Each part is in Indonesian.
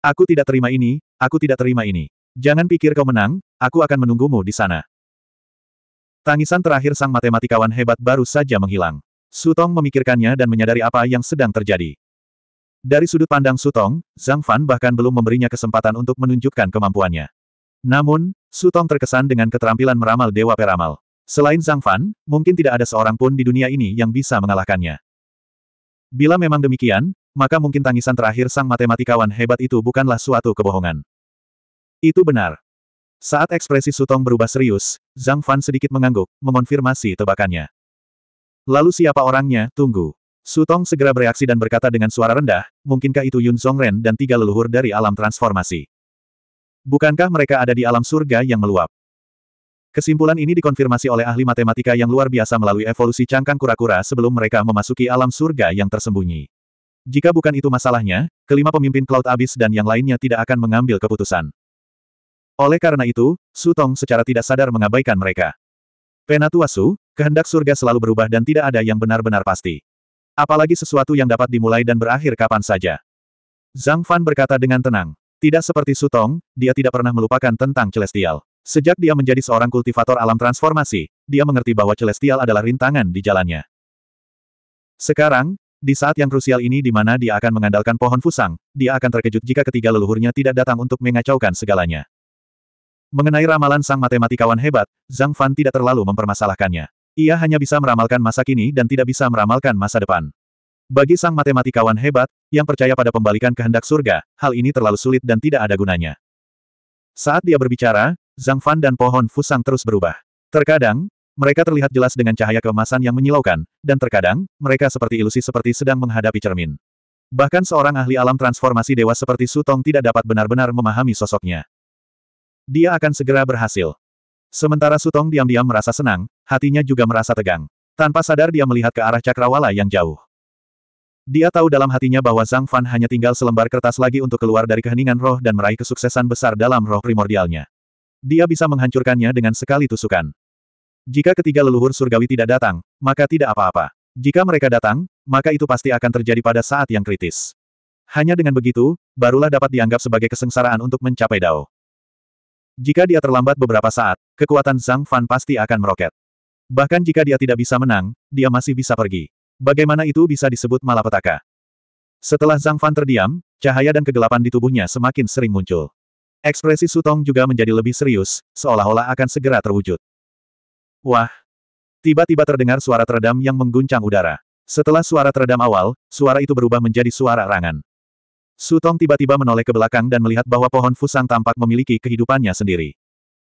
Aku tidak terima ini, aku tidak terima ini. Jangan pikir kau menang, aku akan menunggumu di sana. Tangisan terakhir sang matematikawan hebat baru saja menghilang. Sutong memikirkannya dan menyadari apa yang sedang terjadi. Dari sudut pandang Sutong, Zhang Fan bahkan belum memberinya kesempatan untuk menunjukkan kemampuannya. Namun, Sutong terkesan dengan keterampilan meramal Dewa Peramal. Selain Zhang Fan, mungkin tidak ada seorang pun di dunia ini yang bisa mengalahkannya. Bila memang demikian, maka mungkin tangisan terakhir sang matematikawan hebat itu bukanlah suatu kebohongan. Itu benar. Saat ekspresi Sutong berubah serius, Zhang Fan sedikit mengangguk, mengonfirmasi tebakannya. Lalu siapa orangnya, tunggu. Sutong segera bereaksi dan berkata dengan suara rendah, mungkinkah itu Yun Zhongren dan tiga leluhur dari alam transformasi? Bukankah mereka ada di alam surga yang meluap? Kesimpulan ini dikonfirmasi oleh ahli matematika yang luar biasa melalui evolusi cangkang kura-kura sebelum mereka memasuki alam surga yang tersembunyi. Jika bukan itu masalahnya, kelima pemimpin Cloud Abyss dan yang lainnya tidak akan mengambil keputusan. Oleh karena itu, Su Tong secara tidak sadar mengabaikan mereka. Penatua Su, kehendak surga selalu berubah dan tidak ada yang benar-benar pasti. Apalagi sesuatu yang dapat dimulai dan berakhir kapan saja. Zhang Fan berkata dengan tenang. Tidak seperti Su Tong, dia tidak pernah melupakan tentang Celestial. Sejak dia menjadi seorang kultivator alam transformasi, dia mengerti bahwa Celestial adalah rintangan di jalannya. Sekarang, di saat yang krusial ini di mana dia akan mengandalkan pohon fusang, dia akan terkejut jika ketiga leluhurnya tidak datang untuk mengacaukan segalanya. Mengenai ramalan sang matematikawan hebat, Zhang Fan tidak terlalu mempermasalahkannya. Ia hanya bisa meramalkan masa kini dan tidak bisa meramalkan masa depan. Bagi sang matematikawan hebat, yang percaya pada pembalikan kehendak surga, hal ini terlalu sulit dan tidak ada gunanya. Saat dia berbicara, Zhang Fan dan pohon fusang terus berubah. Terkadang, mereka terlihat jelas dengan cahaya keemasan yang menyilaukan, dan terkadang, mereka seperti ilusi seperti sedang menghadapi cermin. Bahkan seorang ahli alam transformasi dewa seperti Sutong tidak dapat benar-benar memahami sosoknya. Dia akan segera berhasil. Sementara Sutong diam-diam merasa senang, hatinya juga merasa tegang. Tanpa sadar dia melihat ke arah cakrawala yang jauh. Dia tahu dalam hatinya bahwa Zhang Fan hanya tinggal selembar kertas lagi untuk keluar dari keheningan roh dan meraih kesuksesan besar dalam roh primordialnya. Dia bisa menghancurkannya dengan sekali tusukan. Jika ketiga leluhur surgawi tidak datang, maka tidak apa-apa. Jika mereka datang, maka itu pasti akan terjadi pada saat yang kritis. Hanya dengan begitu, barulah dapat dianggap sebagai kesengsaraan untuk mencapai Dao. Jika dia terlambat beberapa saat, kekuatan Zhang Fan pasti akan meroket. Bahkan jika dia tidak bisa menang, dia masih bisa pergi. Bagaimana itu bisa disebut malapetaka? Setelah Zhang Fan terdiam, cahaya dan kegelapan di tubuhnya semakin sering muncul. Ekspresi Sutong juga menjadi lebih serius, seolah-olah akan segera terwujud. Wah! Tiba-tiba terdengar suara teredam yang mengguncang udara. Setelah suara teredam awal, suara itu berubah menjadi suara rangan. Sutong tiba-tiba menoleh ke belakang dan melihat bahwa pohon Fusang tampak memiliki kehidupannya sendiri.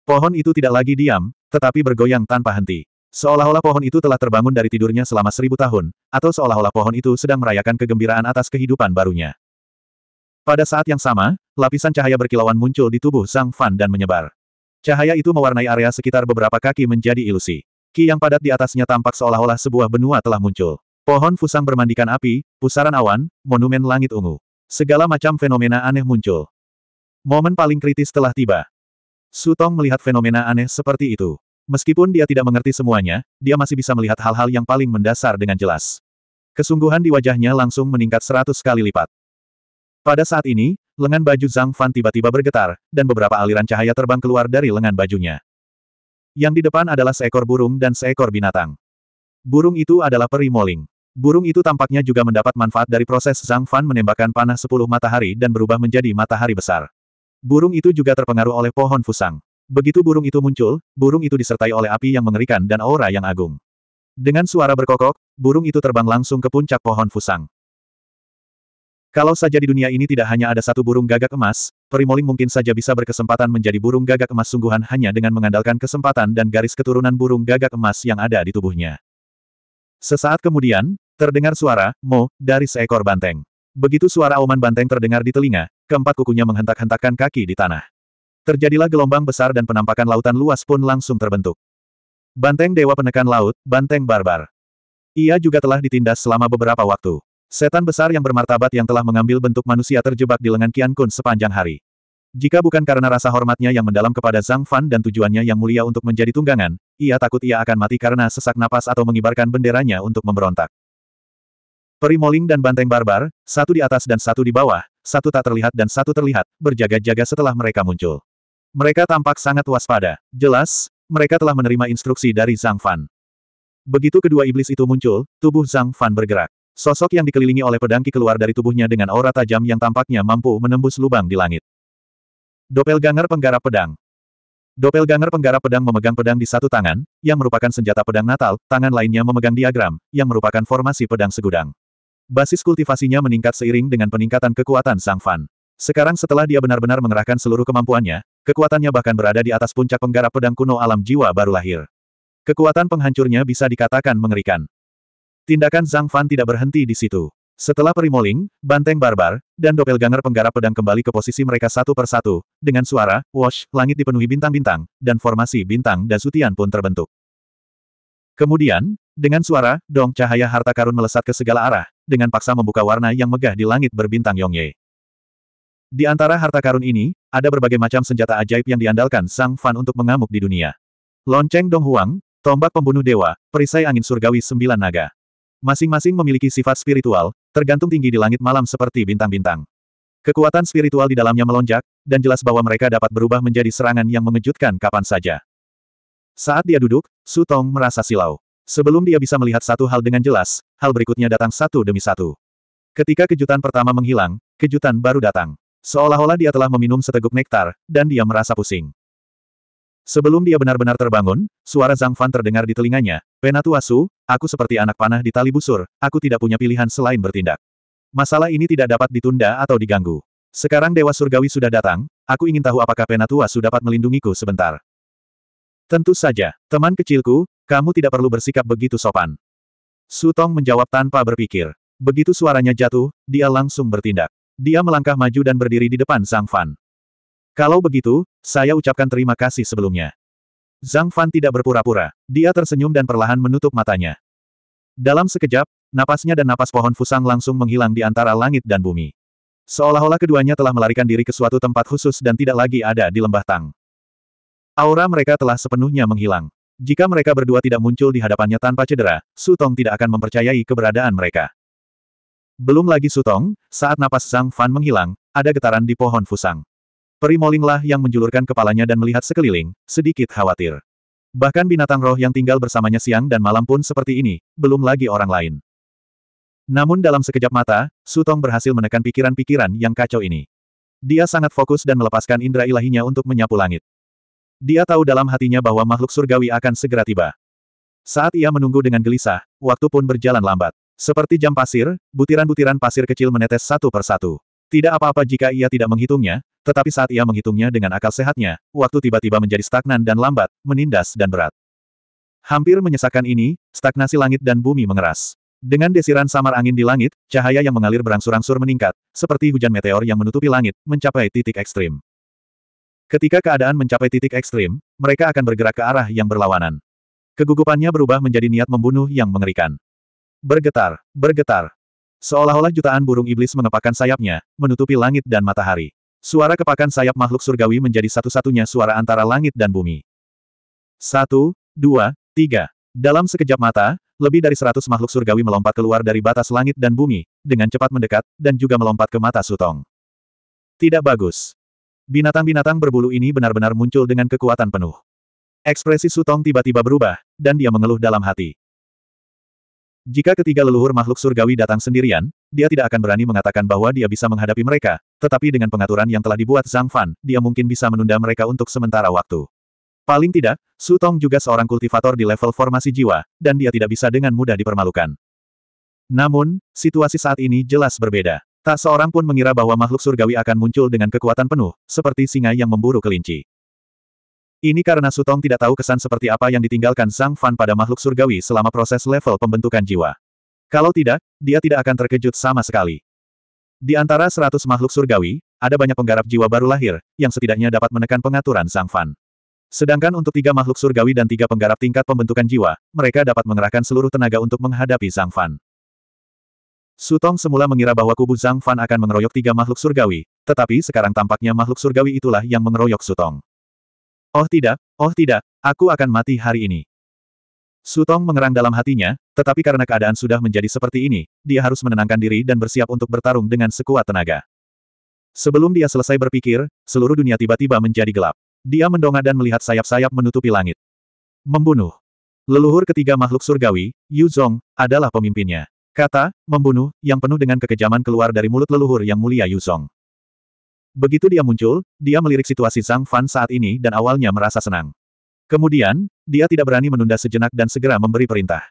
Pohon itu tidak lagi diam, tetapi bergoyang tanpa henti. Seolah-olah pohon itu telah terbangun dari tidurnya selama seribu tahun, atau seolah-olah pohon itu sedang merayakan kegembiraan atas kehidupan barunya. Pada saat yang sama, lapisan cahaya berkilauan muncul di tubuh sang Fan dan menyebar. Cahaya itu mewarnai area sekitar beberapa kaki menjadi ilusi. Ki yang padat di atasnya tampak seolah-olah sebuah benua telah muncul. Pohon fusang bermandikan api, pusaran awan, monumen langit ungu. Segala macam fenomena aneh muncul. Momen paling kritis telah tiba. Sutong melihat fenomena aneh seperti itu. Meskipun dia tidak mengerti semuanya, dia masih bisa melihat hal-hal yang paling mendasar dengan jelas. Kesungguhan di wajahnya langsung meningkat seratus kali lipat. Pada saat ini, lengan baju Zhang Fan tiba-tiba bergetar, dan beberapa aliran cahaya terbang keluar dari lengan bajunya. Yang di depan adalah seekor burung dan seekor binatang. Burung itu adalah peri moling. Burung itu tampaknya juga mendapat manfaat dari proses Zhang Fan menembakkan panah sepuluh matahari dan berubah menjadi matahari besar. Burung itu juga terpengaruh oleh pohon fusang. Begitu burung itu muncul, burung itu disertai oleh api yang mengerikan dan aura yang agung. Dengan suara berkokok, burung itu terbang langsung ke puncak pohon fusang. Kalau saja di dunia ini tidak hanya ada satu burung gagak emas, Perimoling mungkin saja bisa berkesempatan menjadi burung gagak emas sungguhan hanya dengan mengandalkan kesempatan dan garis keturunan burung gagak emas yang ada di tubuhnya. Sesaat kemudian, terdengar suara, mo, dari seekor banteng. Begitu suara auman banteng terdengar di telinga, keempat kukunya menghentak-hentakkan kaki di tanah. Terjadilah gelombang besar dan penampakan lautan luas pun langsung terbentuk. Banteng Dewa Penekan Laut, Banteng Barbar. Ia juga telah ditindas selama beberapa waktu. Setan besar yang bermartabat yang telah mengambil bentuk manusia terjebak di lengan Kian Kun sepanjang hari. Jika bukan karena rasa hormatnya yang mendalam kepada Zhang Fan dan tujuannya yang mulia untuk menjadi tunggangan, ia takut ia akan mati karena sesak napas atau mengibarkan benderanya untuk memberontak. Perimoling dan banteng barbar, satu di atas dan satu di bawah, satu tak terlihat dan satu terlihat, berjaga-jaga setelah mereka muncul. Mereka tampak sangat waspada. Jelas, mereka telah menerima instruksi dari Zhang Fan. Begitu kedua iblis itu muncul, tubuh Zhang Fan bergerak. Sosok yang dikelilingi oleh pedang Ki keluar dari tubuhnya dengan aura tajam yang tampaknya mampu menembus lubang di langit. Doppelganger penggarap pedang. Doppelganger penggarap pedang memegang pedang di satu tangan, yang merupakan senjata pedang natal, tangan lainnya memegang diagram, yang merupakan formasi pedang segudang. Basis kultivasinya meningkat seiring dengan peningkatan kekuatan Sang Fan. Sekarang setelah dia benar-benar mengerahkan seluruh kemampuannya, kekuatannya bahkan berada di atas puncak penggarap pedang kuno alam jiwa baru lahir. Kekuatan penghancurnya bisa dikatakan mengerikan. Tindakan Zhang Fan tidak berhenti di situ. Setelah perimoling, banteng barbar, dan doppelganger penggarap pedang kembali ke posisi mereka satu persatu, dengan suara, wash, langit dipenuhi bintang-bintang, dan formasi bintang dan sutian pun terbentuk. Kemudian, dengan suara, dong cahaya harta karun melesat ke segala arah, dengan paksa membuka warna yang megah di langit berbintang Yongye. Di antara harta karun ini, ada berbagai macam senjata ajaib yang diandalkan Sang Fan untuk mengamuk di dunia. Lonceng Dong Huang, tombak pembunuh dewa, perisai angin surgawi sembilan naga. Masing-masing memiliki sifat spiritual, tergantung tinggi di langit malam seperti bintang-bintang. Kekuatan spiritual di dalamnya melonjak, dan jelas bahwa mereka dapat berubah menjadi serangan yang mengejutkan kapan saja. Saat dia duduk, Sutong merasa silau. Sebelum dia bisa melihat satu hal dengan jelas, hal berikutnya datang satu demi satu. Ketika kejutan pertama menghilang, kejutan baru datang. Seolah-olah dia telah meminum seteguk nektar, dan dia merasa pusing. Sebelum dia benar-benar terbangun, suara Zhang Fan terdengar di telinganya, Penatuasu, aku seperti anak panah di tali busur, aku tidak punya pilihan selain bertindak. Masalah ini tidak dapat ditunda atau diganggu. Sekarang Dewa Surgawi sudah datang, aku ingin tahu apakah Penatuasu dapat melindungiku sebentar. Tentu saja, teman kecilku, kamu tidak perlu bersikap begitu sopan. Tong menjawab tanpa berpikir. Begitu suaranya jatuh, dia langsung bertindak. Dia melangkah maju dan berdiri di depan Zhang Fan. Kalau begitu, saya ucapkan terima kasih sebelumnya. Zhang Fan tidak berpura-pura. Dia tersenyum dan perlahan menutup matanya. Dalam sekejap, napasnya dan napas pohon fusang langsung menghilang di antara langit dan bumi. Seolah-olah keduanya telah melarikan diri ke suatu tempat khusus dan tidak lagi ada di lembah Tang. Aura mereka telah sepenuhnya menghilang. Jika mereka berdua tidak muncul di hadapannya tanpa cedera, Sutong tidak akan mempercayai keberadaan mereka. Belum lagi Sutong, saat napas Zhang Fan menghilang, ada getaran di pohon fusang. Perimolinglah yang menjulurkan kepalanya dan melihat sekeliling, sedikit khawatir. Bahkan binatang roh yang tinggal bersamanya siang dan malam pun seperti ini, belum lagi orang lain. Namun dalam sekejap mata, Sutong berhasil menekan pikiran-pikiran yang kacau ini. Dia sangat fokus dan melepaskan indera ilahinya untuk menyapu langit. Dia tahu dalam hatinya bahwa makhluk surgawi akan segera tiba. Saat ia menunggu dengan gelisah, waktu pun berjalan lambat. Seperti jam pasir, butiran-butiran pasir kecil menetes satu persatu. Tidak apa-apa jika ia tidak menghitungnya, tetapi saat ia menghitungnya dengan akal sehatnya, waktu tiba-tiba menjadi stagnan dan lambat, menindas dan berat. Hampir menyesakan ini, stagnasi langit dan bumi mengeras. Dengan desiran samar angin di langit, cahaya yang mengalir berangsur-angsur meningkat, seperti hujan meteor yang menutupi langit, mencapai titik ekstrim. Ketika keadaan mencapai titik ekstrim, mereka akan bergerak ke arah yang berlawanan. Kegugupannya berubah menjadi niat membunuh yang mengerikan. Bergetar, bergetar, Seolah-olah jutaan burung iblis mengepakkan sayapnya, menutupi langit dan matahari. Suara kepakan sayap makhluk surgawi menjadi satu-satunya suara antara langit dan bumi. Satu, dua, tiga. Dalam sekejap mata, lebih dari seratus makhluk surgawi melompat keluar dari batas langit dan bumi, dengan cepat mendekat, dan juga melompat ke mata Sutong. Tidak bagus. Binatang-binatang berbulu ini benar-benar muncul dengan kekuatan penuh. Ekspresi Sutong tiba-tiba berubah, dan dia mengeluh dalam hati. Jika ketiga leluhur makhluk surgawi datang sendirian, dia tidak akan berani mengatakan bahwa dia bisa menghadapi mereka, tetapi dengan pengaturan yang telah dibuat Zhang Fan, dia mungkin bisa menunda mereka untuk sementara waktu. Paling tidak, Su Tong juga seorang kultivator di level formasi jiwa, dan dia tidak bisa dengan mudah dipermalukan. Namun, situasi saat ini jelas berbeda. Tak seorang pun mengira bahwa makhluk surgawi akan muncul dengan kekuatan penuh, seperti singa yang memburu kelinci. Ini karena Sutong tidak tahu kesan seperti apa yang ditinggalkan Sang Fan pada makhluk surgawi selama proses level pembentukan jiwa. Kalau tidak, dia tidak akan terkejut sama sekali. Di antara seratus makhluk surgawi, ada banyak penggarap jiwa baru lahir, yang setidaknya dapat menekan pengaturan Sang Fan. Sedangkan untuk tiga makhluk surgawi dan tiga penggarap tingkat pembentukan jiwa, mereka dapat mengerahkan seluruh tenaga untuk menghadapi Sang Fan. Sutong semula mengira bahwa kubu Zhang Fan akan mengeroyok tiga makhluk surgawi, tetapi sekarang tampaknya makhluk surgawi itulah yang mengeroyok Sutong. Oh tidak, oh tidak, aku akan mati hari ini. Sutong mengerang dalam hatinya, tetapi karena keadaan sudah menjadi seperti ini, dia harus menenangkan diri dan bersiap untuk bertarung dengan sekuat tenaga. Sebelum dia selesai berpikir, seluruh dunia tiba-tiba menjadi gelap. Dia mendongak dan melihat sayap-sayap menutupi langit. Membunuh. Leluhur ketiga makhluk surgawi, Yu Zong, adalah pemimpinnya. Kata, membunuh, yang penuh dengan kekejaman keluar dari mulut leluhur yang mulia Yu Zong. Begitu dia muncul, dia melirik situasi Zhang Fan saat ini dan awalnya merasa senang. Kemudian, dia tidak berani menunda sejenak dan segera memberi perintah.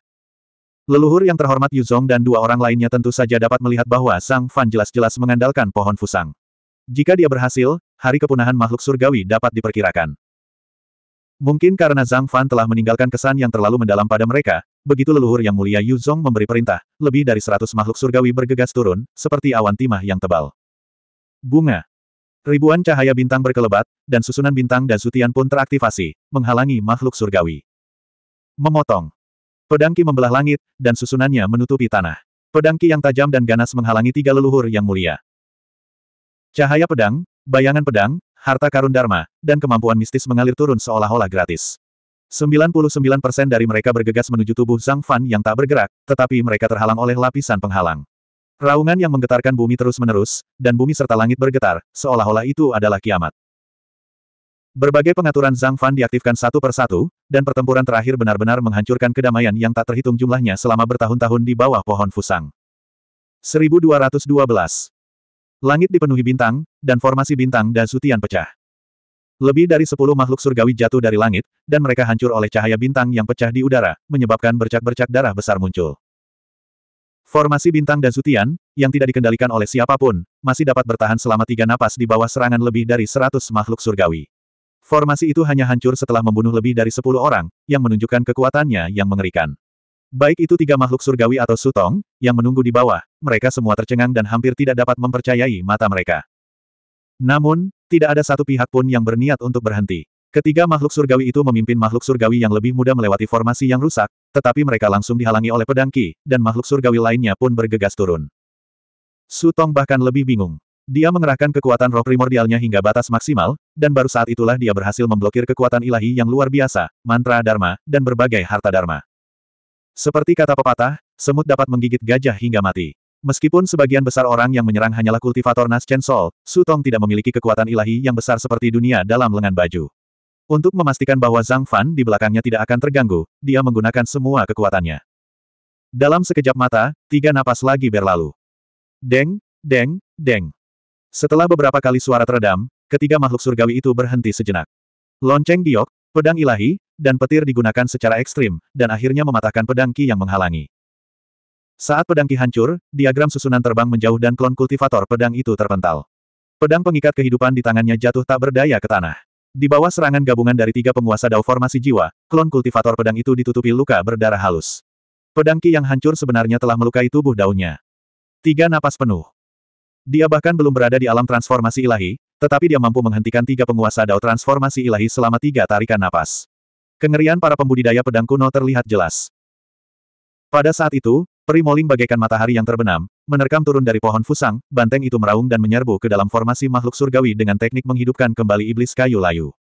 Leluhur yang terhormat Yu Yuzong dan dua orang lainnya tentu saja dapat melihat bahwa Zhang Fan jelas-jelas mengandalkan pohon fusang. Jika dia berhasil, hari kepunahan makhluk surgawi dapat diperkirakan. Mungkin karena Zhang Fan telah meninggalkan kesan yang terlalu mendalam pada mereka, begitu leluhur yang mulia Yu Yuzong memberi perintah, lebih dari seratus makhluk surgawi bergegas turun, seperti awan timah yang tebal. Bunga, Ribuan cahaya bintang berkelebat, dan susunan bintang dan sutian pun teraktivasi, menghalangi makhluk surgawi. Memotong. pedangki membelah langit, dan susunannya menutupi tanah. Pedangki yang tajam dan ganas menghalangi tiga leluhur yang mulia. Cahaya pedang, bayangan pedang, harta karun dharma, dan kemampuan mistis mengalir turun seolah-olah gratis. 99% dari mereka bergegas menuju tubuh Zhang Fan yang tak bergerak, tetapi mereka terhalang oleh lapisan penghalang. Raungan yang menggetarkan bumi terus-menerus, dan bumi serta langit bergetar, seolah-olah itu adalah kiamat. Berbagai pengaturan Zhang Fan diaktifkan satu persatu, dan pertempuran terakhir benar-benar menghancurkan kedamaian yang tak terhitung jumlahnya selama bertahun-tahun di bawah pohon Fusang. 1212 Langit dipenuhi bintang, dan formasi bintang dan sutian pecah. Lebih dari sepuluh makhluk surgawi jatuh dari langit, dan mereka hancur oleh cahaya bintang yang pecah di udara, menyebabkan bercak-bercak darah besar muncul. Formasi bintang dan sutian, yang tidak dikendalikan oleh siapapun, masih dapat bertahan selama tiga napas di bawah serangan lebih dari seratus makhluk surgawi. Formasi itu hanya hancur setelah membunuh lebih dari sepuluh orang, yang menunjukkan kekuatannya yang mengerikan. Baik itu tiga makhluk surgawi atau sutong, yang menunggu di bawah, mereka semua tercengang dan hampir tidak dapat mempercayai mata mereka. Namun, tidak ada satu pihak pun yang berniat untuk berhenti. Ketiga makhluk surgawi itu memimpin makhluk surgawi yang lebih muda melewati formasi yang rusak, tetapi mereka langsung dihalangi oleh pedang Ki, dan makhluk surgawi lainnya pun bergegas turun. Sutong bahkan lebih bingung. Dia mengerahkan kekuatan roh primordialnya hingga batas maksimal, dan baru saat itulah dia berhasil memblokir kekuatan ilahi yang luar biasa, mantra dharma, dan berbagai harta dharma. Seperti kata pepatah, semut dapat menggigit gajah hingga mati. Meskipun sebagian besar orang yang menyerang hanyalah kultivator Nas Chen Sol, Sutong tidak memiliki kekuatan ilahi yang besar seperti dunia dalam lengan baju. Untuk memastikan bahwa Zhang Fan di belakangnya tidak akan terganggu, dia menggunakan semua kekuatannya. Dalam sekejap mata, tiga napas lagi berlalu. Deng, deng, deng. Setelah beberapa kali suara teredam, ketiga makhluk surgawi itu berhenti sejenak. Lonceng giok, pedang ilahi, dan petir digunakan secara ekstrim, dan akhirnya mematahkan pedang Ki yang menghalangi. Saat pedang Ki hancur, diagram susunan terbang menjauh dan klon kultivator pedang itu terpental. Pedang pengikat kehidupan di tangannya jatuh tak berdaya ke tanah. Di bawah serangan gabungan dari tiga penguasa dao formasi jiwa, klon kultivator pedang itu ditutupi luka berdarah halus. Pedang Ki yang hancur sebenarnya telah melukai tubuh daunnya. Tiga napas penuh. Dia bahkan belum berada di alam transformasi ilahi, tetapi dia mampu menghentikan tiga penguasa dao transformasi ilahi selama tiga tarikan napas. Kengerian para pembudidaya pedang kuno terlihat jelas. Pada saat itu, Perimoling bagaikan matahari yang terbenam, menerkam turun dari pohon fusang, banteng itu meraung dan menyerbu ke dalam formasi makhluk surgawi dengan teknik menghidupkan kembali iblis kayu layu.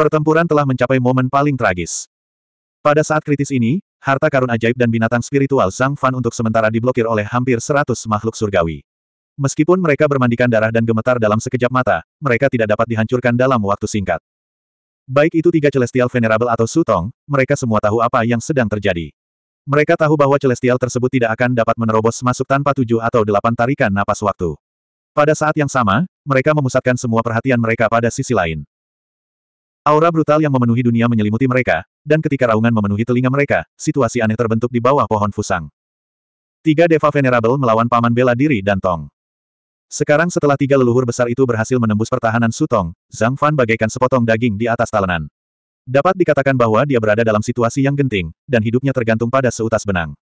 Pertempuran telah mencapai momen paling tragis. Pada saat kritis ini, harta karun ajaib dan binatang spiritual Sang Fan untuk sementara diblokir oleh hampir seratus makhluk surgawi. Meskipun mereka bermandikan darah dan gemetar dalam sekejap mata, mereka tidak dapat dihancurkan dalam waktu singkat. Baik itu tiga Celestial Venerable atau Sutong, mereka semua tahu apa yang sedang terjadi. Mereka tahu bahwa Celestial tersebut tidak akan dapat menerobos masuk tanpa tujuh atau delapan tarikan napas waktu. Pada saat yang sama, mereka memusatkan semua perhatian mereka pada sisi lain. Aura brutal yang memenuhi dunia menyelimuti mereka, dan ketika raungan memenuhi telinga mereka, situasi aneh terbentuk di bawah pohon fusang. Tiga Deva Venerable melawan Paman Bela Diri dan Tong. Sekarang setelah tiga leluhur besar itu berhasil menembus pertahanan Sutong, Zhang Fan bagaikan sepotong daging di atas talenan. Dapat dikatakan bahwa dia berada dalam situasi yang genting, dan hidupnya tergantung pada seutas benang.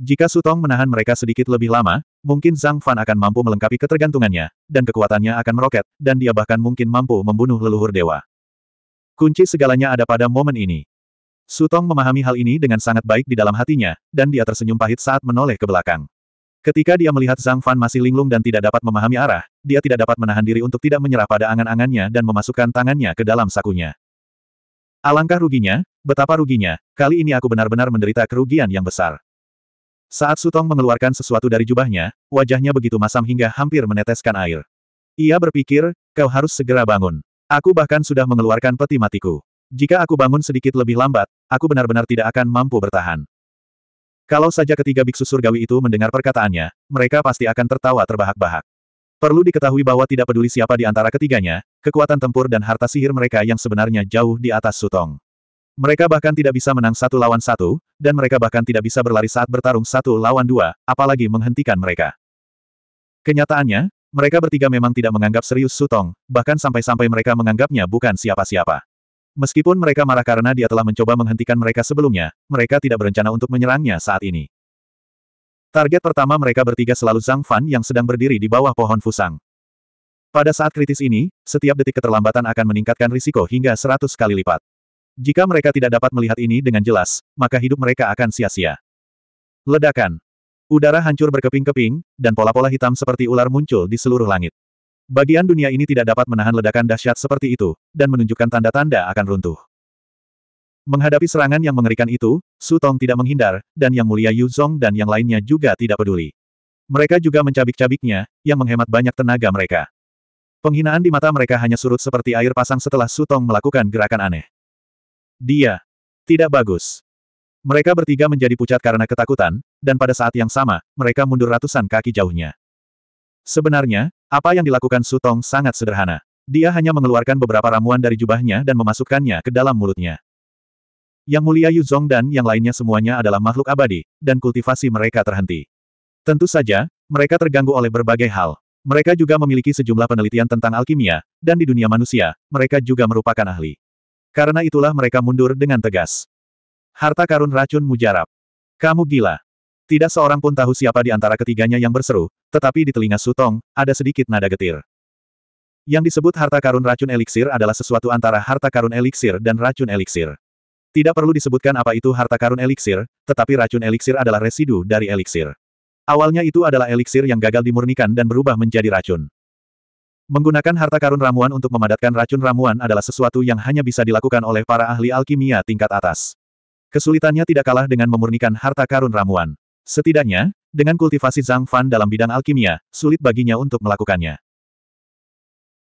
Jika Sutong menahan mereka sedikit lebih lama, mungkin Zhang Fan akan mampu melengkapi ketergantungannya, dan kekuatannya akan meroket, dan dia bahkan mungkin mampu membunuh leluhur dewa. Kunci segalanya ada pada momen ini. Sutong memahami hal ini dengan sangat baik di dalam hatinya, dan dia tersenyum pahit saat menoleh ke belakang. Ketika dia melihat Zhang Fan masih linglung dan tidak dapat memahami arah, dia tidak dapat menahan diri untuk tidak menyerah pada angan-angannya dan memasukkan tangannya ke dalam sakunya. Alangkah ruginya, betapa ruginya, kali ini aku benar-benar menderita kerugian yang besar. Saat Sutong mengeluarkan sesuatu dari jubahnya, wajahnya begitu masam hingga hampir meneteskan air. Ia berpikir, kau harus segera bangun. Aku bahkan sudah mengeluarkan peti matiku. Jika aku bangun sedikit lebih lambat, aku benar-benar tidak akan mampu bertahan. Kalau saja ketiga biksu surgawi itu mendengar perkataannya, mereka pasti akan tertawa terbahak-bahak. Perlu diketahui bahwa tidak peduli siapa di antara ketiganya, kekuatan tempur dan harta sihir mereka yang sebenarnya jauh di atas Sutong. Mereka bahkan tidak bisa menang satu lawan satu, dan mereka bahkan tidak bisa berlari saat bertarung satu lawan dua, apalagi menghentikan mereka. Kenyataannya, mereka bertiga memang tidak menganggap serius Sutong, bahkan sampai-sampai mereka menganggapnya bukan siapa-siapa. Meskipun mereka marah karena dia telah mencoba menghentikan mereka sebelumnya, mereka tidak berencana untuk menyerangnya saat ini. Target pertama mereka bertiga selalu Zhang Fan yang sedang berdiri di bawah pohon fusang. Pada saat kritis ini, setiap detik keterlambatan akan meningkatkan risiko hingga seratus kali lipat. Jika mereka tidak dapat melihat ini dengan jelas, maka hidup mereka akan sia-sia. Ledakan. Udara hancur berkeping-keping, dan pola-pola hitam seperti ular muncul di seluruh langit. Bagian dunia ini tidak dapat menahan ledakan dahsyat seperti itu, dan menunjukkan tanda-tanda akan runtuh. Menghadapi serangan yang mengerikan itu, Su Tong tidak menghindar, dan Yang Mulia Yu Zong dan yang lainnya juga tidak peduli. Mereka juga mencabik-cabiknya, yang menghemat banyak tenaga mereka. Penghinaan di mata mereka hanya surut seperti air pasang setelah Su Tong melakukan gerakan aneh. Dia. Tidak bagus. Mereka bertiga menjadi pucat karena ketakutan, dan pada saat yang sama, mereka mundur ratusan kaki jauhnya. Sebenarnya, apa yang dilakukan Sutong sangat sederhana. Dia hanya mengeluarkan beberapa ramuan dari jubahnya dan memasukkannya ke dalam mulutnya. Yang mulia Yu Zong dan yang lainnya semuanya adalah makhluk abadi, dan kultivasi mereka terhenti. Tentu saja, mereka terganggu oleh berbagai hal. Mereka juga memiliki sejumlah penelitian tentang alkimia, dan di dunia manusia, mereka juga merupakan ahli. Karena itulah mereka mundur dengan tegas. Harta karun racun mujarab. Kamu gila. Tidak seorang pun tahu siapa di antara ketiganya yang berseru, tetapi di telinga Sutong, ada sedikit nada getir. Yang disebut harta karun racun eliksir adalah sesuatu antara harta karun eliksir dan racun eliksir. Tidak perlu disebutkan apa itu harta karun eliksir, tetapi racun eliksir adalah residu dari eliksir. Awalnya itu adalah eliksir yang gagal dimurnikan dan berubah menjadi racun. Menggunakan harta karun ramuan untuk memadatkan racun ramuan adalah sesuatu yang hanya bisa dilakukan oleh para ahli alkimia tingkat atas. Kesulitannya tidak kalah dengan memurnikan harta karun ramuan. Setidaknya, dengan kultivasi Zhang Fan dalam bidang alkimia, sulit baginya untuk melakukannya.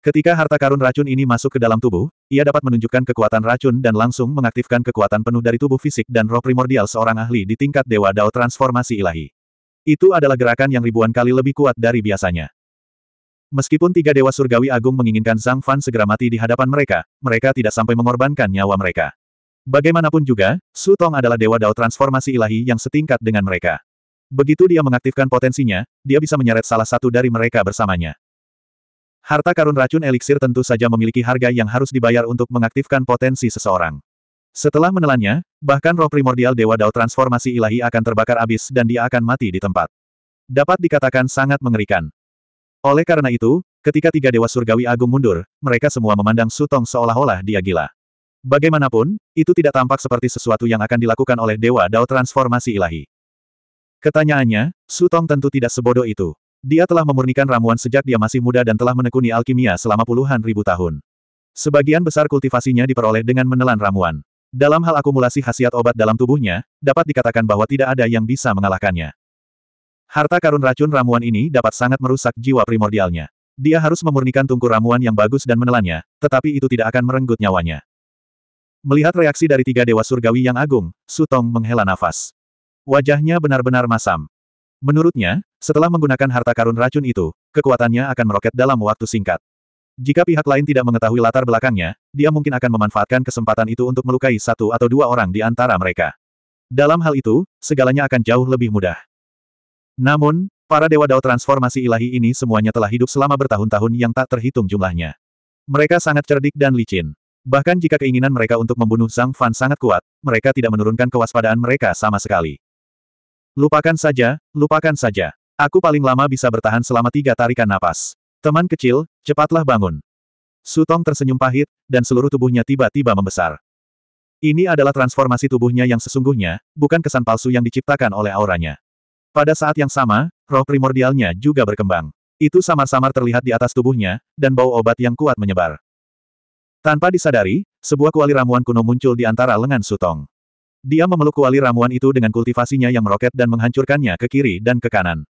Ketika harta karun racun ini masuk ke dalam tubuh, ia dapat menunjukkan kekuatan racun dan langsung mengaktifkan kekuatan penuh dari tubuh fisik dan roh primordial seorang ahli di tingkat Dewa Dao Transformasi Ilahi. Itu adalah gerakan yang ribuan kali lebih kuat dari biasanya. Meskipun tiga Dewa Surgawi Agung menginginkan Zhang Fan segera mati di hadapan mereka, mereka tidak sampai mengorbankan nyawa mereka. Bagaimanapun juga, Su Tong adalah Dewa Dao Transformasi Ilahi yang setingkat dengan mereka. Begitu dia mengaktifkan potensinya, dia bisa menyeret salah satu dari mereka bersamanya. Harta karun racun eliksir tentu saja memiliki harga yang harus dibayar untuk mengaktifkan potensi seseorang. Setelah menelannya, bahkan roh primordial Dewa Dao transformasi ilahi akan terbakar abis dan dia akan mati di tempat. Dapat dikatakan sangat mengerikan. Oleh karena itu, ketika tiga Dewa Surgawi Agung mundur, mereka semua memandang Sutong seolah-olah dia gila. Bagaimanapun, itu tidak tampak seperti sesuatu yang akan dilakukan oleh Dewa Dao Transformasi Ilahi. Ketanyaannya, Sutong tentu tidak sebodoh itu. Dia telah memurnikan ramuan sejak dia masih muda dan telah menekuni alkimia selama puluhan ribu tahun. Sebagian besar kultivasinya diperoleh dengan menelan ramuan. Dalam hal akumulasi khasiat obat dalam tubuhnya, dapat dikatakan bahwa tidak ada yang bisa mengalahkannya. Harta karun racun ramuan ini dapat sangat merusak jiwa primordialnya. Dia harus memurnikan tungku ramuan yang bagus dan menelannya, tetapi itu tidak akan merenggut nyawanya. Melihat reaksi dari tiga dewa surgawi yang agung, Sutong menghela nafas. Wajahnya benar-benar masam. Menurutnya, setelah menggunakan harta karun racun itu, kekuatannya akan meroket dalam waktu singkat. Jika pihak lain tidak mengetahui latar belakangnya, dia mungkin akan memanfaatkan kesempatan itu untuk melukai satu atau dua orang di antara mereka. Dalam hal itu, segalanya akan jauh lebih mudah. Namun, para dewa dao transformasi ilahi ini semuanya telah hidup selama bertahun-tahun yang tak terhitung jumlahnya. Mereka sangat cerdik dan licin. Bahkan jika keinginan mereka untuk membunuh Zhang Fan sangat kuat, mereka tidak menurunkan kewaspadaan mereka sama sekali. Lupakan saja, lupakan saja. Aku paling lama bisa bertahan selama tiga tarikan napas. Teman kecil, cepatlah bangun. Sutong tersenyum pahit, dan seluruh tubuhnya tiba-tiba membesar. Ini adalah transformasi tubuhnya yang sesungguhnya, bukan kesan palsu yang diciptakan oleh auranya. Pada saat yang sama, roh primordialnya juga berkembang. Itu samar-samar terlihat di atas tubuhnya, dan bau obat yang kuat menyebar. Tanpa disadari, sebuah kuali ramuan kuno muncul di antara lengan Sutong. Dia memeluk kuali ramuan itu dengan kultivasinya yang meroket dan menghancurkannya ke kiri dan ke kanan.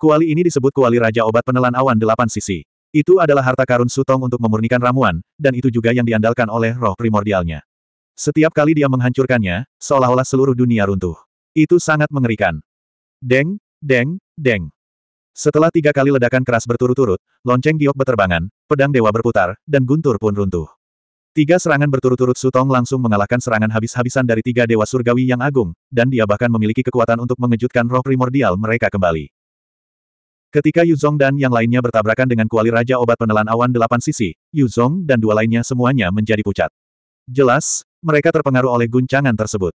Kuali ini disebut kuali Raja Obat Penelan Awan Delapan Sisi. Itu adalah harta karun Sutong untuk memurnikan ramuan, dan itu juga yang diandalkan oleh roh primordialnya. Setiap kali dia menghancurkannya, seolah-olah seluruh dunia runtuh. Itu sangat mengerikan. Deng, deng, deng. Setelah tiga kali ledakan keras berturut-turut, lonceng giok beterbangan, pedang dewa berputar, dan guntur pun runtuh. Tiga serangan berturut-turut Sutong langsung mengalahkan serangan habis-habisan dari tiga dewa surgawi yang agung, dan dia bahkan memiliki kekuatan untuk mengejutkan roh primordial mereka kembali. Ketika Yuzong dan yang lainnya bertabrakan dengan kuali Raja Obat Penelan Awan Delapan Sisi, Yuzong dan dua lainnya semuanya menjadi pucat. Jelas, mereka terpengaruh oleh guncangan tersebut.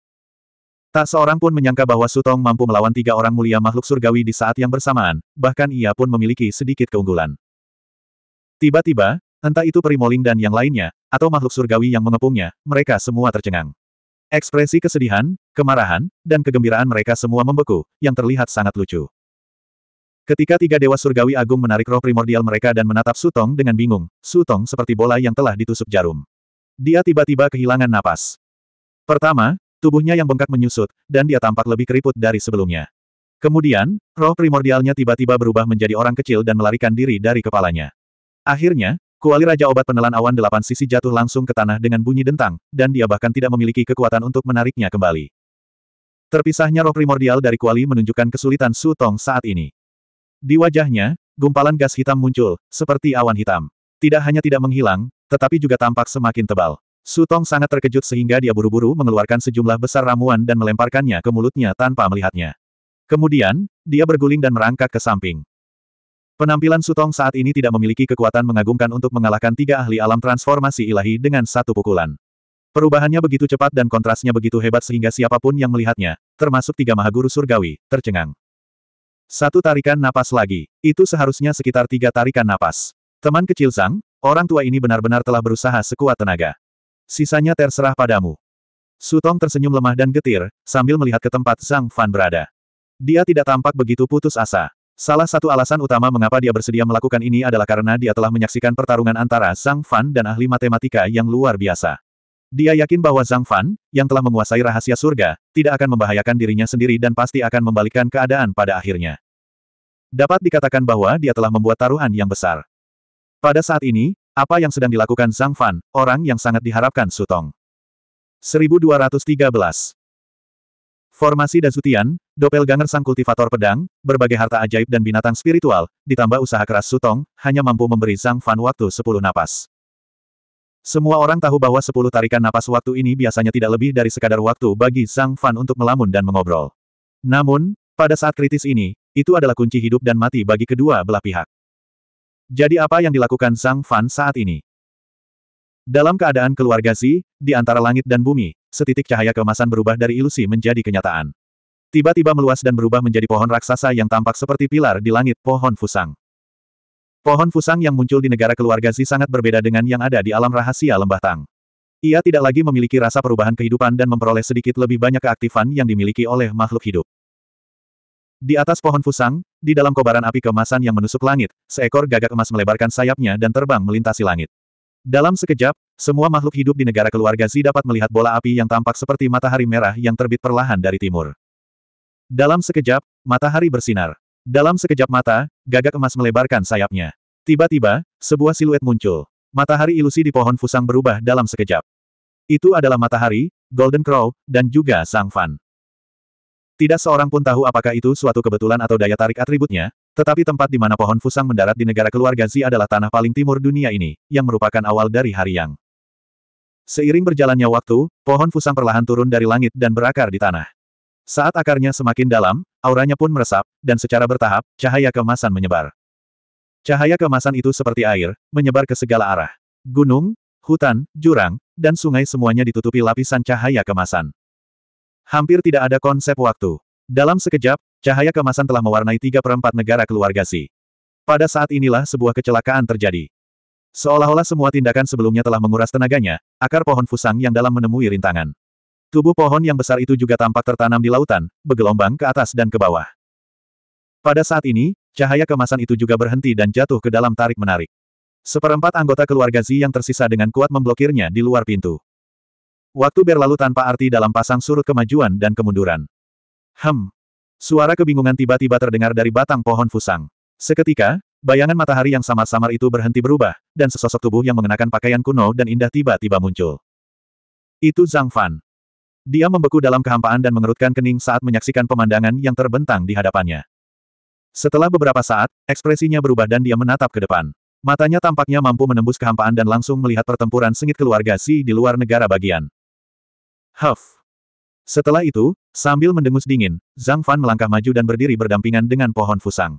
Tak seorang pun menyangka bahwa Sutong mampu melawan tiga orang mulia makhluk surgawi di saat yang bersamaan, bahkan ia pun memiliki sedikit keunggulan. Tiba-tiba, Entah itu perimoling dan yang lainnya, atau makhluk surgawi yang mengepungnya, mereka semua tercengang. Ekspresi kesedihan, kemarahan, dan kegembiraan mereka semua membeku, yang terlihat sangat lucu. Ketika tiga dewa surgawi agung menarik roh primordial mereka dan menatap Sutong dengan bingung, Sutong seperti bola yang telah ditusuk jarum. Dia tiba-tiba kehilangan napas. Pertama, tubuhnya yang bengkak menyusut, dan dia tampak lebih keriput dari sebelumnya. Kemudian, roh primordialnya tiba-tiba berubah menjadi orang kecil dan melarikan diri dari kepalanya. Akhirnya, Kuali Raja Obat Penelan Awan Delapan Sisi jatuh langsung ke tanah dengan bunyi dentang, dan dia bahkan tidak memiliki kekuatan untuk menariknya kembali. Terpisahnya roh primordial dari kuali menunjukkan kesulitan Su Tong saat ini. Di wajahnya, gumpalan gas hitam muncul, seperti awan hitam. Tidak hanya tidak menghilang, tetapi juga tampak semakin tebal. Su Tong sangat terkejut sehingga dia buru-buru mengeluarkan sejumlah besar ramuan dan melemparkannya ke mulutnya tanpa melihatnya. Kemudian, dia berguling dan merangkak ke samping. Penampilan Sutong saat ini tidak memiliki kekuatan mengagumkan untuk mengalahkan tiga ahli alam transformasi ilahi dengan satu pukulan. Perubahannya begitu cepat dan kontrasnya begitu hebat sehingga siapapun yang melihatnya, termasuk tiga mahaguru surgawi, tercengang. Satu tarikan napas lagi. Itu seharusnya sekitar tiga tarikan napas. Teman kecil Zhang, orang tua ini benar-benar telah berusaha sekuat tenaga. Sisanya terserah padamu. Sutong tersenyum lemah dan getir, sambil melihat ke tempat Zhang Fan berada. Dia tidak tampak begitu putus asa. Salah satu alasan utama mengapa dia bersedia melakukan ini adalah karena dia telah menyaksikan pertarungan antara Zhang Fan dan ahli matematika yang luar biasa. Dia yakin bahwa Zhang Fan, yang telah menguasai rahasia surga, tidak akan membahayakan dirinya sendiri dan pasti akan membalikkan keadaan pada akhirnya. Dapat dikatakan bahwa dia telah membuat taruhan yang besar. Pada saat ini, apa yang sedang dilakukan Zhang Fan, orang yang sangat diharapkan Sutong. 1213 Formasi Dasutian, doppelganger sang kultivator pedang, berbagai harta ajaib dan binatang spiritual, ditambah usaha keras Sutong, hanya mampu memberi Sang Fan waktu 10 napas. Semua orang tahu bahwa 10 tarikan napas waktu ini biasanya tidak lebih dari sekadar waktu bagi Sang Fan untuk melamun dan mengobrol. Namun, pada saat kritis ini, itu adalah kunci hidup dan mati bagi kedua belah pihak. Jadi apa yang dilakukan Sang Fan saat ini? Dalam keadaan keluarga Xi, di antara langit dan bumi, setitik cahaya keemasan berubah dari ilusi menjadi kenyataan. Tiba-tiba meluas dan berubah menjadi pohon raksasa yang tampak seperti pilar di langit pohon fusang. Pohon fusang yang muncul di negara keluarga Zi sangat berbeda dengan yang ada di alam rahasia lembah Tang. Ia tidak lagi memiliki rasa perubahan kehidupan dan memperoleh sedikit lebih banyak keaktifan yang dimiliki oleh makhluk hidup. Di atas pohon fusang, di dalam kobaran api kemasan yang menusuk langit, seekor gagak emas melebarkan sayapnya dan terbang melintasi langit. Dalam sekejap, semua makhluk hidup di negara keluarga Zi dapat melihat bola api yang tampak seperti matahari merah yang terbit perlahan dari timur. Dalam sekejap, matahari bersinar. Dalam sekejap mata, gagak emas melebarkan sayapnya. Tiba-tiba, sebuah siluet muncul. Matahari ilusi di pohon fusang berubah dalam sekejap. Itu adalah matahari, Golden Crow, dan juga Sang Fan. Tidak seorang pun tahu apakah itu suatu kebetulan atau daya tarik atributnya, tetapi tempat di mana pohon fusang mendarat di negara keluarga Zi adalah tanah paling timur dunia ini, yang merupakan awal dari hari yang. Seiring berjalannya waktu, pohon fusang perlahan turun dari langit dan berakar di tanah. Saat akarnya semakin dalam, auranya pun meresap, dan secara bertahap, cahaya kemasan menyebar. Cahaya kemasan itu seperti air, menyebar ke segala arah. Gunung, hutan, jurang, dan sungai semuanya ditutupi lapisan cahaya kemasan. Hampir tidak ada konsep waktu. Dalam sekejap, cahaya kemasan telah mewarnai tiga perempat negara keluarga Si. Pada saat inilah sebuah kecelakaan terjadi. Seolah-olah semua tindakan sebelumnya telah menguras tenaganya, akar pohon fusang yang dalam menemui rintangan. Tubuh pohon yang besar itu juga tampak tertanam di lautan, bergelombang ke atas dan ke bawah. Pada saat ini, cahaya kemasan itu juga berhenti dan jatuh ke dalam tarik-menarik. Seperempat anggota keluarga Zi yang tersisa dengan kuat memblokirnya di luar pintu. Waktu berlalu tanpa arti dalam pasang surut kemajuan dan kemunduran. Hem. Suara kebingungan tiba-tiba terdengar dari batang pohon fusang. Seketika, Bayangan matahari yang samar-samar itu berhenti berubah, dan sesosok tubuh yang mengenakan pakaian kuno dan indah tiba-tiba muncul. Itu Zhang Fan. Dia membeku dalam kehampaan dan mengerutkan kening saat menyaksikan pemandangan yang terbentang di hadapannya. Setelah beberapa saat, ekspresinya berubah dan dia menatap ke depan. Matanya tampaknya mampu menembus kehampaan dan langsung melihat pertempuran sengit keluarga Si di luar negara bagian. Huff. Setelah itu, sambil mendengus dingin, Zhang Fan melangkah maju dan berdiri berdampingan dengan pohon fusang.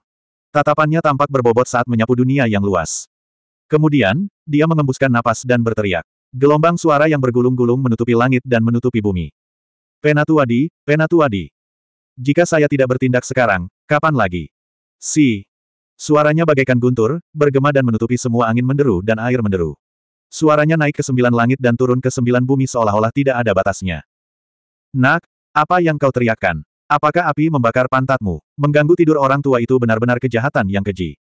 Tatapannya tampak berbobot saat menyapu dunia yang luas. Kemudian, dia mengembuskan napas dan berteriak. Gelombang suara yang bergulung-gulung menutupi langit dan menutupi bumi. Penatuadi, Penatuadi. Jika saya tidak bertindak sekarang, kapan lagi? Si. Suaranya bagaikan guntur, bergema dan menutupi semua angin menderu dan air menderu. Suaranya naik ke sembilan langit dan turun ke sembilan bumi seolah-olah tidak ada batasnya. Nak, apa yang kau teriakkan? Apakah api membakar pantatmu? Mengganggu tidur orang tua itu benar-benar kejahatan yang keji.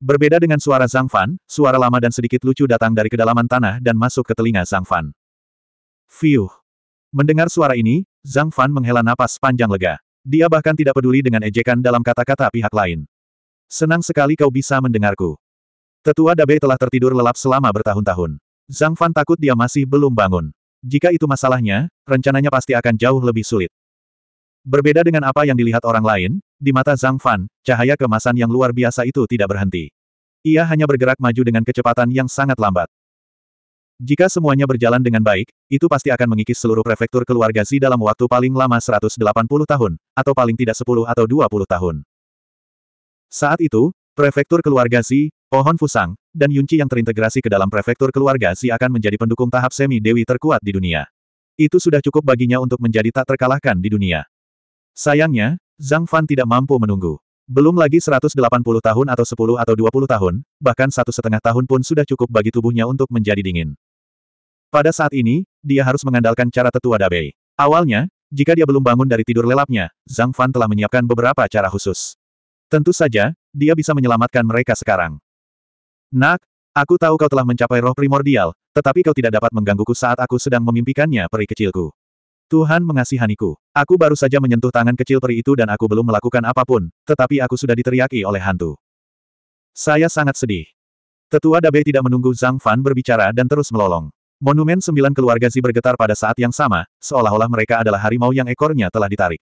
Berbeda dengan suara Zhang Fan, suara lama dan sedikit lucu datang dari kedalaman tanah dan masuk ke telinga Zhang Fan. Fiuh. Mendengar suara ini, Zhang Fan menghela napas panjang lega. Dia bahkan tidak peduli dengan ejekan dalam kata-kata pihak lain. Senang sekali kau bisa mendengarku. Tetua Dabe telah tertidur lelap selama bertahun-tahun. Zhang Fan takut dia masih belum bangun. Jika itu masalahnya, rencananya pasti akan jauh lebih sulit. Berbeda dengan apa yang dilihat orang lain, di mata Zhang Fan, cahaya kemasan yang luar biasa itu tidak berhenti. Ia hanya bergerak maju dengan kecepatan yang sangat lambat. Jika semuanya berjalan dengan baik, itu pasti akan mengikis seluruh prefektur keluarga Zi dalam waktu paling lama 180 tahun, atau paling tidak 10 atau 20 tahun. Saat itu, prefektur keluarga Zi, Pohon Fusang, dan Yunci yang terintegrasi ke dalam prefektur keluarga Zi akan menjadi pendukung tahap semi-dewi terkuat di dunia. Itu sudah cukup baginya untuk menjadi tak terkalahkan di dunia. Sayangnya, Zhang Fan tidak mampu menunggu. Belum lagi 180 tahun atau 10 atau 20 tahun, bahkan satu setengah tahun pun sudah cukup bagi tubuhnya untuk menjadi dingin. Pada saat ini, dia harus mengandalkan cara tetua Dabei. Awalnya, jika dia belum bangun dari tidur lelapnya, Zhang Fan telah menyiapkan beberapa cara khusus. Tentu saja, dia bisa menyelamatkan mereka sekarang. Nak, aku tahu kau telah mencapai roh primordial, tetapi kau tidak dapat menggangguku saat aku sedang memimpikannya peri kecilku. Tuhan mengasihaniku. Aku baru saja menyentuh tangan kecil peri itu dan aku belum melakukan apapun, tetapi aku sudah diteriaki oleh hantu. Saya sangat sedih. Tetua Dabe tidak menunggu Zhang Fan berbicara dan terus melolong. Monumen sembilan keluarga Zi bergetar pada saat yang sama, seolah-olah mereka adalah harimau yang ekornya telah ditarik.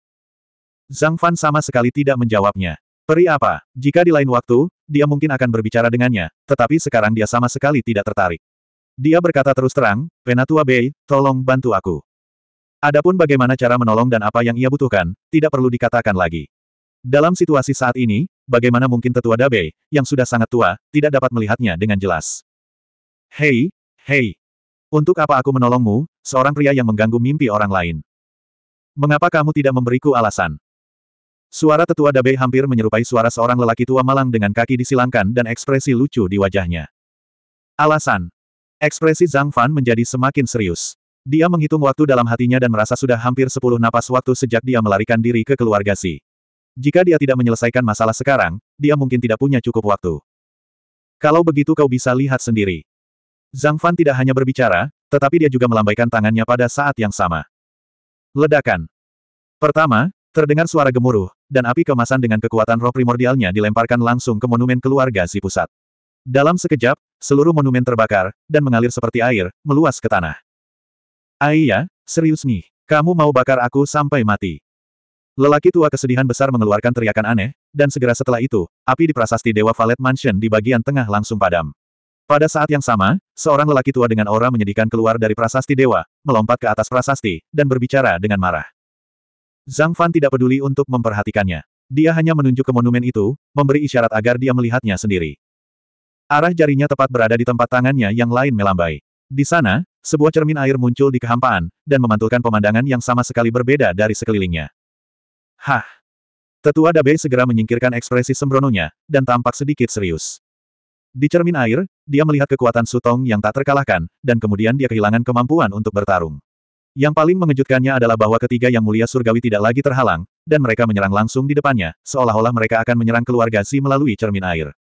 Zhang Fan sama sekali tidak menjawabnya. Peri apa? Jika di lain waktu, dia mungkin akan berbicara dengannya, tetapi sekarang dia sama sekali tidak tertarik. Dia berkata terus terang, Penatua Bei, tolong bantu aku. Adapun bagaimana cara menolong dan apa yang ia butuhkan, tidak perlu dikatakan lagi. Dalam situasi saat ini, bagaimana mungkin tetua Dabei, yang sudah sangat tua, tidak dapat melihatnya dengan jelas. Hei, hei. Untuk apa aku menolongmu, seorang pria yang mengganggu mimpi orang lain? Mengapa kamu tidak memberiku alasan? Suara tetua Dabei hampir menyerupai suara seorang lelaki tua malang dengan kaki disilangkan dan ekspresi lucu di wajahnya. Alasan. Ekspresi Zhang Fan menjadi semakin serius. Dia menghitung waktu dalam hatinya dan merasa sudah hampir sepuluh napas waktu sejak dia melarikan diri ke keluarga Si. Jika dia tidak menyelesaikan masalah sekarang, dia mungkin tidak punya cukup waktu. Kalau begitu kau bisa lihat sendiri. Zhang Fan tidak hanya berbicara, tetapi dia juga melambaikan tangannya pada saat yang sama. Ledakan. Pertama, terdengar suara gemuruh, dan api kemasan dengan kekuatan roh primordialnya dilemparkan langsung ke monumen keluarga Si Pusat. Dalam sekejap, seluruh monumen terbakar, dan mengalir seperti air, meluas ke tanah. Aiya, serius nih, kamu mau bakar aku sampai mati. Lelaki tua kesedihan besar mengeluarkan teriakan aneh, dan segera setelah itu, api di prasasti Dewa Valet Mansion di bagian tengah langsung padam. Pada saat yang sama, seorang lelaki tua dengan aura menyedihkan keluar dari prasasti dewa, melompat ke atas prasasti, dan berbicara dengan marah. Zhang Fan tidak peduli untuk memperhatikannya. Dia hanya menunjuk ke monumen itu, memberi isyarat agar dia melihatnya sendiri. Arah jarinya tepat berada di tempat tangannya yang lain melambai. Di sana, sebuah cermin air muncul di kehampaan, dan memantulkan pemandangan yang sama sekali berbeda dari sekelilingnya. Hah! Tetua Dabe segera menyingkirkan ekspresi sembrononya, dan tampak sedikit serius. Di cermin air, dia melihat kekuatan Sutong yang tak terkalahkan, dan kemudian dia kehilangan kemampuan untuk bertarung. Yang paling mengejutkannya adalah bahwa ketiga yang mulia surgawi tidak lagi terhalang, dan mereka menyerang langsung di depannya, seolah-olah mereka akan menyerang keluarga Xi melalui cermin air.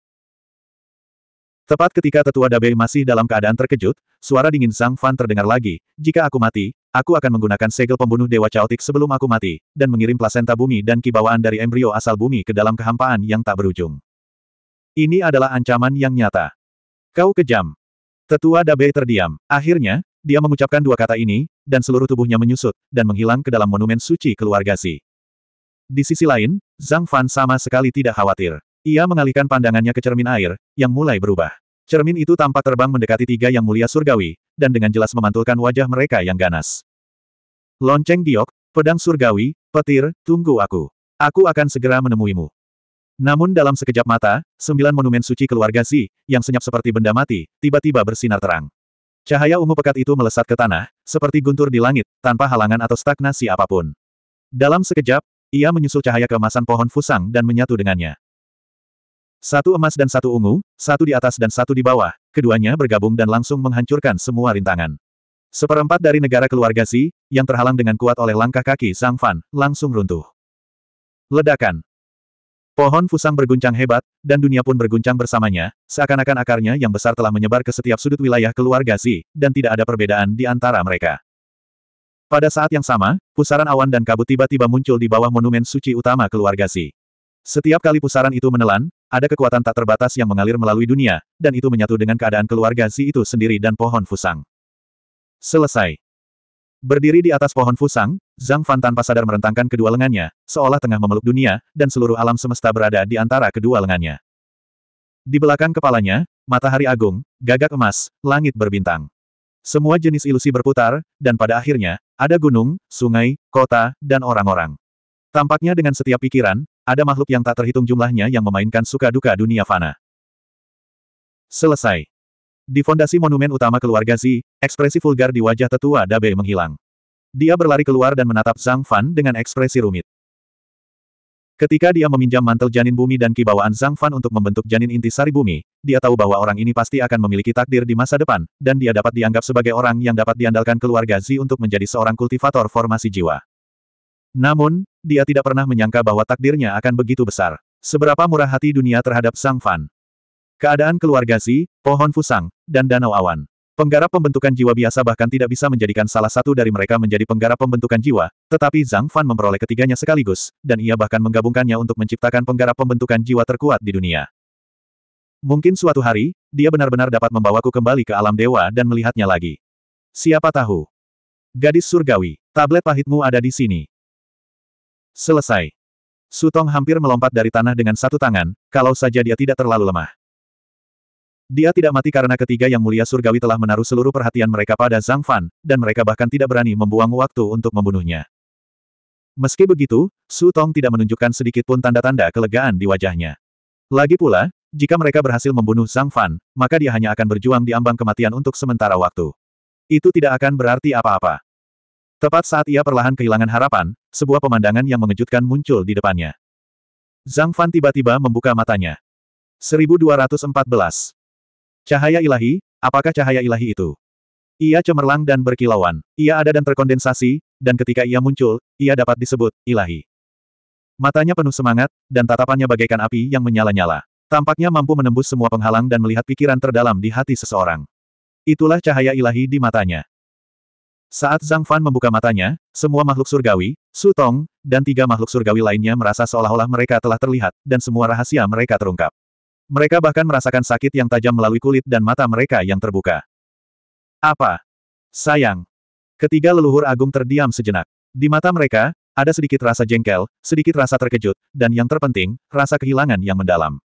Tepat ketika tetua Dabe masih dalam keadaan terkejut, suara dingin Zhang Fan terdengar lagi, jika aku mati, aku akan menggunakan segel pembunuh Dewa Chaotic sebelum aku mati, dan mengirim plasenta bumi dan kibawaan dari embrio asal bumi ke dalam kehampaan yang tak berujung. Ini adalah ancaman yang nyata. Kau kejam. Tetua Dabe terdiam. Akhirnya, dia mengucapkan dua kata ini, dan seluruh tubuhnya menyusut, dan menghilang ke dalam monumen suci keluarga Si. Di sisi lain, Zhang Fan sama sekali tidak khawatir. Ia mengalihkan pandangannya ke cermin air, yang mulai berubah. Cermin itu tampak terbang mendekati tiga yang mulia surgawi, dan dengan jelas memantulkan wajah mereka yang ganas. Lonceng giok, pedang surgawi, petir, tunggu aku. Aku akan segera menemuimu. Namun dalam sekejap mata, sembilan monumen suci keluarga Zi, yang senyap seperti benda mati, tiba-tiba bersinar terang. Cahaya ungu pekat itu melesat ke tanah, seperti guntur di langit, tanpa halangan atau stagnasi apapun. Dalam sekejap, ia menyusul cahaya keemasan pohon fusang dan menyatu dengannya. Satu emas dan satu ungu, satu di atas dan satu di bawah, keduanya bergabung dan langsung menghancurkan semua rintangan. Seperempat dari negara keluarga Si, yang terhalang dengan kuat oleh langkah kaki Sang Fan, langsung runtuh. Ledakan. Pohon fusang berguncang hebat, dan dunia pun berguncang bersamanya, seakan-akan akarnya yang besar telah menyebar ke setiap sudut wilayah keluarga Si, dan tidak ada perbedaan di antara mereka. Pada saat yang sama, pusaran awan dan kabut tiba-tiba muncul di bawah monumen suci utama keluarga Si. Setiap kali pusaran itu menelan, ada kekuatan tak terbatas yang mengalir melalui dunia, dan itu menyatu dengan keadaan keluarga si itu sendiri dan pohon fusang. Selesai. Berdiri di atas pohon fusang, Zhang Fan tanpa sadar merentangkan kedua lengannya, seolah tengah memeluk dunia, dan seluruh alam semesta berada di antara kedua lengannya. Di belakang kepalanya, matahari agung, gagak emas, langit berbintang. Semua jenis ilusi berputar, dan pada akhirnya, ada gunung, sungai, kota, dan orang-orang. Tampaknya dengan setiap pikiran, ada makhluk yang tak terhitung jumlahnya yang memainkan suka duka dunia fana. Selesai. Di fondasi monumen utama keluarga Zi, ekspresi vulgar di wajah tetua Dabe menghilang. Dia berlari keluar dan menatap Zhang Fan dengan ekspresi rumit. Ketika dia meminjam mantel janin bumi dan kibawaan Zhang Fan untuk membentuk janin inti sari bumi, dia tahu bahwa orang ini pasti akan memiliki takdir di masa depan, dan dia dapat dianggap sebagai orang yang dapat diandalkan keluarga Zi untuk menjadi seorang kultivator formasi jiwa. Namun, dia tidak pernah menyangka bahwa takdirnya akan begitu besar. Seberapa murah hati dunia terhadap Sang Fan. Keadaan keluarga Zi, pohon fusang, dan danau awan. Penggarap pembentukan jiwa biasa bahkan tidak bisa menjadikan salah satu dari mereka menjadi penggarap pembentukan jiwa, tetapi Zhang Fan memperoleh ketiganya sekaligus, dan ia bahkan menggabungkannya untuk menciptakan penggarap pembentukan jiwa terkuat di dunia. Mungkin suatu hari, dia benar-benar dapat membawaku kembali ke alam dewa dan melihatnya lagi. Siapa tahu? Gadis surgawi, tablet pahitmu ada di sini. Selesai. Sutong hampir melompat dari tanah dengan satu tangan, kalau saja dia tidak terlalu lemah. Dia tidak mati karena ketiga yang mulia surgawi telah menaruh seluruh perhatian mereka pada Zhang Fan, dan mereka bahkan tidak berani membuang waktu untuk membunuhnya. Meski begitu, Su Tong tidak menunjukkan sedikit pun tanda-tanda kelegaan di wajahnya. Lagi pula, jika mereka berhasil membunuh Zhang Fan, maka dia hanya akan berjuang di ambang kematian untuk sementara waktu. Itu tidak akan berarti apa-apa. Tepat saat ia perlahan kehilangan harapan, sebuah pemandangan yang mengejutkan muncul di depannya. Zhang Fan tiba-tiba membuka matanya. 1214. Cahaya ilahi, apakah cahaya ilahi itu? Ia cemerlang dan berkilauan. Ia ada dan terkondensasi, dan ketika ia muncul, ia dapat disebut ilahi. Matanya penuh semangat, dan tatapannya bagaikan api yang menyala-nyala. Tampaknya mampu menembus semua penghalang dan melihat pikiran terdalam di hati seseorang. Itulah cahaya ilahi di matanya. Saat Zhang Fan membuka matanya, semua makhluk surgawi, Su Tong, dan tiga makhluk surgawi lainnya merasa seolah-olah mereka telah terlihat, dan semua rahasia mereka terungkap. Mereka bahkan merasakan sakit yang tajam melalui kulit dan mata mereka yang terbuka. Apa? Sayang. Ketiga leluhur agung terdiam sejenak. Di mata mereka, ada sedikit rasa jengkel, sedikit rasa terkejut, dan yang terpenting, rasa kehilangan yang mendalam.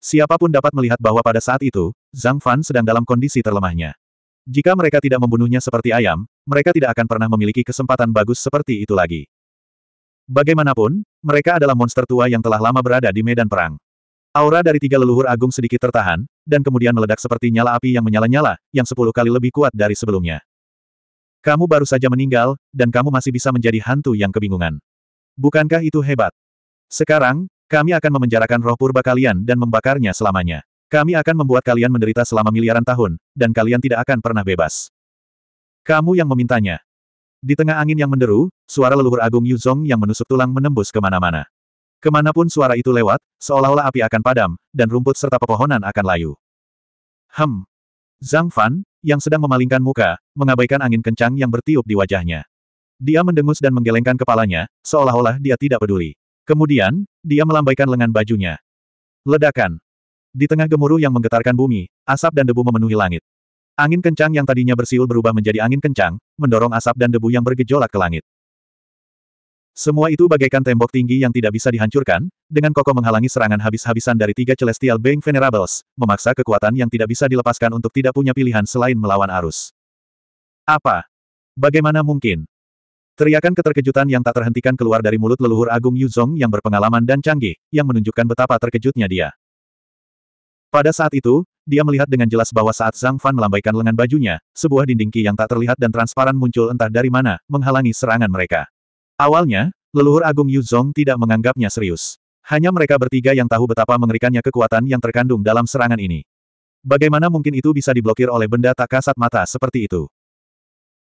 Siapapun dapat melihat bahwa pada saat itu, Zhang Fan sedang dalam kondisi terlemahnya. Jika mereka tidak membunuhnya seperti ayam, mereka tidak akan pernah memiliki kesempatan bagus seperti itu lagi. Bagaimanapun, mereka adalah monster tua yang telah lama berada di medan perang. Aura dari tiga leluhur agung sedikit tertahan, dan kemudian meledak seperti nyala api yang menyala-nyala, yang sepuluh kali lebih kuat dari sebelumnya. Kamu baru saja meninggal, dan kamu masih bisa menjadi hantu yang kebingungan. Bukankah itu hebat? Sekarang, kami akan memenjarakan roh purba kalian dan membakarnya selamanya. Kami akan membuat kalian menderita selama miliaran tahun, dan kalian tidak akan pernah bebas. Kamu yang memintanya. Di tengah angin yang menderu, suara leluhur agung Yuzong yang menusuk tulang menembus kemana-mana. Kemanapun suara itu lewat, seolah-olah api akan padam, dan rumput serta pepohonan akan layu. Hem. Zhang Fan, yang sedang memalingkan muka, mengabaikan angin kencang yang bertiup di wajahnya. Dia mendengus dan menggelengkan kepalanya, seolah-olah dia tidak peduli. Kemudian, dia melambaikan lengan bajunya. Ledakan. Di tengah gemuruh yang menggetarkan bumi, asap dan debu memenuhi langit. Angin kencang yang tadinya bersiul berubah menjadi angin kencang, mendorong asap dan debu yang bergejolak ke langit. Semua itu bagaikan tembok tinggi yang tidak bisa dihancurkan, dengan kokoh menghalangi serangan habis-habisan dari tiga Celestial Being Venerables, memaksa kekuatan yang tidak bisa dilepaskan untuk tidak punya pilihan selain melawan arus. Apa? Bagaimana mungkin? Teriakan keterkejutan yang tak terhentikan keluar dari mulut leluhur agung Yuzong yang berpengalaman dan canggih, yang menunjukkan betapa terkejutnya dia. Pada saat itu, dia melihat dengan jelas bahwa saat Zhang Fan melambaikan lengan bajunya, sebuah dinding ki yang tak terlihat dan transparan muncul entah dari mana, menghalangi serangan mereka. Awalnya, leluhur agung Yu Zong tidak menganggapnya serius. Hanya mereka bertiga yang tahu betapa mengerikannya kekuatan yang terkandung dalam serangan ini. Bagaimana mungkin itu bisa diblokir oleh benda tak kasat mata seperti itu?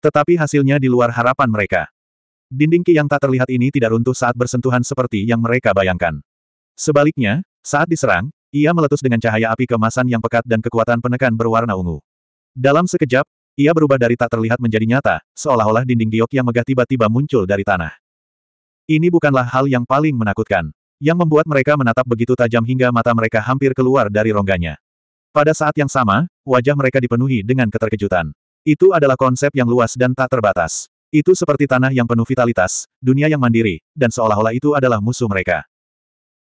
Tetapi hasilnya di luar harapan mereka. Dinding ki yang tak terlihat ini tidak runtuh saat bersentuhan seperti yang mereka bayangkan. Sebaliknya, saat diserang, ia meletus dengan cahaya api kemasan yang pekat dan kekuatan penekan berwarna ungu. Dalam sekejap, ia berubah dari tak terlihat menjadi nyata, seolah-olah dinding giok yang megah tiba-tiba muncul dari tanah. Ini bukanlah hal yang paling menakutkan, yang membuat mereka menatap begitu tajam hingga mata mereka hampir keluar dari rongganya. Pada saat yang sama, wajah mereka dipenuhi dengan keterkejutan. Itu adalah konsep yang luas dan tak terbatas. Itu seperti tanah yang penuh vitalitas, dunia yang mandiri, dan seolah-olah itu adalah musuh mereka.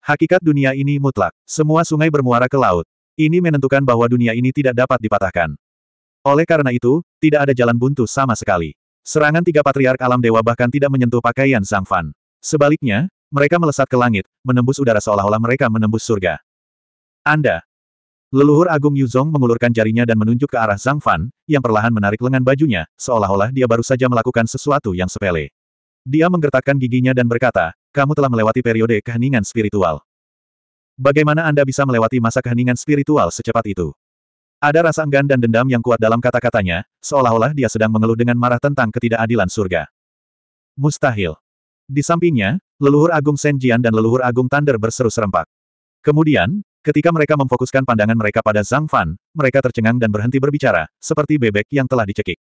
Hakikat dunia ini mutlak. Semua sungai bermuara ke laut. Ini menentukan bahwa dunia ini tidak dapat dipatahkan. Oleh karena itu, tidak ada jalan buntu sama sekali. Serangan tiga patriark alam dewa bahkan tidak menyentuh pakaian Zhang Fan. Sebaliknya, mereka melesat ke langit, menembus udara seolah-olah mereka menembus surga. Anda. Leluhur Agung Yuzong mengulurkan jarinya dan menunjuk ke arah Zhang Fan, yang perlahan menarik lengan bajunya, seolah-olah dia baru saja melakukan sesuatu yang sepele. Dia menggertakkan giginya dan berkata, kamu telah melewati periode keheningan spiritual. Bagaimana Anda bisa melewati masa keheningan spiritual secepat itu? Ada rasa enggan dan dendam yang kuat dalam kata-katanya, seolah-olah dia sedang mengeluh dengan marah tentang ketidakadilan surga. Mustahil. Di sampingnya, leluhur agung Senjian dan leluhur agung Thunder berseru serempak. Kemudian, ketika mereka memfokuskan pandangan mereka pada Zhang Fan, mereka tercengang dan berhenti berbicara, seperti bebek yang telah dicekik.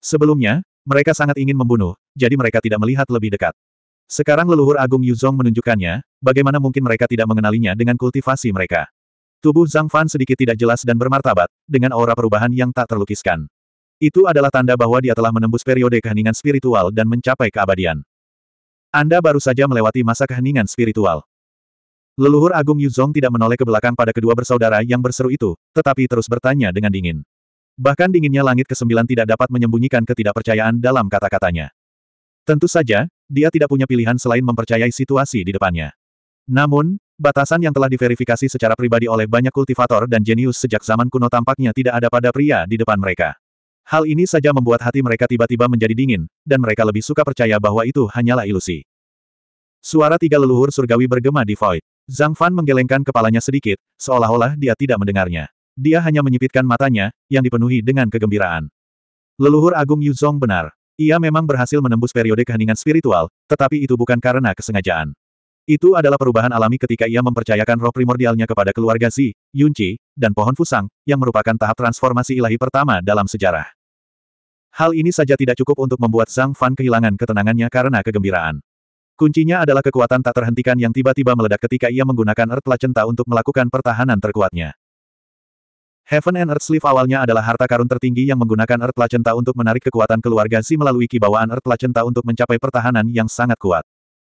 Sebelumnya, mereka sangat ingin membunuh, jadi mereka tidak melihat lebih dekat. Sekarang leluhur agung Yuzong menunjukkannya, bagaimana mungkin mereka tidak mengenalinya dengan kultivasi mereka. Tubuh Zhang Fan sedikit tidak jelas dan bermartabat, dengan aura perubahan yang tak terlukiskan. Itu adalah tanda bahwa dia telah menembus periode keheningan spiritual dan mencapai keabadian. Anda baru saja melewati masa keheningan spiritual. Leluhur Agung Yuzong tidak menoleh ke belakang pada kedua bersaudara yang berseru itu, tetapi terus bertanya dengan dingin. Bahkan dinginnya langit kesembilan tidak dapat menyembunyikan ketidakpercayaan dalam kata-katanya. Tentu saja, dia tidak punya pilihan selain mempercayai situasi di depannya. Namun, batasan yang telah diverifikasi secara pribadi oleh banyak kultivator dan jenius sejak zaman kuno tampaknya tidak ada pada pria di depan mereka. Hal ini saja membuat hati mereka tiba-tiba menjadi dingin, dan mereka lebih suka percaya bahwa itu hanyalah ilusi. Suara tiga leluhur surgawi bergema di void. Zhang Fan menggelengkan kepalanya sedikit, seolah-olah dia tidak mendengarnya. Dia hanya menyipitkan matanya, yang dipenuhi dengan kegembiraan. Leluhur Agung Yuzong benar. Ia memang berhasil menembus periode keheningan spiritual, tetapi itu bukan karena kesengajaan. Itu adalah perubahan alami ketika ia mempercayakan roh primordialnya kepada keluarga Zi, Yunqi, dan pohon Fusang, yang merupakan tahap transformasi ilahi pertama dalam sejarah. Hal ini saja tidak cukup untuk membuat Zhang Fan kehilangan ketenangannya karena kegembiraan. Kuncinya adalah kekuatan tak terhentikan yang tiba-tiba meledak ketika ia menggunakan Earth Placenta untuk melakukan pertahanan terkuatnya. Heaven and Earth Sleeve awalnya adalah harta karun tertinggi yang menggunakan Earth Placenta untuk menarik kekuatan keluarga Xi melalui kibawaan Earth Placenta untuk mencapai pertahanan yang sangat kuat.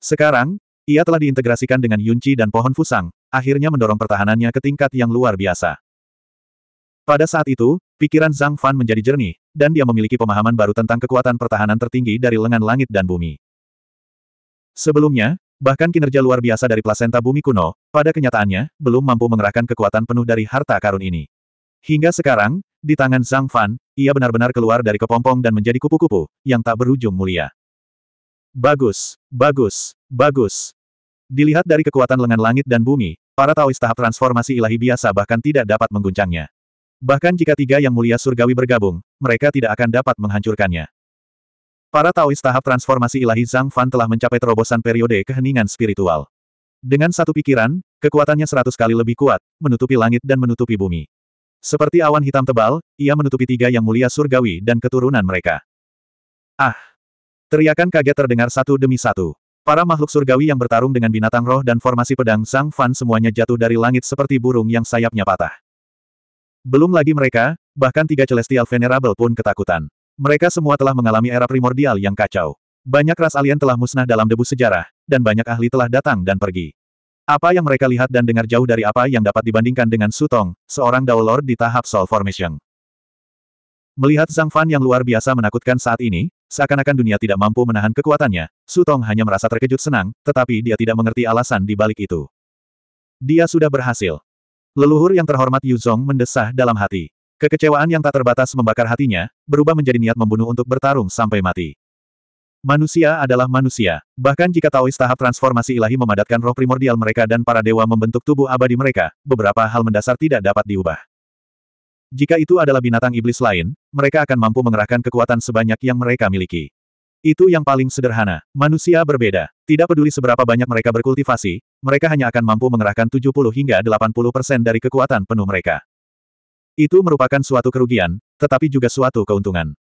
Sekarang, ia telah diintegrasikan dengan Yunci dan pohon fusang, akhirnya mendorong pertahanannya ke tingkat yang luar biasa. Pada saat itu, pikiran Zhang Fan menjadi jernih, dan dia memiliki pemahaman baru tentang kekuatan pertahanan tertinggi dari lengan langit dan bumi. Sebelumnya, bahkan kinerja luar biasa dari plasenta bumi kuno, pada kenyataannya, belum mampu mengerahkan kekuatan penuh dari harta karun ini. Hingga sekarang, di tangan Zhang Fan, ia benar-benar keluar dari kepompong dan menjadi kupu-kupu, yang tak berujung mulia. Bagus, bagus, bagus. Dilihat dari kekuatan lengan langit dan bumi, para Taois tahap transformasi ilahi biasa bahkan tidak dapat mengguncangnya. Bahkan jika tiga yang mulia surgawi bergabung, mereka tidak akan dapat menghancurkannya. Para Taois tahap transformasi ilahi Zhang Fan telah mencapai terobosan periode keheningan spiritual. Dengan satu pikiran, kekuatannya seratus kali lebih kuat, menutupi langit dan menutupi bumi. Seperti awan hitam tebal, ia menutupi tiga yang mulia surgawi dan keturunan mereka. Ah! Teriakan kaget terdengar satu demi satu. Para makhluk surgawi yang bertarung dengan binatang roh dan formasi pedang Sang Fan semuanya jatuh dari langit seperti burung yang sayapnya patah. Belum lagi mereka, bahkan tiga Celestial Venerable pun ketakutan. Mereka semua telah mengalami era primordial yang kacau. Banyak ras alien telah musnah dalam debu sejarah, dan banyak ahli telah datang dan pergi. Apa yang mereka lihat dan dengar jauh dari apa yang dapat dibandingkan dengan Sutong, seorang Dao Lord di tahap Soul Formation. Melihat Zhang Fan yang luar biasa menakutkan saat ini, seakan-akan dunia tidak mampu menahan kekuatannya, Sutong hanya merasa terkejut senang, tetapi dia tidak mengerti alasan di balik itu. Dia sudah berhasil. Leluhur yang terhormat Yu Zong mendesah dalam hati. Kekecewaan yang tak terbatas membakar hatinya, berubah menjadi niat membunuh untuk bertarung sampai mati. Manusia adalah manusia. Bahkan jika Taois tahap transformasi ilahi memadatkan roh primordial mereka dan para dewa membentuk tubuh abadi mereka, beberapa hal mendasar tidak dapat diubah. Jika itu adalah binatang iblis lain, mereka akan mampu mengerahkan kekuatan sebanyak yang mereka miliki. Itu yang paling sederhana. Manusia berbeda. Tidak peduli seberapa banyak mereka berkultivasi, mereka hanya akan mampu mengerahkan 70 hingga 80 persen dari kekuatan penuh mereka. Itu merupakan suatu kerugian, tetapi juga suatu keuntungan.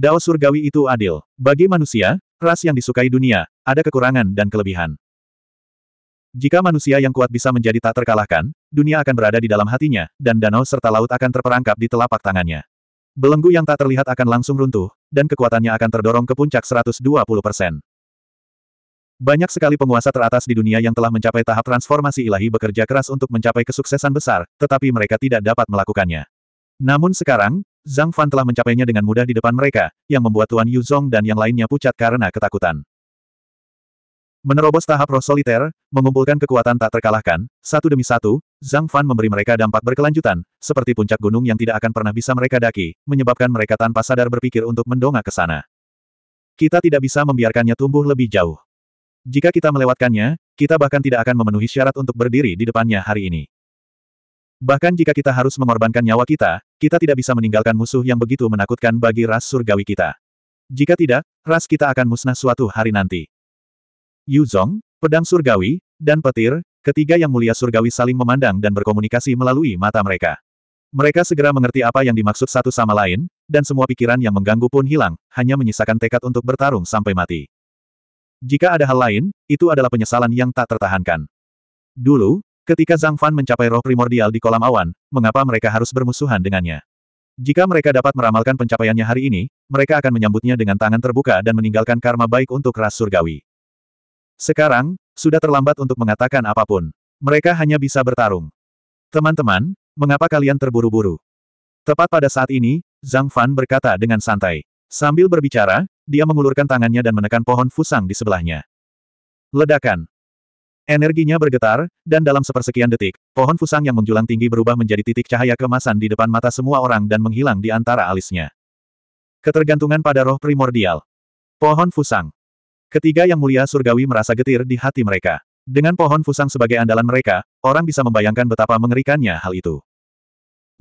Dao surgawi itu adil. Bagi manusia, ras yang disukai dunia, ada kekurangan dan kelebihan. Jika manusia yang kuat bisa menjadi tak terkalahkan, dunia akan berada di dalam hatinya, dan danau serta laut akan terperangkap di telapak tangannya. Belenggu yang tak terlihat akan langsung runtuh, dan kekuatannya akan terdorong ke puncak 120%. Banyak sekali penguasa teratas di dunia yang telah mencapai tahap transformasi ilahi bekerja keras untuk mencapai kesuksesan besar, tetapi mereka tidak dapat melakukannya. Namun sekarang, Zhang Fan telah mencapainya dengan mudah di depan mereka, yang membuat Tuan Yu Yuzong dan yang lainnya pucat karena ketakutan. Menerobos tahap roh soliter, mengumpulkan kekuatan tak terkalahkan, satu demi satu, Zhang Fan memberi mereka dampak berkelanjutan, seperti puncak gunung yang tidak akan pernah bisa mereka daki, menyebabkan mereka tanpa sadar berpikir untuk mendongak ke sana. Kita tidak bisa membiarkannya tumbuh lebih jauh. Jika kita melewatkannya, kita bahkan tidak akan memenuhi syarat untuk berdiri di depannya hari ini. Bahkan jika kita harus mengorbankan nyawa kita, kita tidak bisa meninggalkan musuh yang begitu menakutkan bagi ras surgawi kita. Jika tidak, ras kita akan musnah suatu hari nanti. Yuzong, pedang surgawi, dan petir, ketiga yang mulia surgawi saling memandang dan berkomunikasi melalui mata mereka. Mereka segera mengerti apa yang dimaksud satu sama lain, dan semua pikiran yang mengganggu pun hilang, hanya menyisakan tekad untuk bertarung sampai mati. Jika ada hal lain, itu adalah penyesalan yang tak tertahankan. Dulu, Ketika Zhang Fan mencapai roh primordial di kolam awan, mengapa mereka harus bermusuhan dengannya? Jika mereka dapat meramalkan pencapaiannya hari ini, mereka akan menyambutnya dengan tangan terbuka dan meninggalkan karma baik untuk ras surgawi. Sekarang, sudah terlambat untuk mengatakan apapun. Mereka hanya bisa bertarung. Teman-teman, mengapa kalian terburu-buru? Tepat pada saat ini, Zhang Fan berkata dengan santai. Sambil berbicara, dia mengulurkan tangannya dan menekan pohon fusang di sebelahnya. Ledakan. Energinya bergetar, dan dalam sepersekian detik, pohon fusang yang menjulang tinggi berubah menjadi titik cahaya kemasan di depan mata semua orang dan menghilang di antara alisnya. Ketergantungan pada roh primordial. Pohon fusang. Ketiga yang mulia surgawi merasa getir di hati mereka. Dengan pohon fusang sebagai andalan mereka, orang bisa membayangkan betapa mengerikannya hal itu.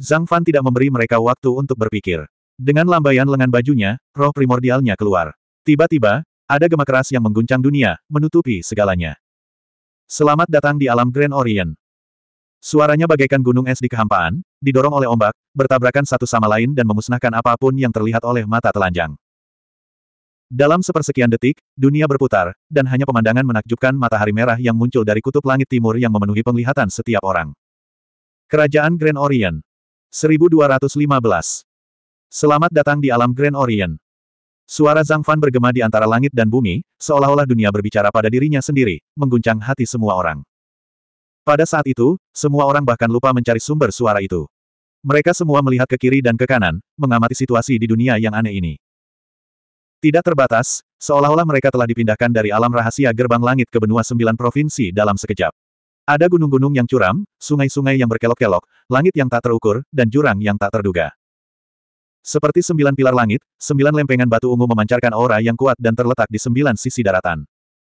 Zhang Fan tidak memberi mereka waktu untuk berpikir. Dengan lambaian lengan bajunya, roh primordialnya keluar. Tiba-tiba, ada gema keras yang mengguncang dunia, menutupi segalanya. Selamat datang di alam Grand Orient. Suaranya bagaikan gunung es di kehampaan, didorong oleh ombak, bertabrakan satu sama lain dan memusnahkan apapun yang terlihat oleh mata telanjang. Dalam sepersekian detik, dunia berputar, dan hanya pemandangan menakjubkan matahari merah yang muncul dari kutub langit timur yang memenuhi penglihatan setiap orang. Kerajaan Grand Orient 1215 Selamat datang di alam Grand Orient. Suara Zhang Fan bergema di antara langit dan bumi, seolah-olah dunia berbicara pada dirinya sendiri, mengguncang hati semua orang. Pada saat itu, semua orang bahkan lupa mencari sumber suara itu. Mereka semua melihat ke kiri dan ke kanan, mengamati situasi di dunia yang aneh ini. Tidak terbatas, seolah-olah mereka telah dipindahkan dari alam rahasia gerbang langit ke benua sembilan provinsi dalam sekejap. Ada gunung-gunung yang curam, sungai-sungai yang berkelok-kelok, langit yang tak terukur, dan jurang yang tak terduga. Seperti sembilan pilar langit, sembilan lempengan batu ungu memancarkan aura yang kuat dan terletak di sembilan sisi daratan.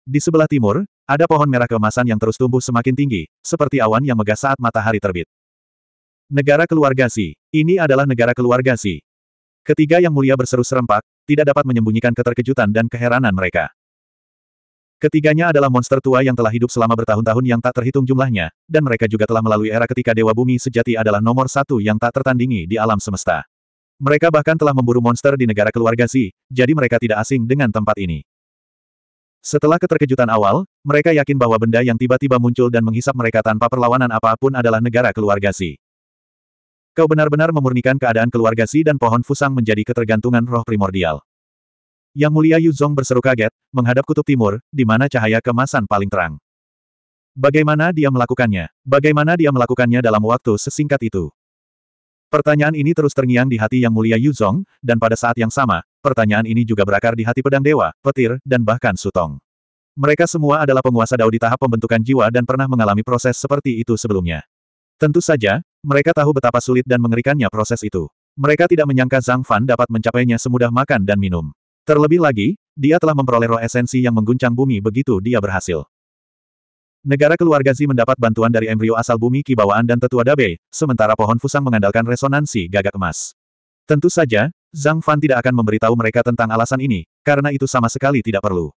Di sebelah timur, ada pohon merah keemasan yang terus tumbuh semakin tinggi, seperti awan yang megah saat matahari terbit. Negara keluarga Si. Ini adalah negara keluarga Si. Ketiga yang mulia berseru serempak, tidak dapat menyembunyikan keterkejutan dan keheranan mereka. Ketiganya adalah monster tua yang telah hidup selama bertahun-tahun yang tak terhitung jumlahnya, dan mereka juga telah melalui era ketika Dewa Bumi sejati adalah nomor satu yang tak tertandingi di alam semesta. Mereka bahkan telah memburu monster di negara keluarga Xi, jadi mereka tidak asing dengan tempat ini. Setelah keterkejutan awal, mereka yakin bahwa benda yang tiba-tiba muncul dan menghisap mereka tanpa perlawanan apapun adalah negara keluarga Xi. Kau benar-benar memurnikan keadaan keluarga Si dan pohon Fusang menjadi ketergantungan roh primordial. Yang mulia Yu Zong berseru kaget, menghadap kutub timur, di mana cahaya kemasan paling terang. Bagaimana dia melakukannya? Bagaimana dia melakukannya dalam waktu sesingkat itu? Pertanyaan ini terus terngiang di hati yang mulia Yuzong, dan pada saat yang sama, pertanyaan ini juga berakar di hati pedang dewa, petir, dan bahkan sutong. Mereka semua adalah penguasa dao di tahap pembentukan jiwa dan pernah mengalami proses seperti itu sebelumnya. Tentu saja, mereka tahu betapa sulit dan mengerikannya proses itu. Mereka tidak menyangka Zhang Fan dapat mencapainya semudah makan dan minum. Terlebih lagi, dia telah memperoleh roh esensi yang mengguncang bumi begitu dia berhasil. Negara keluarga Zi mendapat bantuan dari embrio asal bumi Kibawaan dan tetua Dabe, sementara pohon fusang mengandalkan resonansi gagak emas. Tentu saja, Zhang Fan tidak akan memberitahu mereka tentang alasan ini, karena itu sama sekali tidak perlu.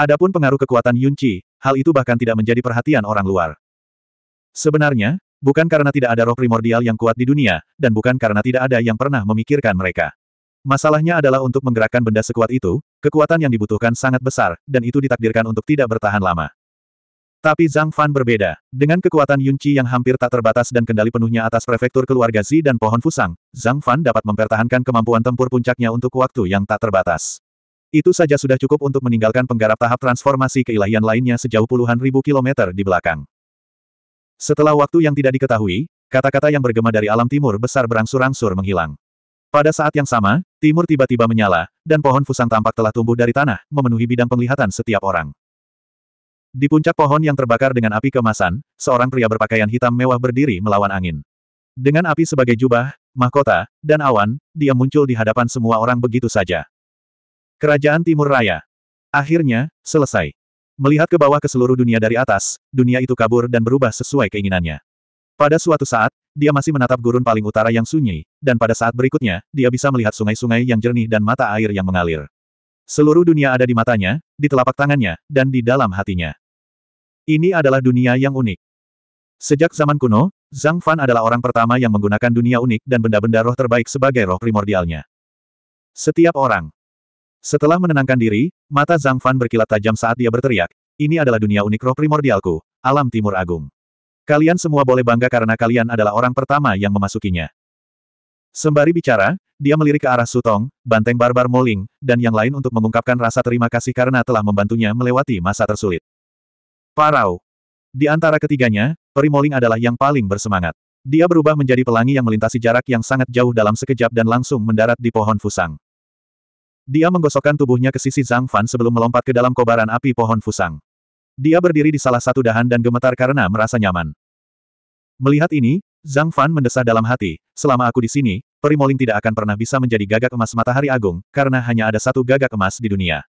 Adapun pengaruh kekuatan Yun Qi, hal itu bahkan tidak menjadi perhatian orang luar. Sebenarnya, bukan karena tidak ada roh primordial yang kuat di dunia, dan bukan karena tidak ada yang pernah memikirkan mereka. Masalahnya adalah untuk menggerakkan benda sekuat itu, kekuatan yang dibutuhkan sangat besar, dan itu ditakdirkan untuk tidak bertahan lama. Tapi Zhang Fan berbeda. Dengan kekuatan Yun Yunqi yang hampir tak terbatas dan kendali penuhnya atas prefektur keluarga Zi dan pohon Fusang, Zhang Fan dapat mempertahankan kemampuan tempur puncaknya untuk waktu yang tak terbatas. Itu saja sudah cukup untuk meninggalkan penggarap tahap transformasi keilahian lainnya sejauh puluhan ribu kilometer di belakang. Setelah waktu yang tidak diketahui, kata-kata yang bergema dari alam timur besar berangsur-angsur menghilang. Pada saat yang sama, timur tiba-tiba menyala, dan pohon Fusang tampak telah tumbuh dari tanah, memenuhi bidang penglihatan setiap orang. Di puncak pohon yang terbakar dengan api kemasan, seorang pria berpakaian hitam mewah berdiri melawan angin. Dengan api sebagai jubah, mahkota, dan awan, dia muncul di hadapan semua orang begitu saja. Kerajaan Timur Raya. Akhirnya, selesai. Melihat ke bawah ke seluruh dunia dari atas, dunia itu kabur dan berubah sesuai keinginannya. Pada suatu saat, dia masih menatap gurun paling utara yang sunyi, dan pada saat berikutnya, dia bisa melihat sungai-sungai yang jernih dan mata air yang mengalir. Seluruh dunia ada di matanya, di telapak tangannya, dan di dalam hatinya. Ini adalah dunia yang unik. Sejak zaman kuno, Zhang Fan adalah orang pertama yang menggunakan dunia unik dan benda-benda roh terbaik sebagai roh primordialnya. Setiap orang. Setelah menenangkan diri, mata Zhang Fan berkilat tajam saat dia berteriak, ini adalah dunia unik roh primordialku, alam timur agung. Kalian semua boleh bangga karena kalian adalah orang pertama yang memasukinya. Sembari bicara, dia melirik ke arah Sutong, Banteng Barbar Moling, dan yang lain untuk mengungkapkan rasa terima kasih karena telah membantunya melewati masa tersulit. Parau. Di antara ketiganya, Perimoling adalah yang paling bersemangat. Dia berubah menjadi pelangi yang melintasi jarak yang sangat jauh dalam sekejap dan langsung mendarat di pohon fusang. Dia menggosokkan tubuhnya ke sisi Zhang Fan sebelum melompat ke dalam kobaran api pohon fusang. Dia berdiri di salah satu dahan dan gemetar karena merasa nyaman. Melihat ini, Zhang Fan mendesah dalam hati, selama aku di sini, Perimoling tidak akan pernah bisa menjadi gagak emas matahari agung, karena hanya ada satu gagak emas di dunia.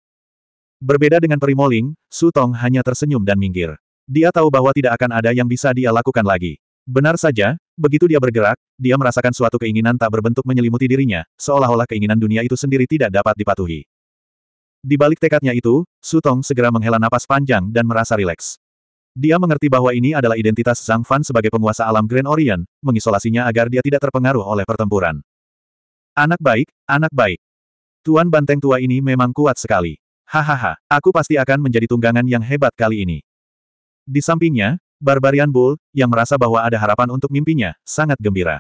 Berbeda dengan peri Su Tong hanya tersenyum dan minggir. Dia tahu bahwa tidak akan ada yang bisa dia lakukan lagi. Benar saja, begitu dia bergerak, dia merasakan suatu keinginan tak berbentuk menyelimuti dirinya, seolah-olah keinginan dunia itu sendiri tidak dapat dipatuhi. Di balik tekadnya itu, Su Tong segera menghela napas panjang dan merasa rileks. Dia mengerti bahwa ini adalah identitas Zhang Fan sebagai penguasa alam Grand Orient, mengisolasinya agar dia tidak terpengaruh oleh pertempuran. Anak baik, anak baik. Tuan Banteng tua ini memang kuat sekali. Hahaha, aku pasti akan menjadi tunggangan yang hebat kali ini. Di sampingnya, Barbarian Bull, yang merasa bahwa ada harapan untuk mimpinya, sangat gembira.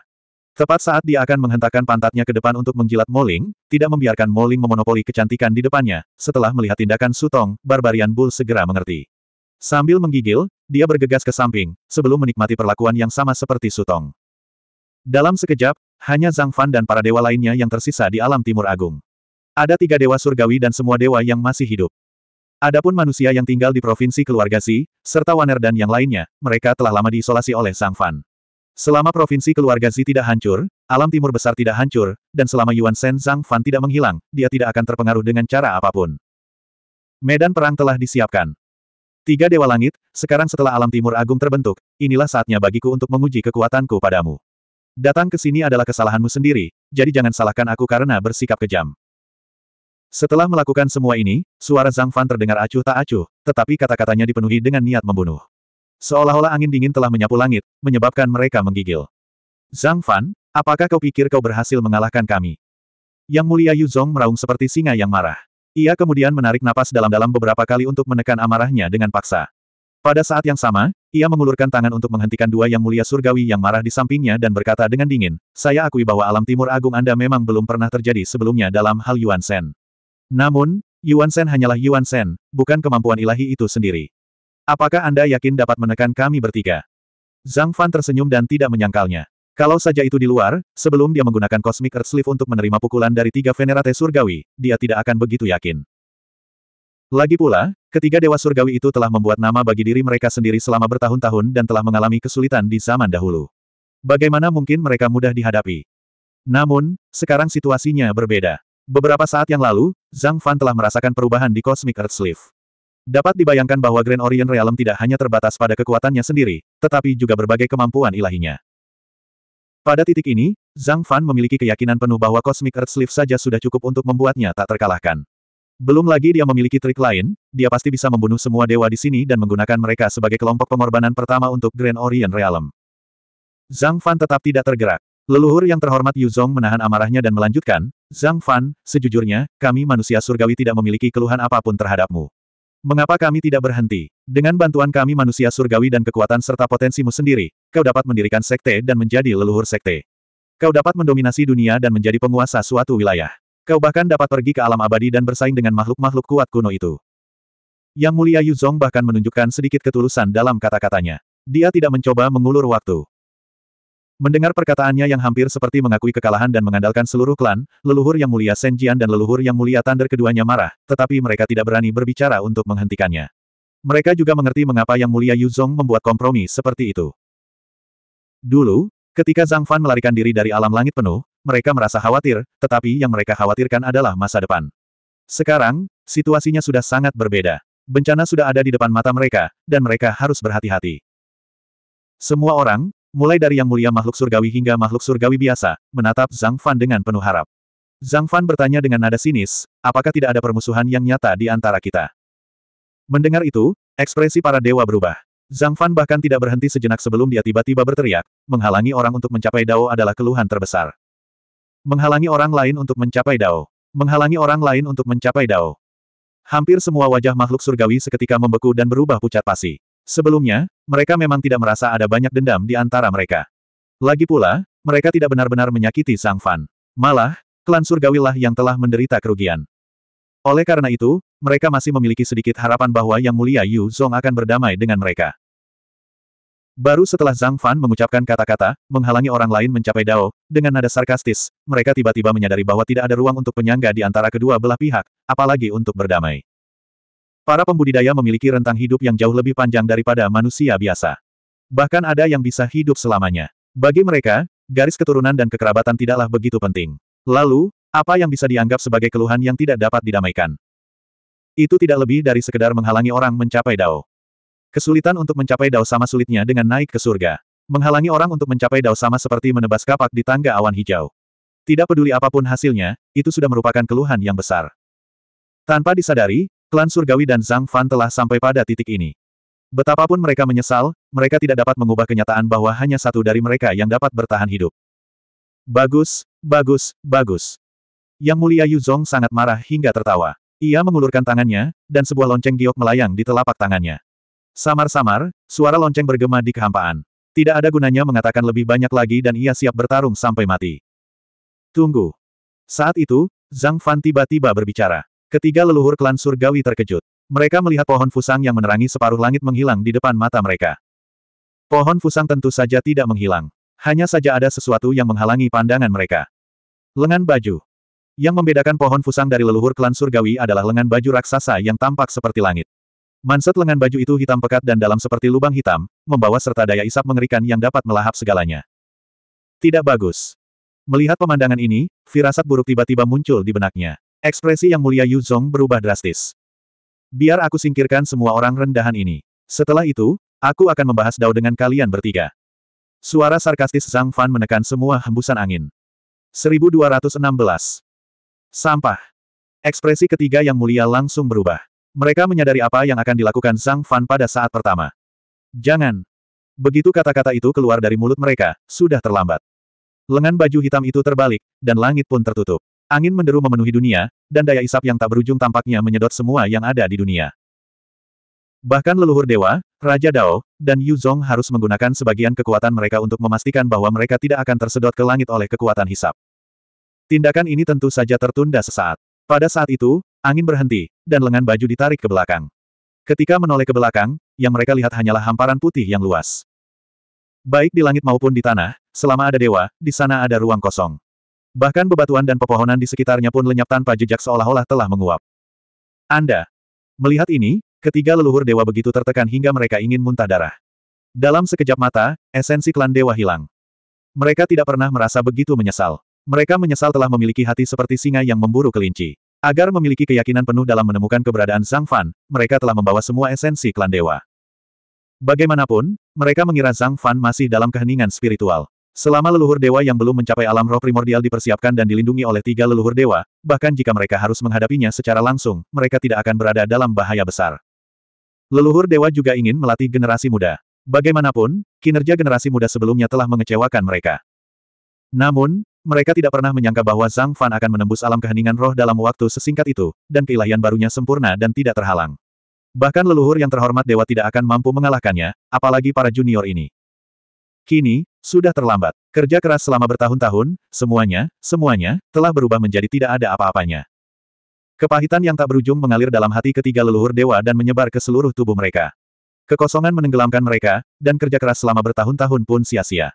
Tepat saat dia akan menghentakkan pantatnya ke depan untuk menjilat Moling, tidak membiarkan Moling memonopoli kecantikan di depannya, setelah melihat tindakan Sutong, Barbarian Bull segera mengerti. Sambil menggigil, dia bergegas ke samping, sebelum menikmati perlakuan yang sama seperti Sutong. Dalam sekejap, hanya Zhang Fan dan para dewa lainnya yang tersisa di alam timur agung. Ada tiga dewa surgawi dan semua dewa yang masih hidup. Adapun manusia yang tinggal di provinsi keluarga Si, serta Waner dan yang lainnya, mereka telah lama diisolasi oleh Sang Fan. Selama provinsi keluarga Si tidak hancur, alam timur besar tidak hancur, dan selama Yuan Shen Sang Fan tidak menghilang, dia tidak akan terpengaruh dengan cara apapun. Medan perang telah disiapkan. Tiga Dewa Langit, sekarang setelah alam timur agung terbentuk, inilah saatnya bagiku untuk menguji kekuatanku padamu. Datang ke sini adalah kesalahanmu sendiri, jadi jangan salahkan aku karena bersikap kejam. Setelah melakukan semua ini, suara Zhang Fan terdengar acuh tak acuh, tetapi kata-katanya dipenuhi dengan niat membunuh. Seolah-olah angin dingin telah menyapu langit, menyebabkan mereka menggigil. Zhang Fan, apakah kau pikir kau berhasil mengalahkan kami? Yang mulia Yu Zong meraung seperti singa yang marah. Ia kemudian menarik napas dalam-dalam beberapa kali untuk menekan amarahnya dengan paksa. Pada saat yang sama, ia mengulurkan tangan untuk menghentikan dua yang mulia surgawi yang marah di sampingnya dan berkata dengan dingin, saya akui bahwa alam timur agung Anda memang belum pernah terjadi sebelumnya dalam hal Yuan Shen." Namun, Yuan Shen hanyalah Yuan Shen, bukan kemampuan ilahi itu sendiri. Apakah Anda yakin dapat menekan kami bertiga? Zhang Fan tersenyum dan tidak menyangkalnya. Kalau saja itu di luar, sebelum dia menggunakan Cosmic Earth Sleeve untuk menerima pukulan dari tiga Venerate Surgawi, dia tidak akan begitu yakin. Lagi pula, ketiga Dewa Surgawi itu telah membuat nama bagi diri mereka sendiri selama bertahun-tahun dan telah mengalami kesulitan di zaman dahulu. Bagaimana mungkin mereka mudah dihadapi? Namun, sekarang situasinya berbeda. Beberapa saat yang lalu, Zhang Fan telah merasakan perubahan di Cosmic Earth Sleeve. Dapat dibayangkan bahwa Grand Orient Realm tidak hanya terbatas pada kekuatannya sendiri, tetapi juga berbagai kemampuan ilahinya. Pada titik ini, Zhang Fan memiliki keyakinan penuh bahwa Cosmic Earth Sleeve saja sudah cukup untuk membuatnya tak terkalahkan. Belum lagi dia memiliki trik lain, dia pasti bisa membunuh semua dewa di sini dan menggunakan mereka sebagai kelompok pengorbanan pertama untuk Grand Orient Realm. Zhang Fan tetap tidak tergerak. Leluhur yang terhormat Yu Zong menahan amarahnya dan melanjutkan, Zhang Fan, sejujurnya, kami manusia surgawi tidak memiliki keluhan apapun terhadapmu. Mengapa kami tidak berhenti? Dengan bantuan kami manusia surgawi dan kekuatan serta potensimu sendiri, kau dapat mendirikan sekte dan menjadi leluhur sekte. Kau dapat mendominasi dunia dan menjadi penguasa suatu wilayah. Kau bahkan dapat pergi ke alam abadi dan bersaing dengan makhluk-makhluk kuat kuno itu. Yang mulia Yu Zong bahkan menunjukkan sedikit ketulusan dalam kata-katanya. Dia tidak mencoba mengulur waktu. Mendengar perkataannya yang hampir seperti mengakui kekalahan dan mengandalkan seluruh klan, leluhur yang mulia Senjian dan leluhur yang mulia Thunder keduanya marah, tetapi mereka tidak berani berbicara untuk menghentikannya. Mereka juga mengerti mengapa yang mulia Yuzong membuat kompromi seperti itu. Dulu, ketika Zhang Fan melarikan diri dari alam langit penuh, mereka merasa khawatir, tetapi yang mereka khawatirkan adalah masa depan. Sekarang, situasinya sudah sangat berbeda. Bencana sudah ada di depan mata mereka, dan mereka harus berhati-hati. Semua orang, mulai dari yang mulia makhluk surgawi hingga makhluk surgawi biasa, menatap Zhang Fan dengan penuh harap. Zhang Fan bertanya dengan nada sinis, apakah tidak ada permusuhan yang nyata di antara kita? Mendengar itu, ekspresi para dewa berubah. Zhang Fan bahkan tidak berhenti sejenak sebelum dia tiba-tiba berteriak, menghalangi orang untuk mencapai Dao adalah keluhan terbesar. Menghalangi orang lain untuk mencapai Dao. Menghalangi orang lain untuk mencapai Dao. Hampir semua wajah makhluk surgawi seketika membeku dan berubah pucat pasi. Sebelumnya, mereka memang tidak merasa ada banyak dendam di antara mereka. Lagi pula, mereka tidak benar-benar menyakiti Sang Fan. Malah, klan surgawi yang telah menderita kerugian. Oleh karena itu, mereka masih memiliki sedikit harapan bahwa Yang Mulia Yu Zong akan berdamai dengan mereka. Baru setelah Zhang Fan mengucapkan kata-kata, menghalangi orang lain mencapai Dao, dengan nada sarkastis, mereka tiba-tiba menyadari bahwa tidak ada ruang untuk penyangga di antara kedua belah pihak, apalagi untuk berdamai. Para pembudidaya memiliki rentang hidup yang jauh lebih panjang daripada manusia biasa. Bahkan ada yang bisa hidup selamanya. Bagi mereka, garis keturunan dan kekerabatan tidaklah begitu penting. Lalu, apa yang bisa dianggap sebagai keluhan yang tidak dapat didamaikan? Itu tidak lebih dari sekedar menghalangi orang mencapai dao. Kesulitan untuk mencapai dao sama sulitnya dengan naik ke surga. Menghalangi orang untuk mencapai dao sama seperti menebas kapak di tangga awan hijau. Tidak peduli apapun hasilnya, itu sudah merupakan keluhan yang besar. Tanpa disadari, Klan Surgawi dan Zhang Fan telah sampai pada titik ini. Betapapun mereka menyesal, mereka tidak dapat mengubah kenyataan bahwa hanya satu dari mereka yang dapat bertahan hidup. Bagus, bagus, bagus. Yang mulia Yu Zhong sangat marah hingga tertawa. Ia mengulurkan tangannya, dan sebuah lonceng giok melayang di telapak tangannya. Samar-samar, suara lonceng bergema di kehampaan. Tidak ada gunanya mengatakan lebih banyak lagi dan ia siap bertarung sampai mati. Tunggu. Saat itu, Zhang Fan tiba-tiba berbicara. Ketiga leluhur klan surgawi terkejut. Mereka melihat pohon fusang yang menerangi separuh langit menghilang di depan mata mereka. Pohon fusang tentu saja tidak menghilang. Hanya saja ada sesuatu yang menghalangi pandangan mereka. Lengan baju. Yang membedakan pohon fusang dari leluhur klan surgawi adalah lengan baju raksasa yang tampak seperti langit. Manset lengan baju itu hitam pekat dan dalam seperti lubang hitam, membawa serta daya isap mengerikan yang dapat melahap segalanya. Tidak bagus. Melihat pemandangan ini, firasat buruk tiba-tiba muncul di benaknya. Ekspresi yang mulia Yu Zhong berubah drastis. Biar aku singkirkan semua orang rendahan ini. Setelah itu, aku akan membahas Dao dengan kalian bertiga. Suara sarkastis Zhang Fan menekan semua hembusan angin. 1216. Sampah. Ekspresi ketiga yang mulia langsung berubah. Mereka menyadari apa yang akan dilakukan Zhang Fan pada saat pertama. Jangan. Begitu kata-kata itu keluar dari mulut mereka, sudah terlambat. Lengan baju hitam itu terbalik, dan langit pun tertutup. Angin menderu memenuhi dunia, dan daya isap yang tak berujung tampaknya menyedot semua yang ada di dunia. Bahkan leluhur dewa, Raja Dao, dan Yu Zong harus menggunakan sebagian kekuatan mereka untuk memastikan bahwa mereka tidak akan tersedot ke langit oleh kekuatan hisap. Tindakan ini tentu saja tertunda sesaat. Pada saat itu, angin berhenti, dan lengan baju ditarik ke belakang. Ketika menoleh ke belakang, yang mereka lihat hanyalah hamparan putih yang luas. Baik di langit maupun di tanah, selama ada dewa, di sana ada ruang kosong. Bahkan bebatuan dan pepohonan di sekitarnya pun lenyap tanpa jejak seolah-olah telah menguap. Anda. Melihat ini, ketiga leluhur dewa begitu tertekan hingga mereka ingin muntah darah. Dalam sekejap mata, esensi klan dewa hilang. Mereka tidak pernah merasa begitu menyesal. Mereka menyesal telah memiliki hati seperti singa yang memburu kelinci. Agar memiliki keyakinan penuh dalam menemukan keberadaan Zhang Fan, mereka telah membawa semua esensi klan dewa. Bagaimanapun, mereka mengira Zhang Fan masih dalam keheningan spiritual. Selama leluhur dewa yang belum mencapai alam roh primordial dipersiapkan dan dilindungi oleh tiga leluhur dewa, bahkan jika mereka harus menghadapinya secara langsung, mereka tidak akan berada dalam bahaya besar. Leluhur dewa juga ingin melatih generasi muda. Bagaimanapun, kinerja generasi muda sebelumnya telah mengecewakan mereka. Namun, mereka tidak pernah menyangka bahwa Zhang Fan akan menembus alam keheningan roh dalam waktu sesingkat itu, dan keilahian barunya sempurna dan tidak terhalang. Bahkan leluhur yang terhormat dewa tidak akan mampu mengalahkannya, apalagi para junior ini. Kini, sudah terlambat. Kerja keras selama bertahun-tahun, semuanya, semuanya, telah berubah menjadi tidak ada apa-apanya. Kepahitan yang tak berujung mengalir dalam hati ketiga leluhur dewa dan menyebar ke seluruh tubuh mereka. Kekosongan menenggelamkan mereka, dan kerja keras selama bertahun-tahun pun sia-sia.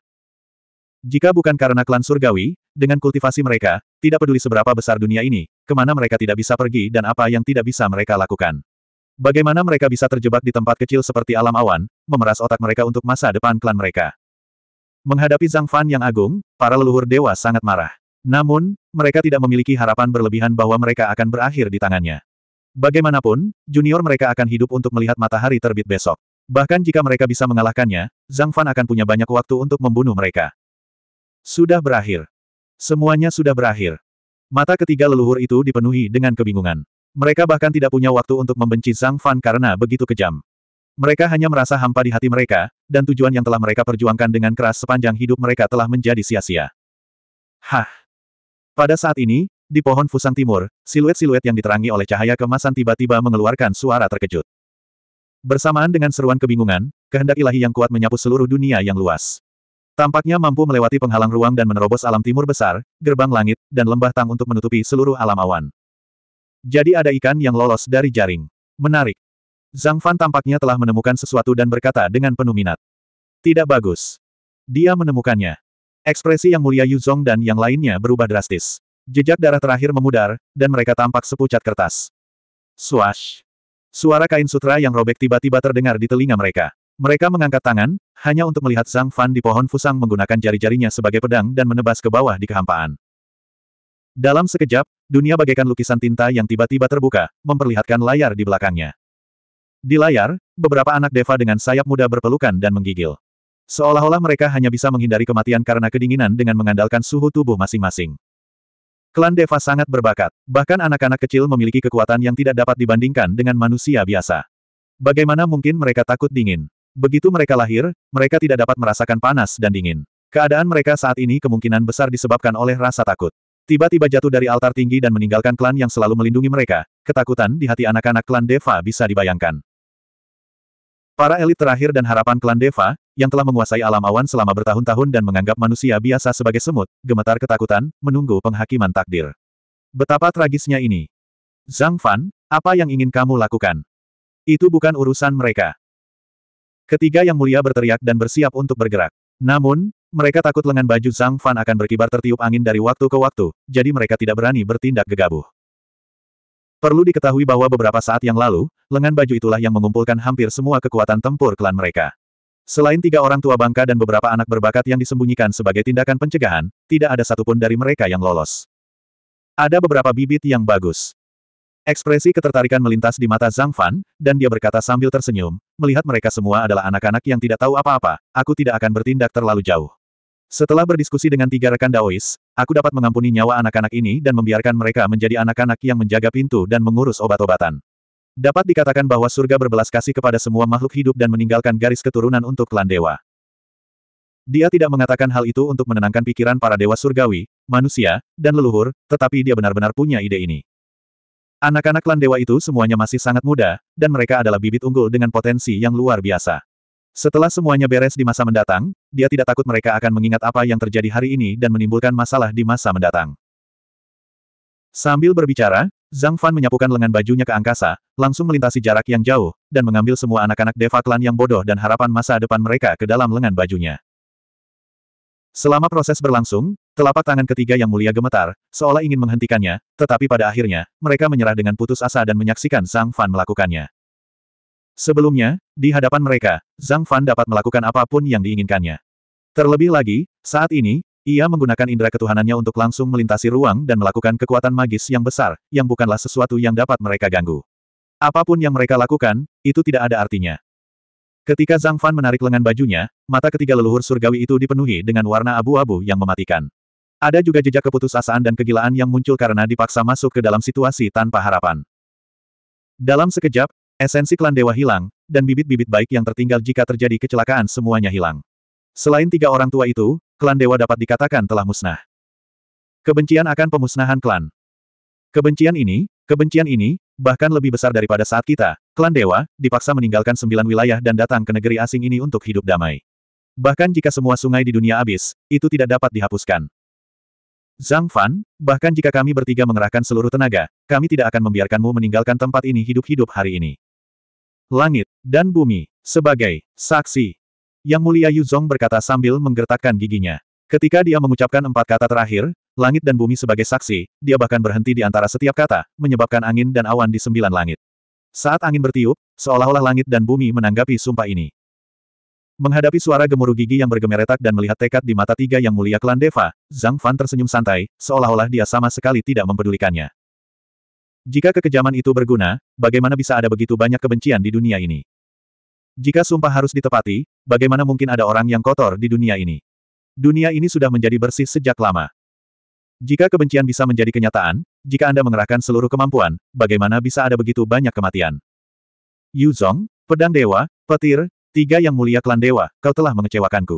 Jika bukan karena klan surgawi, dengan kultivasi mereka, tidak peduli seberapa besar dunia ini, kemana mereka tidak bisa pergi dan apa yang tidak bisa mereka lakukan. Bagaimana mereka bisa terjebak di tempat kecil seperti alam awan, memeras otak mereka untuk masa depan klan mereka. Menghadapi Zhang Fan yang agung, para leluhur dewa sangat marah. Namun, mereka tidak memiliki harapan berlebihan bahwa mereka akan berakhir di tangannya. Bagaimanapun, junior mereka akan hidup untuk melihat matahari terbit besok. Bahkan jika mereka bisa mengalahkannya, Zhang Fan akan punya banyak waktu untuk membunuh mereka. Sudah berakhir. Semuanya sudah berakhir. Mata ketiga leluhur itu dipenuhi dengan kebingungan. Mereka bahkan tidak punya waktu untuk membenci Zhang Fan karena begitu kejam. Mereka hanya merasa hampa di hati mereka, dan tujuan yang telah mereka perjuangkan dengan keras sepanjang hidup mereka telah menjadi sia-sia. Hah! Pada saat ini, di pohon Fusang Timur, siluet-siluet yang diterangi oleh cahaya kemasan tiba-tiba mengeluarkan suara terkejut. Bersamaan dengan seruan kebingungan, kehendak ilahi yang kuat menyapu seluruh dunia yang luas. Tampaknya mampu melewati penghalang ruang dan menerobos alam timur besar, gerbang langit, dan lembah tang untuk menutupi seluruh alam awan. Jadi ada ikan yang lolos dari jaring. Menarik. Zhang Fan tampaknya telah menemukan sesuatu dan berkata dengan penuh minat. Tidak bagus. Dia menemukannya. Ekspresi yang mulia Yu Zhong dan yang lainnya berubah drastis. Jejak darah terakhir memudar, dan mereka tampak sepucat kertas. Swash. Suara kain sutra yang robek tiba-tiba terdengar di telinga mereka. Mereka mengangkat tangan, hanya untuk melihat Zhang Fan di pohon fusang menggunakan jari-jarinya sebagai pedang dan menebas ke bawah di kehampaan. Dalam sekejap, dunia bagaikan lukisan tinta yang tiba-tiba terbuka, memperlihatkan layar di belakangnya. Di layar, beberapa anak Deva dengan sayap muda berpelukan dan menggigil. Seolah-olah mereka hanya bisa menghindari kematian karena kedinginan dengan mengandalkan suhu tubuh masing-masing. Klan Deva sangat berbakat, bahkan anak-anak kecil memiliki kekuatan yang tidak dapat dibandingkan dengan manusia biasa. Bagaimana mungkin mereka takut dingin? Begitu mereka lahir, mereka tidak dapat merasakan panas dan dingin. Keadaan mereka saat ini kemungkinan besar disebabkan oleh rasa takut. Tiba-tiba jatuh dari altar tinggi dan meninggalkan klan yang selalu melindungi mereka, ketakutan di hati anak-anak klan Deva bisa dibayangkan. Para elit terakhir dan harapan klan Deva, yang telah menguasai alam awan selama bertahun-tahun dan menganggap manusia biasa sebagai semut, gemetar ketakutan, menunggu penghakiman takdir. Betapa tragisnya ini. Zhang Fan, apa yang ingin kamu lakukan? Itu bukan urusan mereka. Ketiga yang mulia berteriak dan bersiap untuk bergerak. Namun, mereka takut lengan baju Zhang Fan akan berkibar tertiup angin dari waktu ke waktu, jadi mereka tidak berani bertindak gegabah. Perlu diketahui bahwa beberapa saat yang lalu, lengan baju itulah yang mengumpulkan hampir semua kekuatan tempur klan mereka. Selain tiga orang tua bangka dan beberapa anak berbakat yang disembunyikan sebagai tindakan pencegahan, tidak ada satupun dari mereka yang lolos. Ada beberapa bibit yang bagus. Ekspresi ketertarikan melintas di mata Zhang Fan, dan dia berkata sambil tersenyum, melihat mereka semua adalah anak-anak yang tidak tahu apa-apa, aku tidak akan bertindak terlalu jauh. Setelah berdiskusi dengan tiga rekan Daois, aku dapat mengampuni nyawa anak-anak ini dan membiarkan mereka menjadi anak-anak yang menjaga pintu dan mengurus obat-obatan. Dapat dikatakan bahwa surga berbelas kasih kepada semua makhluk hidup dan meninggalkan garis keturunan untuk klan dewa. Dia tidak mengatakan hal itu untuk menenangkan pikiran para dewa surgawi, manusia, dan leluhur, tetapi dia benar-benar punya ide ini. Anak-anak klan dewa itu semuanya masih sangat muda, dan mereka adalah bibit unggul dengan potensi yang luar biasa. Setelah semuanya beres di masa mendatang, dia tidak takut mereka akan mengingat apa yang terjadi hari ini dan menimbulkan masalah di masa mendatang. Sambil berbicara, Zhang Fan menyapukan lengan bajunya ke angkasa, langsung melintasi jarak yang jauh, dan mengambil semua anak-anak Deva Clan yang bodoh dan harapan masa depan mereka ke dalam lengan bajunya. Selama proses berlangsung, telapak tangan ketiga yang mulia gemetar, seolah ingin menghentikannya, tetapi pada akhirnya, mereka menyerah dengan putus asa dan menyaksikan Zhang Fan melakukannya. Sebelumnya, di hadapan mereka, Zhang Fan dapat melakukan apapun yang diinginkannya. Terlebih lagi, saat ini, ia menggunakan indera ketuhanannya untuk langsung melintasi ruang dan melakukan kekuatan magis yang besar, yang bukanlah sesuatu yang dapat mereka ganggu. Apapun yang mereka lakukan, itu tidak ada artinya. Ketika Zhang Fan menarik lengan bajunya, mata ketiga leluhur surgawi itu dipenuhi dengan warna abu-abu yang mematikan. Ada juga jejak keputusasaan dan kegilaan yang muncul karena dipaksa masuk ke dalam situasi tanpa harapan. Dalam sekejap, Esensi klan dewa hilang, dan bibit-bibit baik yang tertinggal jika terjadi kecelakaan semuanya hilang. Selain tiga orang tua itu, klan dewa dapat dikatakan telah musnah. Kebencian akan pemusnahan klan. Kebencian ini, kebencian ini, bahkan lebih besar daripada saat kita, klan dewa, dipaksa meninggalkan sembilan wilayah dan datang ke negeri asing ini untuk hidup damai. Bahkan jika semua sungai di dunia habis, itu tidak dapat dihapuskan. Zhang Fan, bahkan jika kami bertiga mengerahkan seluruh tenaga, kami tidak akan membiarkanmu meninggalkan tempat ini hidup-hidup hari ini langit, dan bumi, sebagai saksi. Yang mulia Yu Yuzong berkata sambil menggertakkan giginya. Ketika dia mengucapkan empat kata terakhir, langit dan bumi sebagai saksi, dia bahkan berhenti di antara setiap kata, menyebabkan angin dan awan di sembilan langit. Saat angin bertiup, seolah-olah langit dan bumi menanggapi sumpah ini. Menghadapi suara gemuruh gigi yang bergemeretak dan melihat tekad di mata tiga yang mulia klan Deva, Zhang Fan tersenyum santai, seolah-olah dia sama sekali tidak mempedulikannya. Jika kekejaman itu berguna, bagaimana bisa ada begitu banyak kebencian di dunia ini? Jika sumpah harus ditepati, bagaimana mungkin ada orang yang kotor di dunia ini? Dunia ini sudah menjadi bersih sejak lama. Jika kebencian bisa menjadi kenyataan, jika Anda mengerahkan seluruh kemampuan, bagaimana bisa ada begitu banyak kematian? Yu Zong, Pedang Dewa, Petir, Tiga Yang Mulia Klan Dewa, kau telah mengecewakanku.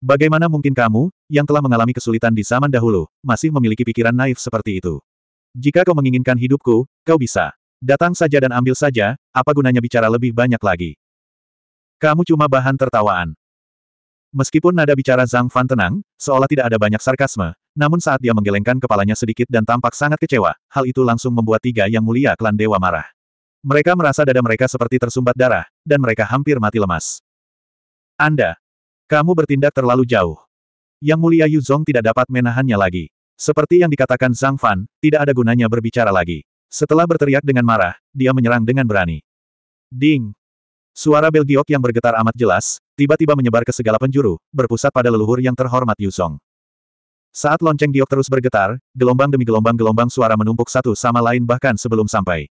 Bagaimana mungkin kamu, yang telah mengalami kesulitan di zaman dahulu, masih memiliki pikiran naif seperti itu? Jika kau menginginkan hidupku, kau bisa. Datang saja dan ambil saja, apa gunanya bicara lebih banyak lagi? Kamu cuma bahan tertawaan. Meskipun nada bicara Zhang Fan tenang, seolah tidak ada banyak sarkasme, namun saat dia menggelengkan kepalanya sedikit dan tampak sangat kecewa, hal itu langsung membuat tiga yang mulia klan dewa marah. Mereka merasa dada mereka seperti tersumbat darah, dan mereka hampir mati lemas. Anda! Kamu bertindak terlalu jauh. Yang mulia Yu Zong tidak dapat menahannya lagi. Seperti yang dikatakan Zhang Fan, tidak ada gunanya berbicara lagi. Setelah berteriak dengan marah, dia menyerang dengan berani. Ding! Suara bel giok yang bergetar amat jelas, tiba-tiba menyebar ke segala penjuru, berpusat pada leluhur yang terhormat Yusong. Saat lonceng giok terus bergetar, gelombang demi gelombang-gelombang suara menumpuk satu sama lain bahkan sebelum sampai.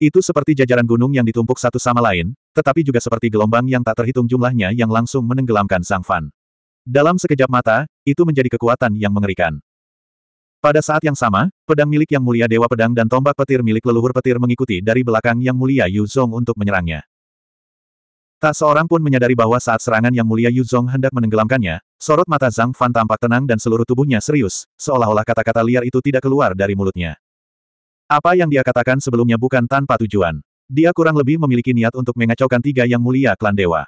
Itu seperti jajaran gunung yang ditumpuk satu sama lain, tetapi juga seperti gelombang yang tak terhitung jumlahnya yang langsung menenggelamkan Sang Fan. Dalam sekejap mata, itu menjadi kekuatan yang mengerikan. Pada saat yang sama, pedang milik Yang Mulia Dewa Pedang dan tombak petir milik leluhur petir mengikuti dari belakang Yang Mulia Yu Zong untuk menyerangnya. Tak seorang pun menyadari bahwa saat serangan Yang Mulia Yu Zong hendak menenggelamkannya, sorot mata Zhang Fan tampak tenang dan seluruh tubuhnya serius, seolah-olah kata-kata liar itu tidak keluar dari mulutnya. Apa yang dia katakan sebelumnya bukan tanpa tujuan. Dia kurang lebih memiliki niat untuk mengacaukan tiga Yang Mulia Klan Dewa.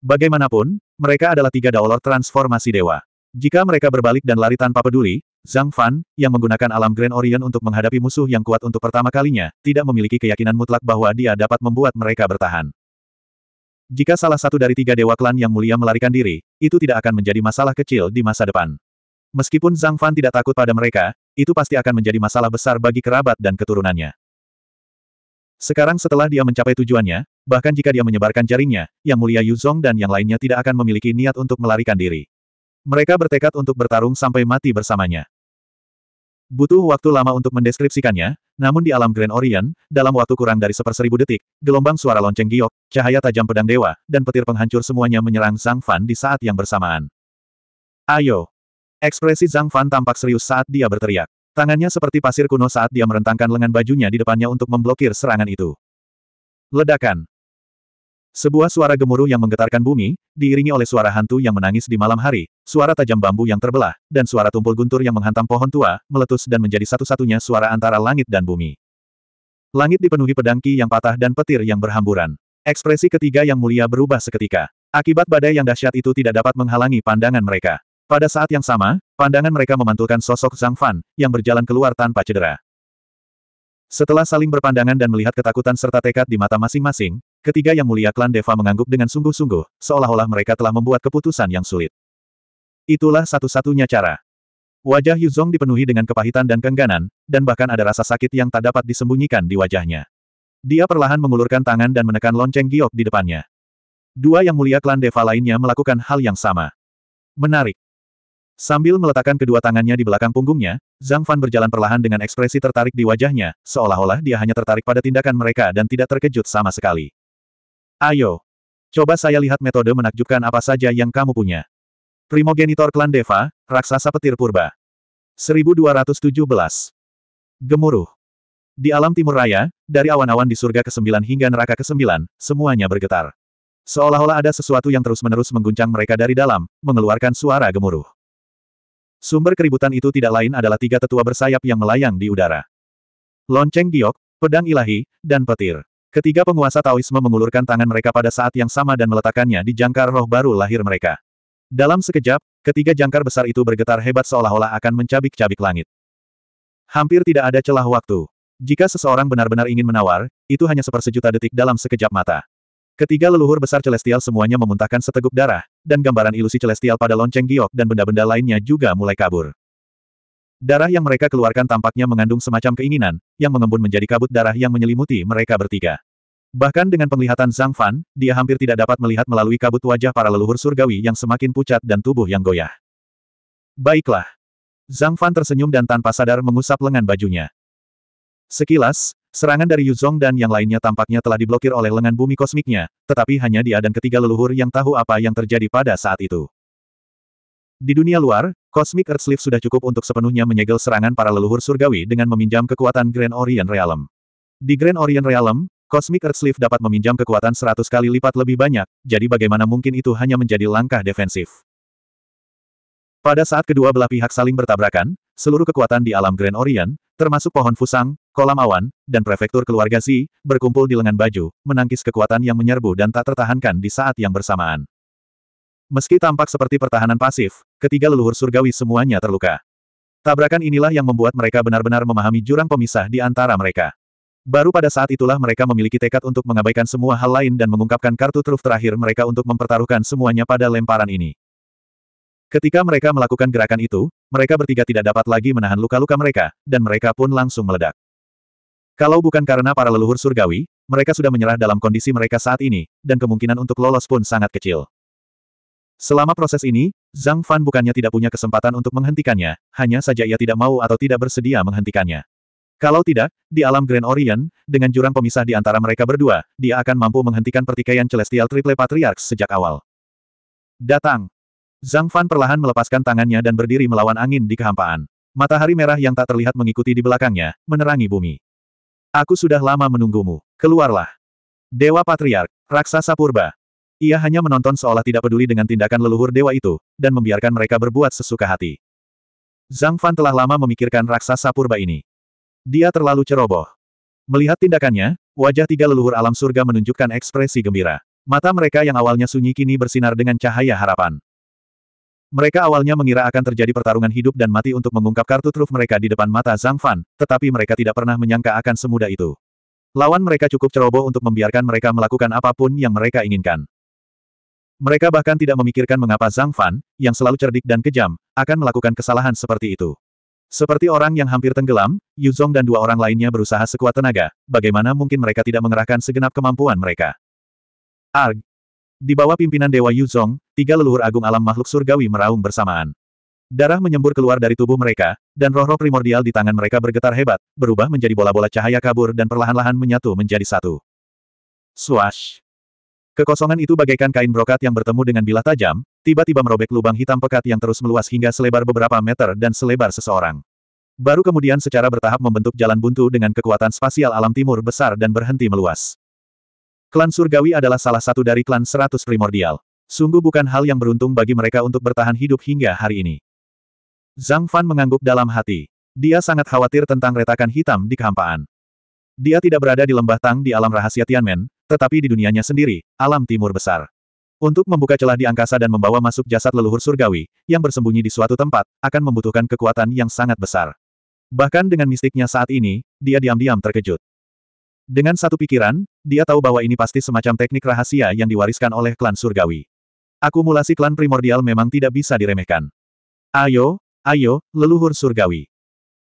Bagaimanapun, mereka adalah tiga daolor transformasi dewa. Jika mereka berbalik dan lari tanpa peduli, Zhang Fan, yang menggunakan alam Grand Orion untuk menghadapi musuh yang kuat untuk pertama kalinya, tidak memiliki keyakinan mutlak bahwa dia dapat membuat mereka bertahan. Jika salah satu dari tiga dewa klan yang mulia melarikan diri, itu tidak akan menjadi masalah kecil di masa depan. Meskipun Zhang Fan tidak takut pada mereka, itu pasti akan menjadi masalah besar bagi kerabat dan keturunannya. Sekarang setelah dia mencapai tujuannya, bahkan jika dia menyebarkan jaringnya, Yang Mulia Yuzong dan yang lainnya tidak akan memiliki niat untuk melarikan diri. Mereka bertekad untuk bertarung sampai mati bersamanya. Butuh waktu lama untuk mendeskripsikannya, namun di alam Grand Orient, dalam waktu kurang dari seperseribu detik, gelombang suara lonceng giok, cahaya tajam pedang dewa, dan petir penghancur semuanya menyerang Zhang Fan di saat yang bersamaan. Ayo! Ekspresi Zhang Fan tampak serius saat dia berteriak. Tangannya seperti pasir kuno saat dia merentangkan lengan bajunya di depannya untuk memblokir serangan itu. Ledakan! Sebuah suara gemuruh yang menggetarkan bumi, diiringi oleh suara hantu yang menangis di malam hari, suara tajam bambu yang terbelah, dan suara tumpul guntur yang menghantam pohon tua, meletus dan menjadi satu-satunya suara antara langit dan bumi. Langit dipenuhi pedangki yang patah dan petir yang berhamburan. Ekspresi ketiga yang mulia berubah seketika. Akibat badai yang dahsyat itu tidak dapat menghalangi pandangan mereka. Pada saat yang sama, pandangan mereka memantulkan sosok Zhang Fan, yang berjalan keluar tanpa cedera. Setelah saling berpandangan dan melihat ketakutan serta tekad di mata masing-masing, Ketiga yang mulia klan Deva mengangguk dengan sungguh-sungguh, seolah-olah mereka telah membuat keputusan yang sulit. Itulah satu-satunya cara. Wajah Yuzong dipenuhi dengan kepahitan dan kengganan, dan bahkan ada rasa sakit yang tak dapat disembunyikan di wajahnya. Dia perlahan mengulurkan tangan dan menekan lonceng giok di depannya. Dua yang mulia klan Deva lainnya melakukan hal yang sama. Menarik. Sambil meletakkan kedua tangannya di belakang punggungnya, Zhang Fan berjalan perlahan dengan ekspresi tertarik di wajahnya, seolah-olah dia hanya tertarik pada tindakan mereka dan tidak terkejut sama sekali. Ayo. Coba saya lihat metode menakjubkan apa saja yang kamu punya. Primogenitor klan Deva, raksasa petir purba. 1217. Gemuruh. Di alam timur raya, dari awan-awan di surga ke-9 hingga neraka ke-9, semuanya bergetar. Seolah-olah ada sesuatu yang terus-menerus mengguncang mereka dari dalam, mengeluarkan suara gemuruh. Sumber keributan itu tidak lain adalah tiga tetua bersayap yang melayang di udara. Lonceng giok, pedang ilahi, dan petir. Ketiga penguasa Taoisme mengulurkan tangan mereka pada saat yang sama dan meletakkannya di jangkar roh baru lahir mereka. Dalam sekejap, ketiga jangkar besar itu bergetar hebat seolah-olah akan mencabik-cabik langit. Hampir tidak ada celah waktu. Jika seseorang benar-benar ingin menawar, itu hanya sepersejuta detik dalam sekejap mata. Ketiga leluhur besar celestial semuanya memuntahkan seteguk darah, dan gambaran ilusi celestial pada lonceng giok dan benda-benda lainnya juga mulai kabur. Darah yang mereka keluarkan tampaknya mengandung semacam keinginan, yang mengembun menjadi kabut darah yang menyelimuti mereka bertiga. Bahkan dengan penglihatan Zhang Fan, dia hampir tidak dapat melihat melalui kabut wajah para leluhur surgawi yang semakin pucat dan tubuh yang goyah. Baiklah. Zhang Fan tersenyum dan tanpa sadar mengusap lengan bajunya. Sekilas, serangan dari Yuzong dan yang lainnya tampaknya telah diblokir oleh lengan bumi kosmiknya, tetapi hanya dia dan ketiga leluhur yang tahu apa yang terjadi pada saat itu. Di dunia luar, Cosmic Earthsleeve sudah cukup untuk sepenuhnya menyegel serangan para leluhur surgawi dengan meminjam kekuatan Grand Orient Realm. Di Grand Orient Realm, Cosmic Earthsleeve dapat meminjam kekuatan 100 kali lipat lebih banyak, jadi bagaimana mungkin itu hanya menjadi langkah defensif. Pada saat kedua belah pihak saling bertabrakan, seluruh kekuatan di alam Grand Orient, termasuk pohon fusang, kolam awan, dan prefektur keluarga Si, berkumpul di lengan baju, menangkis kekuatan yang menyerbu dan tak tertahankan di saat yang bersamaan. Meski tampak seperti pertahanan pasif, ketiga leluhur surgawi semuanya terluka. Tabrakan inilah yang membuat mereka benar-benar memahami jurang pemisah di antara mereka. Baru pada saat itulah mereka memiliki tekad untuk mengabaikan semua hal lain dan mengungkapkan kartu truf terakhir mereka untuk mempertaruhkan semuanya pada lemparan ini. Ketika mereka melakukan gerakan itu, mereka bertiga tidak dapat lagi menahan luka-luka mereka, dan mereka pun langsung meledak. Kalau bukan karena para leluhur surgawi, mereka sudah menyerah dalam kondisi mereka saat ini, dan kemungkinan untuk lolos pun sangat kecil. Selama proses ini, Zhang Fan bukannya tidak punya kesempatan untuk menghentikannya, hanya saja ia tidak mau atau tidak bersedia menghentikannya. Kalau tidak, di alam Grand Orient, dengan jurang pemisah di antara mereka berdua, dia akan mampu menghentikan pertikaian Celestial Triple Patriarch sejak awal. Datang! Zhang Fan perlahan melepaskan tangannya dan berdiri melawan angin di kehampaan. Matahari merah yang tak terlihat mengikuti di belakangnya, menerangi bumi. Aku sudah lama menunggumu. Keluarlah. Dewa Patriark, Raksasa Purba, ia hanya menonton seolah tidak peduli dengan tindakan leluhur dewa itu, dan membiarkan mereka berbuat sesuka hati. Zhang Fan telah lama memikirkan raksasa purba ini. Dia terlalu ceroboh. Melihat tindakannya, wajah tiga leluhur alam surga menunjukkan ekspresi gembira. Mata mereka yang awalnya sunyi kini bersinar dengan cahaya harapan. Mereka awalnya mengira akan terjadi pertarungan hidup dan mati untuk mengungkap kartu truf mereka di depan mata Zhang Fan, tetapi mereka tidak pernah menyangka akan semudah itu. Lawan mereka cukup ceroboh untuk membiarkan mereka melakukan apapun yang mereka inginkan. Mereka bahkan tidak memikirkan mengapa Zhang Fan, yang selalu cerdik dan kejam, akan melakukan kesalahan seperti itu. Seperti orang yang hampir tenggelam, Yu Zong dan dua orang lainnya berusaha sekuat tenaga, bagaimana mungkin mereka tidak mengerahkan segenap kemampuan mereka. Arg! Di bawah pimpinan Dewa Yu Zong, tiga leluhur agung alam makhluk surgawi meraung bersamaan. Darah menyembur keluar dari tubuh mereka, dan roh-roh primordial di tangan mereka bergetar hebat, berubah menjadi bola-bola cahaya kabur dan perlahan-lahan menyatu menjadi satu. Swash! Kekosongan itu bagaikan kain brokat yang bertemu dengan bilah tajam, tiba-tiba merobek lubang hitam pekat yang terus meluas hingga selebar beberapa meter dan selebar seseorang. Baru kemudian secara bertahap membentuk jalan buntu dengan kekuatan spasial alam timur besar dan berhenti meluas. Klan Surgawi adalah salah satu dari klan seratus primordial. Sungguh bukan hal yang beruntung bagi mereka untuk bertahan hidup hingga hari ini. Zhang Fan mengangguk dalam hati. Dia sangat khawatir tentang retakan hitam di kehampaan. Dia tidak berada di lembah Tang di alam rahasia Tianmen, tetapi di dunianya sendiri, alam timur besar. Untuk membuka celah di angkasa dan membawa masuk jasad leluhur surgawi, yang bersembunyi di suatu tempat, akan membutuhkan kekuatan yang sangat besar. Bahkan dengan mistiknya saat ini, dia diam-diam terkejut. Dengan satu pikiran, dia tahu bahwa ini pasti semacam teknik rahasia yang diwariskan oleh klan surgawi. Akumulasi klan primordial memang tidak bisa diremehkan. Ayo, ayo, leluhur surgawi.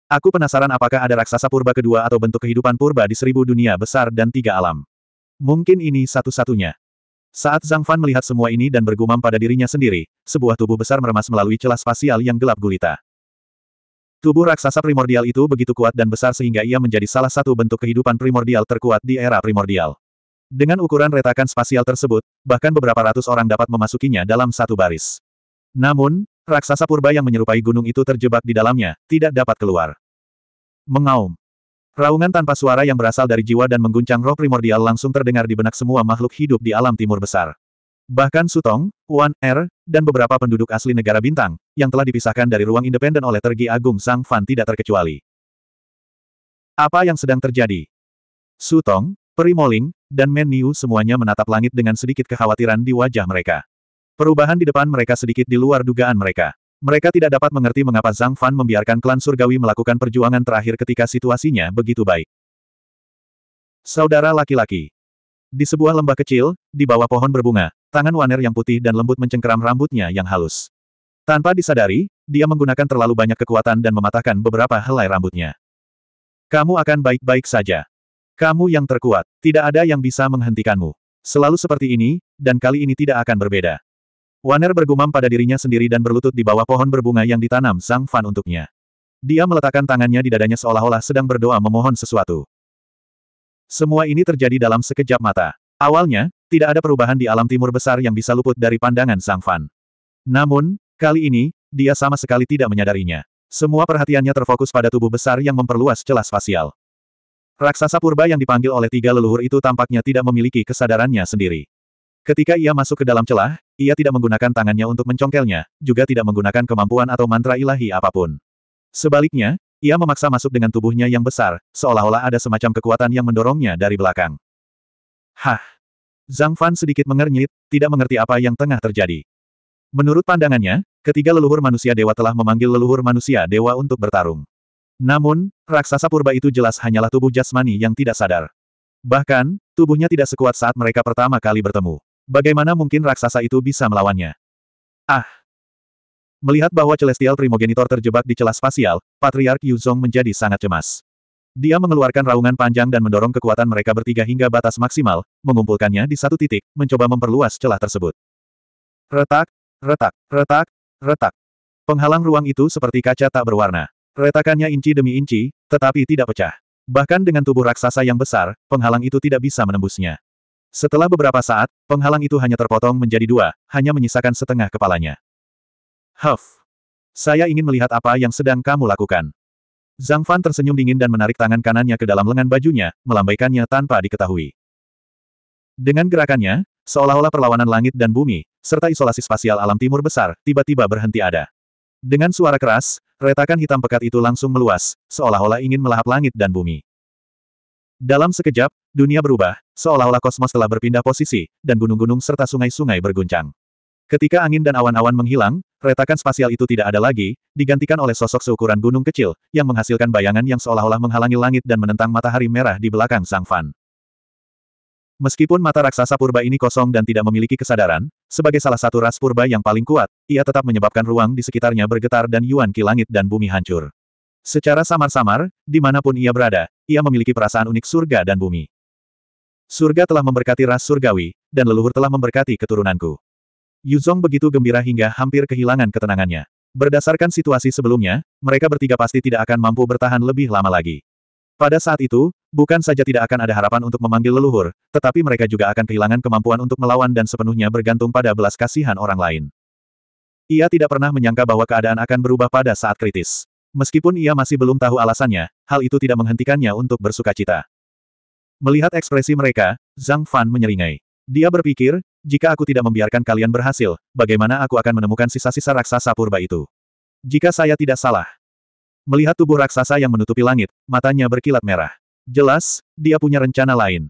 Aku penasaran apakah ada raksasa purba kedua atau bentuk kehidupan purba di seribu dunia besar dan tiga alam. Mungkin ini satu-satunya. Saat Zhang Fan melihat semua ini dan bergumam pada dirinya sendiri, sebuah tubuh besar meremas melalui celah spasial yang gelap gulita. Tubuh raksasa primordial itu begitu kuat dan besar sehingga ia menjadi salah satu bentuk kehidupan primordial terkuat di era primordial. Dengan ukuran retakan spasial tersebut, bahkan beberapa ratus orang dapat memasukinya dalam satu baris. Namun, raksasa purba yang menyerupai gunung itu terjebak di dalamnya, tidak dapat keluar. Mengaum. Raungan tanpa suara yang berasal dari jiwa dan mengguncang roh primordial langsung terdengar di benak semua makhluk hidup di alam timur besar. Bahkan Sutong, Wan Er, dan beberapa penduduk asli negara bintang, yang telah dipisahkan dari ruang independen oleh Tergi Agung Sang Fan tidak terkecuali. Apa yang sedang terjadi? Sutong, Perimoling, dan Men Niu semuanya menatap langit dengan sedikit kekhawatiran di wajah mereka. Perubahan di depan mereka sedikit di luar dugaan mereka. Mereka tidak dapat mengerti mengapa Zhang Fan membiarkan klan surgawi melakukan perjuangan terakhir ketika situasinya begitu baik. Saudara laki-laki. Di sebuah lembah kecil, di bawah pohon berbunga, tangan Waner yang putih dan lembut mencengkeram rambutnya yang halus. Tanpa disadari, dia menggunakan terlalu banyak kekuatan dan mematahkan beberapa helai rambutnya. Kamu akan baik-baik saja. Kamu yang terkuat, tidak ada yang bisa menghentikanmu. Selalu seperti ini, dan kali ini tidak akan berbeda. Waner bergumam pada dirinya sendiri dan berlutut di bawah pohon berbunga yang ditanam Sang Fan untuknya. Dia meletakkan tangannya di dadanya seolah-olah sedang berdoa memohon sesuatu. Semua ini terjadi dalam sekejap mata. Awalnya, tidak ada perubahan di alam timur besar yang bisa luput dari pandangan Sang Fan. Namun, kali ini, dia sama sekali tidak menyadarinya. Semua perhatiannya terfokus pada tubuh besar yang memperluas celah spasial. Raksasa purba yang dipanggil oleh tiga leluhur itu tampaknya tidak memiliki kesadarannya sendiri. Ketika ia masuk ke dalam celah, ia tidak menggunakan tangannya untuk mencongkelnya, juga tidak menggunakan kemampuan atau mantra ilahi apapun. Sebaliknya, ia memaksa masuk dengan tubuhnya yang besar, seolah-olah ada semacam kekuatan yang mendorongnya dari belakang. Hah! Zhang Fan sedikit mengernyit, tidak mengerti apa yang tengah terjadi. Menurut pandangannya, ketiga leluhur manusia dewa telah memanggil leluhur manusia dewa untuk bertarung. Namun, raksasa purba itu jelas hanyalah tubuh jasmani yang tidak sadar. Bahkan, tubuhnya tidak sekuat saat mereka pertama kali bertemu. Bagaimana mungkin raksasa itu bisa melawannya? Ah! Melihat bahwa Celestial Primogenitor terjebak di celah spasial, Patriark Yuzong menjadi sangat cemas. Dia mengeluarkan raungan panjang dan mendorong kekuatan mereka bertiga hingga batas maksimal, mengumpulkannya di satu titik, mencoba memperluas celah tersebut. Retak, retak, retak, retak. Penghalang ruang itu seperti kaca tak berwarna. Retakannya inci demi inci, tetapi tidak pecah. Bahkan dengan tubuh raksasa yang besar, penghalang itu tidak bisa menembusnya. Setelah beberapa saat, penghalang itu hanya terpotong menjadi dua, hanya menyisakan setengah kepalanya. Huff! Saya ingin melihat apa yang sedang kamu lakukan. Zhang Fan tersenyum dingin dan menarik tangan kanannya ke dalam lengan bajunya, melambaikannya tanpa diketahui. Dengan gerakannya, seolah-olah perlawanan langit dan bumi, serta isolasi spasial alam timur besar, tiba-tiba berhenti ada. Dengan suara keras, retakan hitam pekat itu langsung meluas, seolah-olah ingin melahap langit dan bumi. Dalam sekejap, dunia berubah, Seolah-olah kosmos telah berpindah posisi, dan gunung-gunung serta sungai-sungai berguncang. Ketika angin dan awan-awan menghilang, retakan spasial itu tidak ada lagi, digantikan oleh sosok seukuran gunung kecil, yang menghasilkan bayangan yang seolah-olah menghalangi langit dan menentang matahari merah di belakang Sang Fan. Meskipun mata raksasa purba ini kosong dan tidak memiliki kesadaran, sebagai salah satu ras purba yang paling kuat, ia tetap menyebabkan ruang di sekitarnya bergetar dan Yuan Ki langit dan bumi hancur. Secara samar-samar, dimanapun ia berada, ia memiliki perasaan unik surga dan bumi surga telah memberkati ras surgawi, dan leluhur telah memberkati keturunanku. Yuzong begitu gembira hingga hampir kehilangan ketenangannya. Berdasarkan situasi sebelumnya, mereka bertiga pasti tidak akan mampu bertahan lebih lama lagi. Pada saat itu, bukan saja tidak akan ada harapan untuk memanggil leluhur, tetapi mereka juga akan kehilangan kemampuan untuk melawan dan sepenuhnya bergantung pada belas kasihan orang lain. Ia tidak pernah menyangka bahwa keadaan akan berubah pada saat kritis. Meskipun ia masih belum tahu alasannya, hal itu tidak menghentikannya untuk bersukacita. cita. Melihat ekspresi mereka, Zhang Fan menyeringai. Dia berpikir, jika aku tidak membiarkan kalian berhasil, bagaimana aku akan menemukan sisa-sisa raksasa purba itu? Jika saya tidak salah. Melihat tubuh raksasa yang menutupi langit, matanya berkilat merah. Jelas, dia punya rencana lain.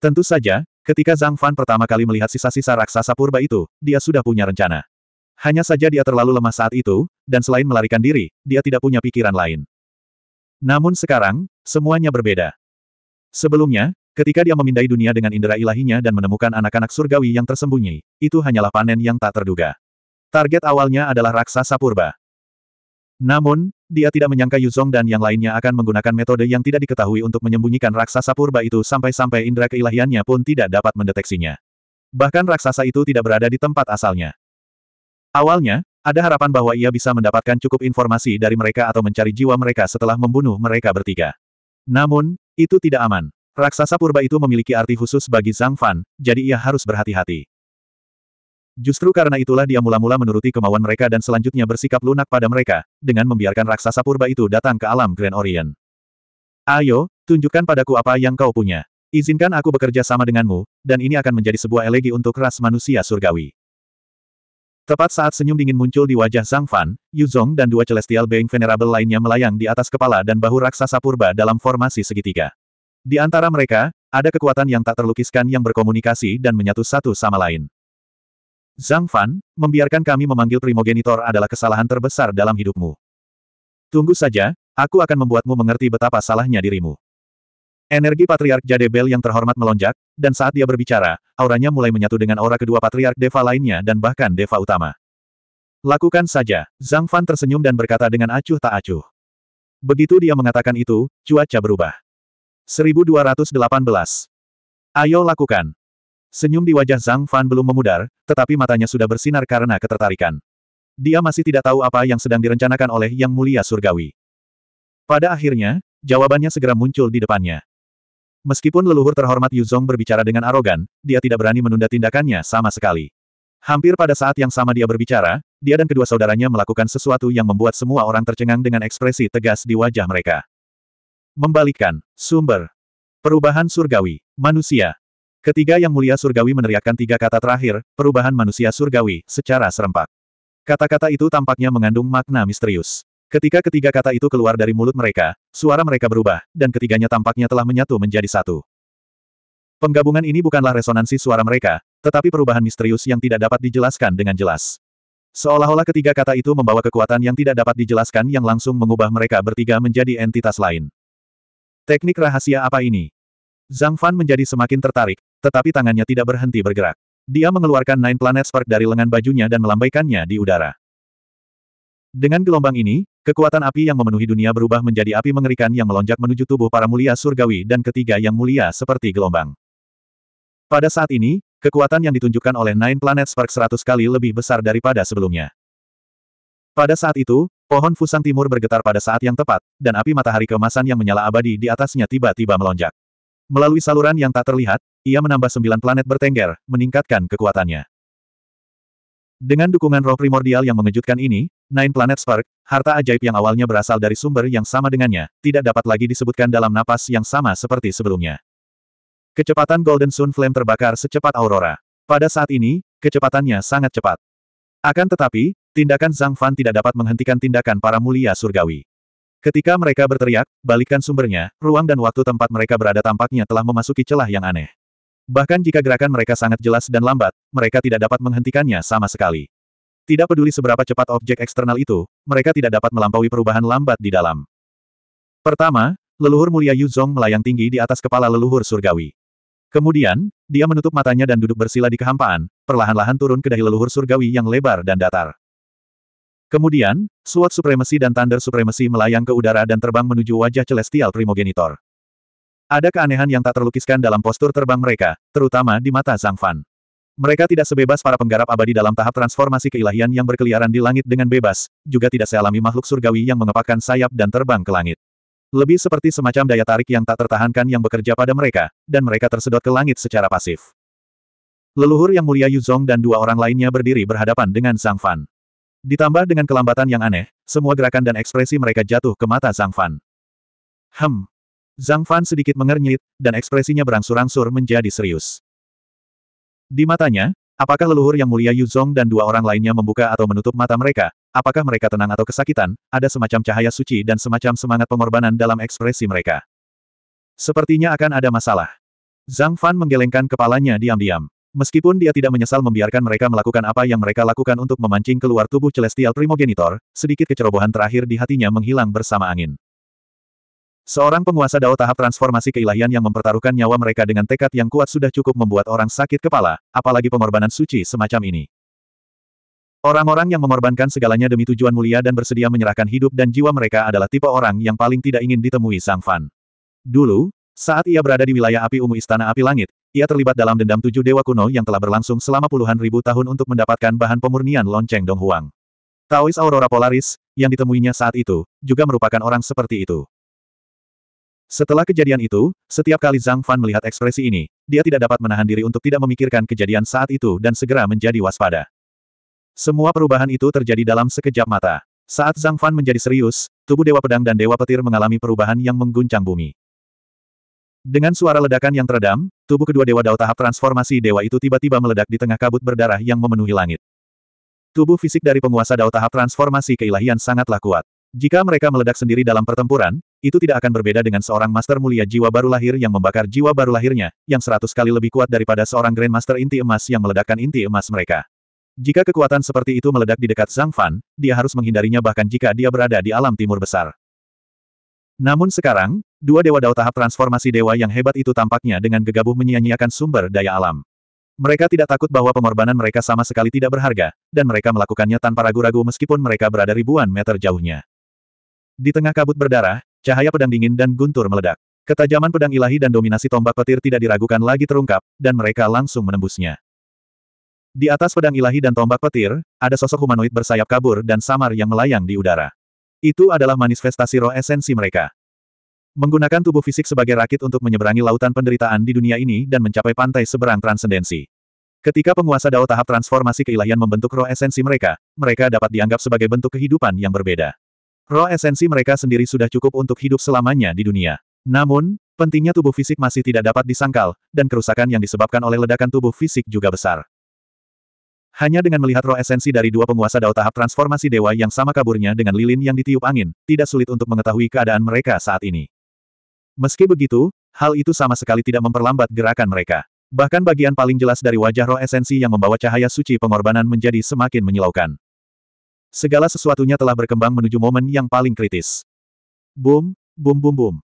Tentu saja, ketika Zhang Fan pertama kali melihat sisa-sisa raksasa purba itu, dia sudah punya rencana. Hanya saja dia terlalu lemah saat itu, dan selain melarikan diri, dia tidak punya pikiran lain. Namun sekarang, semuanya berbeda. Sebelumnya, ketika dia memindai dunia dengan indera ilahinya dan menemukan anak-anak surgawi yang tersembunyi, itu hanyalah panen yang tak terduga. Target awalnya adalah raksasa purba. Namun, dia tidak menyangka Yuzong dan yang lainnya akan menggunakan metode yang tidak diketahui untuk menyembunyikan raksasa purba itu sampai-sampai indera keilahiannya pun tidak dapat mendeteksinya. Bahkan raksasa itu tidak berada di tempat asalnya. Awalnya, ada harapan bahwa ia bisa mendapatkan cukup informasi dari mereka atau mencari jiwa mereka setelah membunuh mereka bertiga. Namun, itu tidak aman. Raksasa purba itu memiliki arti khusus bagi Zhang Fan, jadi ia harus berhati-hati. Justru karena itulah dia mula-mula menuruti kemauan mereka dan selanjutnya bersikap lunak pada mereka, dengan membiarkan raksasa purba itu datang ke alam Grand Orient. Ayo, tunjukkan padaku apa yang kau punya. Izinkan aku bekerja sama denganmu, dan ini akan menjadi sebuah elegi untuk ras manusia surgawi. Tepat saat senyum dingin muncul di wajah Zhang Fan, Yu Zhong dan dua Celestial Being Venerable lainnya melayang di atas kepala dan bahu raksasa purba dalam formasi segitiga. Di antara mereka, ada kekuatan yang tak terlukiskan yang berkomunikasi dan menyatu satu sama lain. Zhang Fan, membiarkan kami memanggil primogenitor adalah kesalahan terbesar dalam hidupmu. Tunggu saja, aku akan membuatmu mengerti betapa salahnya dirimu. Energi Patriark Jade Bell yang terhormat melonjak, dan saat dia berbicara, auranya mulai menyatu dengan aura kedua Patriark Deva lainnya dan bahkan Deva utama. Lakukan saja, Zhang Fan tersenyum dan berkata dengan acuh tak acuh. Begitu dia mengatakan itu, cuaca berubah. 1218. Ayo lakukan. Senyum di wajah Zhang Fan belum memudar, tetapi matanya sudah bersinar karena ketertarikan. Dia masih tidak tahu apa yang sedang direncanakan oleh Yang Mulia Surgawi. Pada akhirnya, jawabannya segera muncul di depannya. Meskipun leluhur terhormat Yuzong berbicara dengan arogan, dia tidak berani menunda tindakannya sama sekali. Hampir pada saat yang sama dia berbicara, dia dan kedua saudaranya melakukan sesuatu yang membuat semua orang tercengang dengan ekspresi tegas di wajah mereka. Membalikkan. Sumber. Perubahan surgawi. Manusia. Ketiga yang mulia surgawi meneriakkan tiga kata terakhir, perubahan manusia surgawi, secara serempak. Kata-kata itu tampaknya mengandung makna misterius. Ketika ketiga kata itu keluar dari mulut mereka, suara mereka berubah, dan ketiganya tampaknya telah menyatu menjadi satu. Penggabungan ini bukanlah resonansi suara mereka, tetapi perubahan misterius yang tidak dapat dijelaskan dengan jelas. Seolah-olah ketiga kata itu membawa kekuatan yang tidak dapat dijelaskan yang langsung mengubah mereka bertiga menjadi entitas lain. Teknik rahasia apa ini? Zhang Fan menjadi semakin tertarik, tetapi tangannya tidak berhenti bergerak. Dia mengeluarkan Nine Planet Spark dari lengan bajunya dan melambaikannya di udara. Dengan gelombang ini, kekuatan api yang memenuhi dunia berubah menjadi api mengerikan yang melonjak menuju tubuh para mulia surgawi dan ketiga yang mulia seperti gelombang. Pada saat ini, kekuatan yang ditunjukkan oleh Nine Planet Spark 100 kali lebih besar daripada sebelumnya. Pada saat itu, pohon fusang timur bergetar pada saat yang tepat, dan api matahari kemasan yang menyala abadi di atasnya tiba-tiba melonjak. Melalui saluran yang tak terlihat, ia menambah sembilan planet bertengger, meningkatkan kekuatannya. Dengan dukungan roh primordial yang mengejutkan ini, Nine Planet Spark, harta ajaib yang awalnya berasal dari sumber yang sama dengannya, tidak dapat lagi disebutkan dalam napas yang sama seperti sebelumnya. Kecepatan Golden Sun Flame terbakar secepat aurora. Pada saat ini, kecepatannya sangat cepat. Akan tetapi, tindakan Zhang Fan tidak dapat menghentikan tindakan para mulia surgawi. Ketika mereka berteriak, balikan sumbernya, ruang dan waktu tempat mereka berada tampaknya telah memasuki celah yang aneh. Bahkan jika gerakan mereka sangat jelas dan lambat, mereka tidak dapat menghentikannya sama sekali. Tidak peduli seberapa cepat objek eksternal itu, mereka tidak dapat melampaui perubahan lambat di dalam. Pertama, leluhur mulia Yu Zong melayang tinggi di atas kepala leluhur surgawi. Kemudian, dia menutup matanya dan duduk bersila di kehampaan, perlahan-lahan turun ke dahi leluhur surgawi yang lebar dan datar. Kemudian, suat supremasi dan Thunder supremasi melayang ke udara dan terbang menuju wajah Celestial Primogenitor. Ada keanehan yang tak terlukiskan dalam postur terbang mereka, terutama di mata Zhang Fan. Mereka tidak sebebas para penggarap abadi dalam tahap transformasi keilahian yang berkeliaran di langit dengan bebas, juga tidak sealami makhluk surgawi yang mengepakkan sayap dan terbang ke langit. Lebih seperti semacam daya tarik yang tak tertahankan yang bekerja pada mereka, dan mereka tersedot ke langit secara pasif. Leluhur yang mulia Yuzong dan dua orang lainnya berdiri berhadapan dengan Zhang Fan. Ditambah dengan kelambatan yang aneh, semua gerakan dan ekspresi mereka jatuh ke mata Zhang Fan. Hem, Zhang Fan sedikit mengernyit, dan ekspresinya berangsur-angsur menjadi serius. Di matanya, apakah leluhur yang mulia Yu Zong dan dua orang lainnya membuka atau menutup mata mereka, apakah mereka tenang atau kesakitan, ada semacam cahaya suci dan semacam semangat pengorbanan dalam ekspresi mereka. Sepertinya akan ada masalah. Zhang Fan menggelengkan kepalanya diam-diam. Meskipun dia tidak menyesal membiarkan mereka melakukan apa yang mereka lakukan untuk memancing keluar tubuh Celestial Primogenitor, sedikit kecerobohan terakhir di hatinya menghilang bersama angin. Seorang penguasa Dao tahap transformasi keilahian yang mempertaruhkan nyawa mereka dengan tekad yang kuat sudah cukup membuat orang sakit kepala, apalagi pengorbanan suci semacam ini. Orang-orang yang mengorbankan segalanya demi tujuan mulia dan bersedia menyerahkan hidup dan jiwa mereka adalah tipe orang yang paling tidak ingin ditemui Sang Fan. Dulu, saat ia berada di wilayah api ungu Istana Api Langit, ia terlibat dalam dendam tujuh dewa kuno yang telah berlangsung selama puluhan ribu tahun untuk mendapatkan bahan pemurnian lonceng Donghuang. Taois Aurora Polaris, yang ditemuinya saat itu, juga merupakan orang seperti itu. Setelah kejadian itu, setiap kali Zhang Fan melihat ekspresi ini, dia tidak dapat menahan diri untuk tidak memikirkan kejadian saat itu dan segera menjadi waspada. Semua perubahan itu terjadi dalam sekejap mata. Saat Zhang Fan menjadi serius, tubuh Dewa Pedang dan Dewa Petir mengalami perubahan yang mengguncang bumi. Dengan suara ledakan yang teredam, tubuh kedua Dewa Dao tahap transformasi Dewa itu tiba-tiba meledak di tengah kabut berdarah yang memenuhi langit. Tubuh fisik dari penguasa Dao tahap transformasi keilahian sangatlah kuat. Jika mereka meledak sendiri dalam pertempuran, itu tidak akan berbeda dengan seorang master mulia jiwa baru lahir yang membakar jiwa baru lahirnya, yang seratus kali lebih kuat daripada seorang grandmaster inti emas yang meledakkan inti emas mereka. Jika kekuatan seperti itu meledak di dekat Zhang Fan, dia harus menghindarinya bahkan jika dia berada di alam timur besar. Namun sekarang, dua dewa dao tahap transformasi dewa yang hebat itu tampaknya dengan gegabah menyia-nyiakan sumber daya alam. Mereka tidak takut bahwa pengorbanan mereka sama sekali tidak berharga, dan mereka melakukannya tanpa ragu-ragu meskipun mereka berada ribuan meter jauhnya. Di tengah kabut berdarah, Cahaya pedang dingin dan guntur meledak. Ketajaman pedang ilahi dan dominasi tombak petir tidak diragukan lagi terungkap, dan mereka langsung menembusnya. Di atas pedang ilahi dan tombak petir, ada sosok humanoid bersayap kabur dan samar yang melayang di udara. Itu adalah manifestasi roh esensi mereka. Menggunakan tubuh fisik sebagai rakit untuk menyeberangi lautan penderitaan di dunia ini dan mencapai pantai seberang transendensi. Ketika penguasa Dao tahap transformasi keilahian membentuk roh esensi mereka, mereka dapat dianggap sebagai bentuk kehidupan yang berbeda. Roh esensi mereka sendiri sudah cukup untuk hidup selamanya di dunia. Namun, pentingnya tubuh fisik masih tidak dapat disangkal, dan kerusakan yang disebabkan oleh ledakan tubuh fisik juga besar. Hanya dengan melihat roh esensi dari dua penguasa dao tahap transformasi dewa yang sama kaburnya dengan lilin yang ditiup angin, tidak sulit untuk mengetahui keadaan mereka saat ini. Meski begitu, hal itu sama sekali tidak memperlambat gerakan mereka. Bahkan bagian paling jelas dari wajah roh esensi yang membawa cahaya suci pengorbanan menjadi semakin menyilaukan. Segala sesuatunya telah berkembang menuju momen yang paling kritis. Boom, boom boom boom.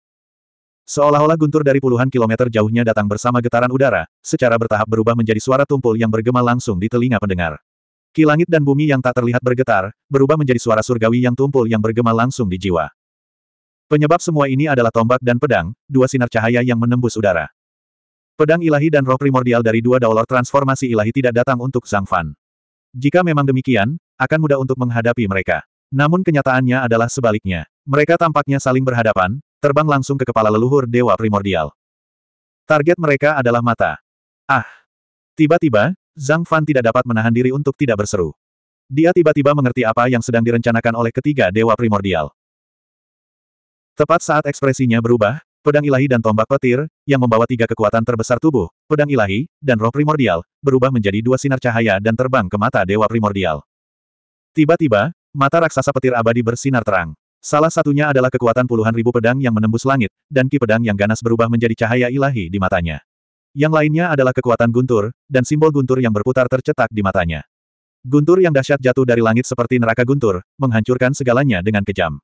Seolah-olah guntur dari puluhan kilometer jauhnya datang bersama getaran udara, secara bertahap berubah menjadi suara tumpul yang bergema langsung di telinga pendengar. Ki dan bumi yang tak terlihat bergetar, berubah menjadi suara surgawi yang tumpul yang bergema langsung di jiwa. Penyebab semua ini adalah tombak dan pedang, dua sinar cahaya yang menembus udara. Pedang ilahi dan roh primordial dari dua daulor transformasi ilahi tidak datang untuk Zhang Fan. Jika memang demikian, akan mudah untuk menghadapi mereka. Namun kenyataannya adalah sebaliknya. Mereka tampaknya saling berhadapan, terbang langsung ke kepala leluhur dewa primordial. Target mereka adalah mata. Ah! Tiba-tiba, Zhang Fan tidak dapat menahan diri untuk tidak berseru. Dia tiba-tiba mengerti apa yang sedang direncanakan oleh ketiga dewa primordial. Tepat saat ekspresinya berubah, pedang ilahi dan tombak petir, yang membawa tiga kekuatan terbesar tubuh, pedang ilahi, dan roh primordial, berubah menjadi dua sinar cahaya dan terbang ke mata dewa primordial. Tiba-tiba, mata raksasa petir abadi bersinar terang. Salah satunya adalah kekuatan puluhan ribu pedang yang menembus langit, dan ki pedang yang ganas berubah menjadi cahaya ilahi di matanya. Yang lainnya adalah kekuatan guntur, dan simbol guntur yang berputar tercetak di matanya. Guntur yang dahsyat jatuh dari langit seperti neraka guntur, menghancurkan segalanya dengan kejam.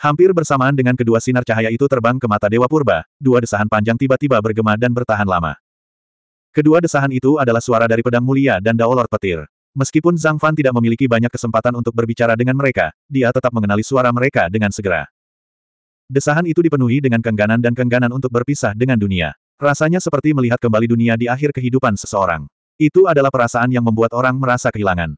Hampir bersamaan dengan kedua sinar cahaya itu terbang ke mata Dewa Purba, dua desahan panjang tiba-tiba bergema dan bertahan lama. Kedua desahan itu adalah suara dari pedang mulia dan daolor petir. Meskipun Zhang Fan tidak memiliki banyak kesempatan untuk berbicara dengan mereka, dia tetap mengenali suara mereka dengan segera. Desahan itu dipenuhi dengan kengganan dan kengganan untuk berpisah dengan dunia. Rasanya seperti melihat kembali dunia di akhir kehidupan seseorang. Itu adalah perasaan yang membuat orang merasa kehilangan.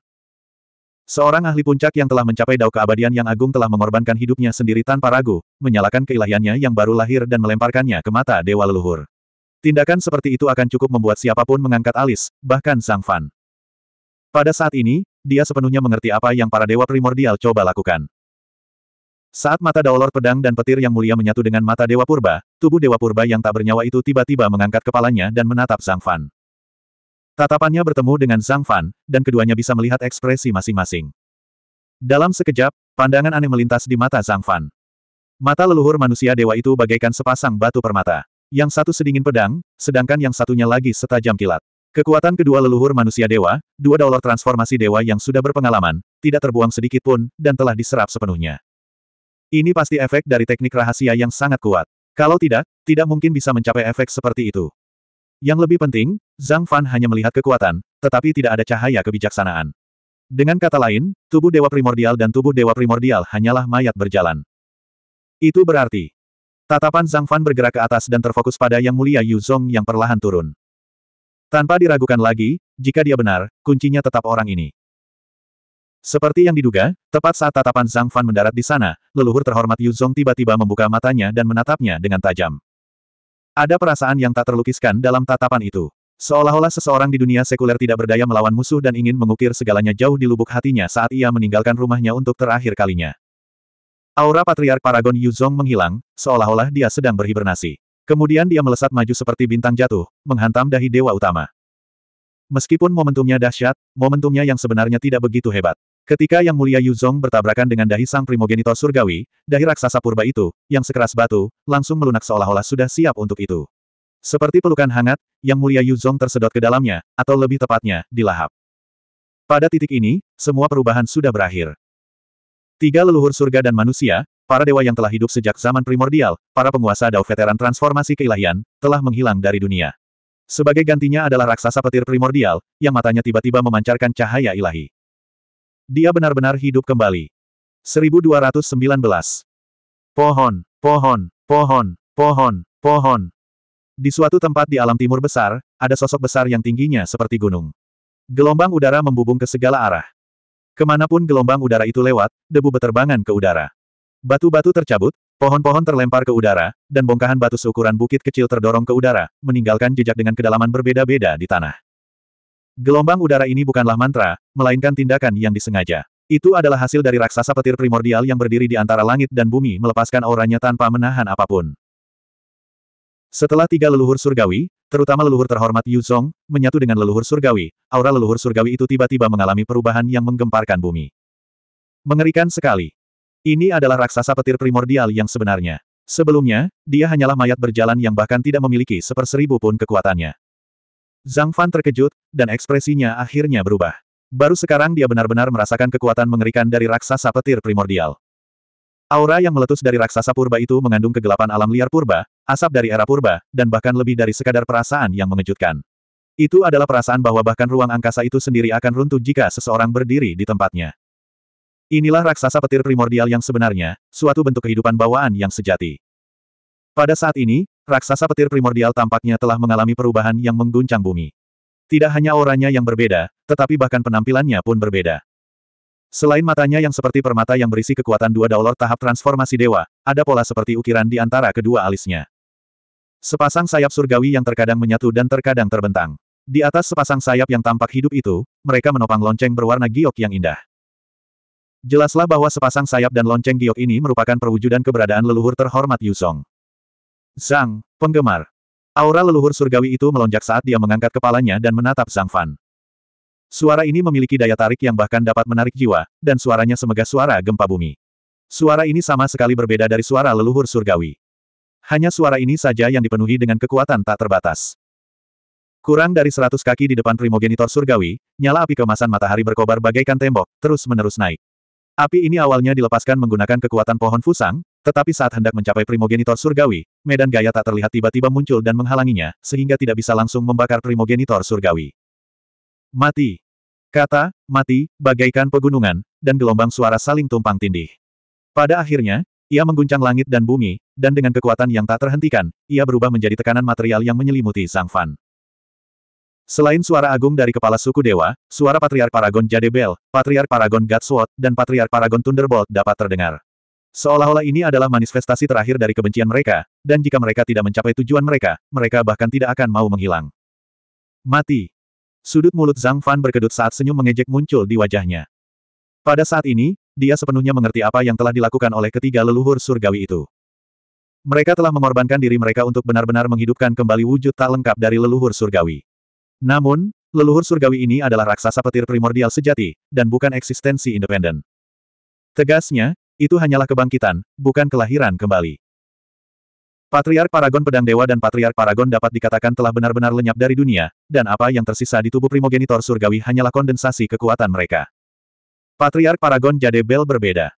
Seorang ahli puncak yang telah mencapai dao keabadian yang agung telah mengorbankan hidupnya sendiri tanpa ragu, menyalakan keilahiannya yang baru lahir dan melemparkannya ke mata dewa leluhur. Tindakan seperti itu akan cukup membuat siapapun mengangkat alis, bahkan Sang Fan. Pada saat ini, dia sepenuhnya mengerti apa yang para dewa primordial coba lakukan. Saat mata daolor pedang dan petir yang mulia menyatu dengan mata dewa purba, tubuh dewa purba yang tak bernyawa itu tiba-tiba mengangkat kepalanya dan menatap Sang Fan. Tatapannya bertemu dengan Zhang Fan, dan keduanya bisa melihat ekspresi masing-masing. Dalam sekejap, pandangan aneh melintas di mata Zhang Fan. Mata leluhur manusia dewa itu bagaikan sepasang batu permata. Yang satu sedingin pedang, sedangkan yang satunya lagi setajam kilat. Kekuatan kedua leluhur manusia dewa, dua dolar transformasi dewa yang sudah berpengalaman, tidak terbuang sedikit pun, dan telah diserap sepenuhnya. Ini pasti efek dari teknik rahasia yang sangat kuat. Kalau tidak, tidak mungkin bisa mencapai efek seperti itu. Yang lebih penting, Zhang Fan hanya melihat kekuatan, tetapi tidak ada cahaya kebijaksanaan. Dengan kata lain, tubuh Dewa Primordial dan tubuh Dewa Primordial hanyalah mayat berjalan. Itu berarti, tatapan Zhang Fan bergerak ke atas dan terfokus pada Yang Mulia Yu Zong yang perlahan turun. Tanpa diragukan lagi, jika dia benar, kuncinya tetap orang ini. Seperti yang diduga, tepat saat tatapan Zhang Fan mendarat di sana, leluhur terhormat Yu Zong tiba-tiba membuka matanya dan menatapnya dengan tajam. Ada perasaan yang tak terlukiskan dalam tatapan itu. Seolah-olah seseorang di dunia sekuler tidak berdaya melawan musuh dan ingin mengukir segalanya jauh di lubuk hatinya saat ia meninggalkan rumahnya untuk terakhir kalinya. Aura Patriark Paragon Yuzong menghilang, seolah-olah dia sedang berhibernasi. Kemudian dia melesat maju seperti bintang jatuh, menghantam dahi dewa utama. Meskipun momentumnya dahsyat, momentumnya yang sebenarnya tidak begitu hebat. Ketika Yang Mulia Yuzong bertabrakan dengan dahi sang primogenitor surgawi, dahi raksasa purba itu, yang sekeras batu, langsung melunak seolah-olah sudah siap untuk itu. Seperti pelukan hangat, Yang Mulia Yuzong tersedot ke dalamnya, atau lebih tepatnya, dilahap. Pada titik ini, semua perubahan sudah berakhir. Tiga leluhur surga dan manusia, para dewa yang telah hidup sejak zaman primordial, para penguasa dao veteran transformasi keilahian, telah menghilang dari dunia. Sebagai gantinya adalah raksasa petir primordial, yang matanya tiba-tiba memancarkan cahaya ilahi. Dia benar-benar hidup kembali. 1219. Pohon, pohon, pohon, pohon, pohon. Di suatu tempat di alam timur besar, ada sosok besar yang tingginya seperti gunung. Gelombang udara membubung ke segala arah. Kemanapun gelombang udara itu lewat, debu beterbangan ke udara. Batu-batu tercabut, pohon-pohon terlempar ke udara, dan bongkahan batu seukuran bukit kecil terdorong ke udara, meninggalkan jejak dengan kedalaman berbeda-beda di tanah. Gelombang udara ini bukanlah mantra, melainkan tindakan yang disengaja. Itu adalah hasil dari raksasa petir primordial yang berdiri di antara langit dan bumi melepaskan auranya tanpa menahan apapun. Setelah tiga leluhur surgawi, terutama leluhur terhormat Yu Song, menyatu dengan leluhur surgawi, aura leluhur surgawi itu tiba-tiba mengalami perubahan yang menggemparkan bumi. Mengerikan sekali. Ini adalah raksasa petir primordial yang sebenarnya. Sebelumnya, dia hanyalah mayat berjalan yang bahkan tidak memiliki seperseribu pun kekuatannya. Zhang Fan terkejut, dan ekspresinya akhirnya berubah. Baru sekarang dia benar-benar merasakan kekuatan mengerikan dari raksasa petir primordial. Aura yang meletus dari raksasa purba itu mengandung kegelapan alam liar purba, asap dari era purba, dan bahkan lebih dari sekadar perasaan yang mengejutkan. Itu adalah perasaan bahwa bahkan ruang angkasa itu sendiri akan runtuh jika seseorang berdiri di tempatnya. Inilah raksasa petir primordial yang sebenarnya, suatu bentuk kehidupan bawaan yang sejati. Pada saat ini, raksasa petir primordial tampaknya telah mengalami perubahan yang mengguncang bumi. Tidak hanya auranya yang berbeda, tetapi bahkan penampilannya pun berbeda. Selain matanya yang seperti permata yang berisi kekuatan dua daulor tahap transformasi dewa, ada pola seperti ukiran di antara kedua alisnya. Sepasang sayap surgawi yang terkadang menyatu dan terkadang terbentang. Di atas sepasang sayap yang tampak hidup itu, mereka menopang lonceng berwarna giok yang indah. Jelaslah bahwa sepasang sayap dan lonceng giok ini merupakan perwujudan keberadaan leluhur terhormat Yusong. Zhang, penggemar. Aura leluhur surgawi itu melonjak saat dia mengangkat kepalanya dan menatap Zhang Fan. Suara ini memiliki daya tarik yang bahkan dapat menarik jiwa, dan suaranya semegah suara gempa bumi. Suara ini sama sekali berbeda dari suara leluhur surgawi. Hanya suara ini saja yang dipenuhi dengan kekuatan tak terbatas. Kurang dari seratus kaki di depan primogenitor surgawi, nyala api kemasan matahari berkobar bagaikan tembok, terus-menerus naik. Api ini awalnya dilepaskan menggunakan kekuatan pohon fusang, tetapi saat hendak mencapai primogenitor surgawi, medan gaya tak terlihat tiba-tiba muncul dan menghalanginya, sehingga tidak bisa langsung membakar primogenitor surgawi. Mati. Kata, mati, bagaikan pegunungan, dan gelombang suara saling tumpang tindih. Pada akhirnya, ia mengguncang langit dan bumi, dan dengan kekuatan yang tak terhentikan, ia berubah menjadi tekanan material yang menyelimuti sang Fan. Selain suara agung dari kepala suku dewa, suara Patriar Paragon Jadebel, Patriar Paragon Gatsword, dan Patriar Paragon Thunderbolt dapat terdengar. Seolah-olah ini adalah manifestasi terakhir dari kebencian mereka, dan jika mereka tidak mencapai tujuan mereka, mereka bahkan tidak akan mau menghilang. Mati. Sudut mulut Zhang Fan berkedut saat senyum mengejek muncul di wajahnya. Pada saat ini, dia sepenuhnya mengerti apa yang telah dilakukan oleh ketiga leluhur surgawi itu. Mereka telah mengorbankan diri mereka untuk benar-benar menghidupkan kembali wujud tak lengkap dari leluhur surgawi. Namun, leluhur surgawi ini adalah raksasa petir primordial sejati, dan bukan eksistensi independen. Tegasnya, itu hanyalah kebangkitan, bukan kelahiran kembali. Patriark Paragon Pedang Dewa dan Patriark Paragon dapat dikatakan telah benar-benar lenyap dari dunia, dan apa yang tersisa di tubuh primogenitor surgawi hanyalah kondensasi kekuatan mereka. Patriark Paragon Jade Bell berbeda.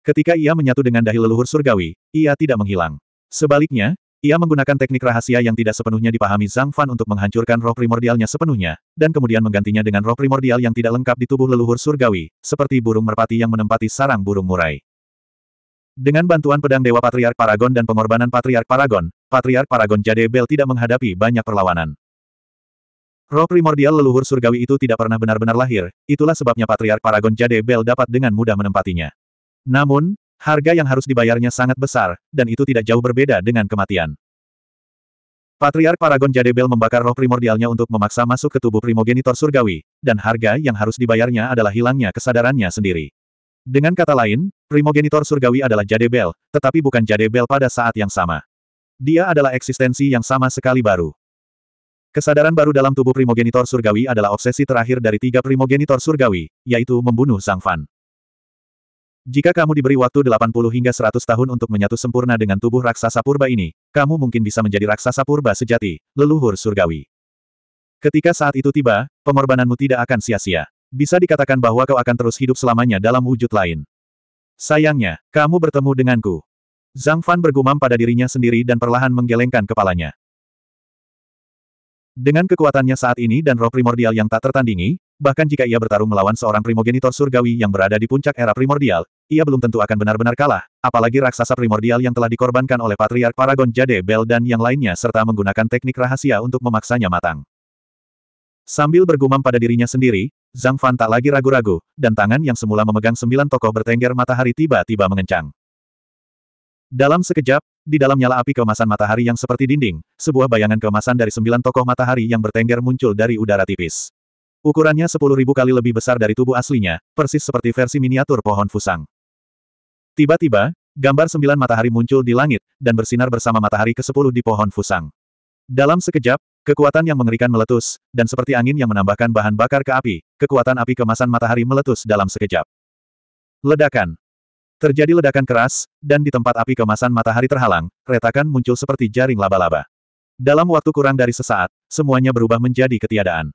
Ketika ia menyatu dengan dahi leluhur surgawi, ia tidak menghilang. Sebaliknya, ia menggunakan teknik rahasia yang tidak sepenuhnya dipahami Zhang Fan untuk menghancurkan roh primordialnya sepenuhnya, dan kemudian menggantinya dengan roh primordial yang tidak lengkap di tubuh leluhur surgawi, seperti burung merpati yang menempati sarang burung murai. Dengan bantuan pedang Dewa Patriark Paragon dan pengorbanan Patriark Paragon, Patriark Paragon Jade Bell tidak menghadapi banyak perlawanan. Roh primordial leluhur surgawi itu tidak pernah benar-benar lahir, itulah sebabnya Patriark Paragon Jade Bell dapat dengan mudah menempatinya. Namun, harga yang harus dibayarnya sangat besar, dan itu tidak jauh berbeda dengan kematian. Patriark Paragon Jade Bell membakar roh primordialnya untuk memaksa masuk ke tubuh primogenitor surgawi, dan harga yang harus dibayarnya adalah hilangnya kesadarannya sendiri. Dengan kata lain, Primogenitor surgawi adalah Jade Bell, tetapi bukan Jade Bell pada saat yang sama. Dia adalah eksistensi yang sama sekali baru. Kesadaran baru dalam tubuh primogenitor surgawi adalah obsesi terakhir dari tiga primogenitor surgawi, yaitu membunuh Sang Fan. Jika kamu diberi waktu 80 hingga 100 tahun untuk menyatu sempurna dengan tubuh raksasa purba ini, kamu mungkin bisa menjadi raksasa purba sejati, leluhur surgawi. Ketika saat itu tiba, pengorbananmu tidak akan sia-sia. Bisa dikatakan bahwa kau akan terus hidup selamanya dalam wujud lain. Sayangnya, kamu bertemu denganku. Zhang Fan bergumam pada dirinya sendiri dan perlahan menggelengkan kepalanya. Dengan kekuatannya saat ini dan roh primordial yang tak tertandingi, bahkan jika ia bertarung melawan seorang primogenitor surgawi yang berada di puncak era primordial, ia belum tentu akan benar-benar kalah, apalagi raksasa primordial yang telah dikorbankan oleh Patriark Paragon Jade Bell dan yang lainnya serta menggunakan teknik rahasia untuk memaksanya matang. Sambil bergumam pada dirinya sendiri, Zhang Fan tak lagi ragu-ragu, dan tangan yang semula memegang sembilan tokoh bertengger matahari tiba-tiba mengencang. Dalam sekejap, di dalam nyala api kemasan matahari yang seperti dinding, sebuah bayangan kemasan dari sembilan tokoh matahari yang bertengger muncul dari udara tipis. Ukurannya sepuluh ribu kali lebih besar dari tubuh aslinya, persis seperti versi miniatur pohon fusang. Tiba-tiba, gambar sembilan matahari muncul di langit, dan bersinar bersama matahari ke-10 di pohon fusang. Dalam sekejap, Kekuatan yang mengerikan meletus, dan seperti angin yang menambahkan bahan bakar ke api, kekuatan api kemasan matahari meletus dalam sekejap. Ledakan. Terjadi ledakan keras, dan di tempat api kemasan matahari terhalang, retakan muncul seperti jaring laba-laba. Dalam waktu kurang dari sesaat, semuanya berubah menjadi ketiadaan.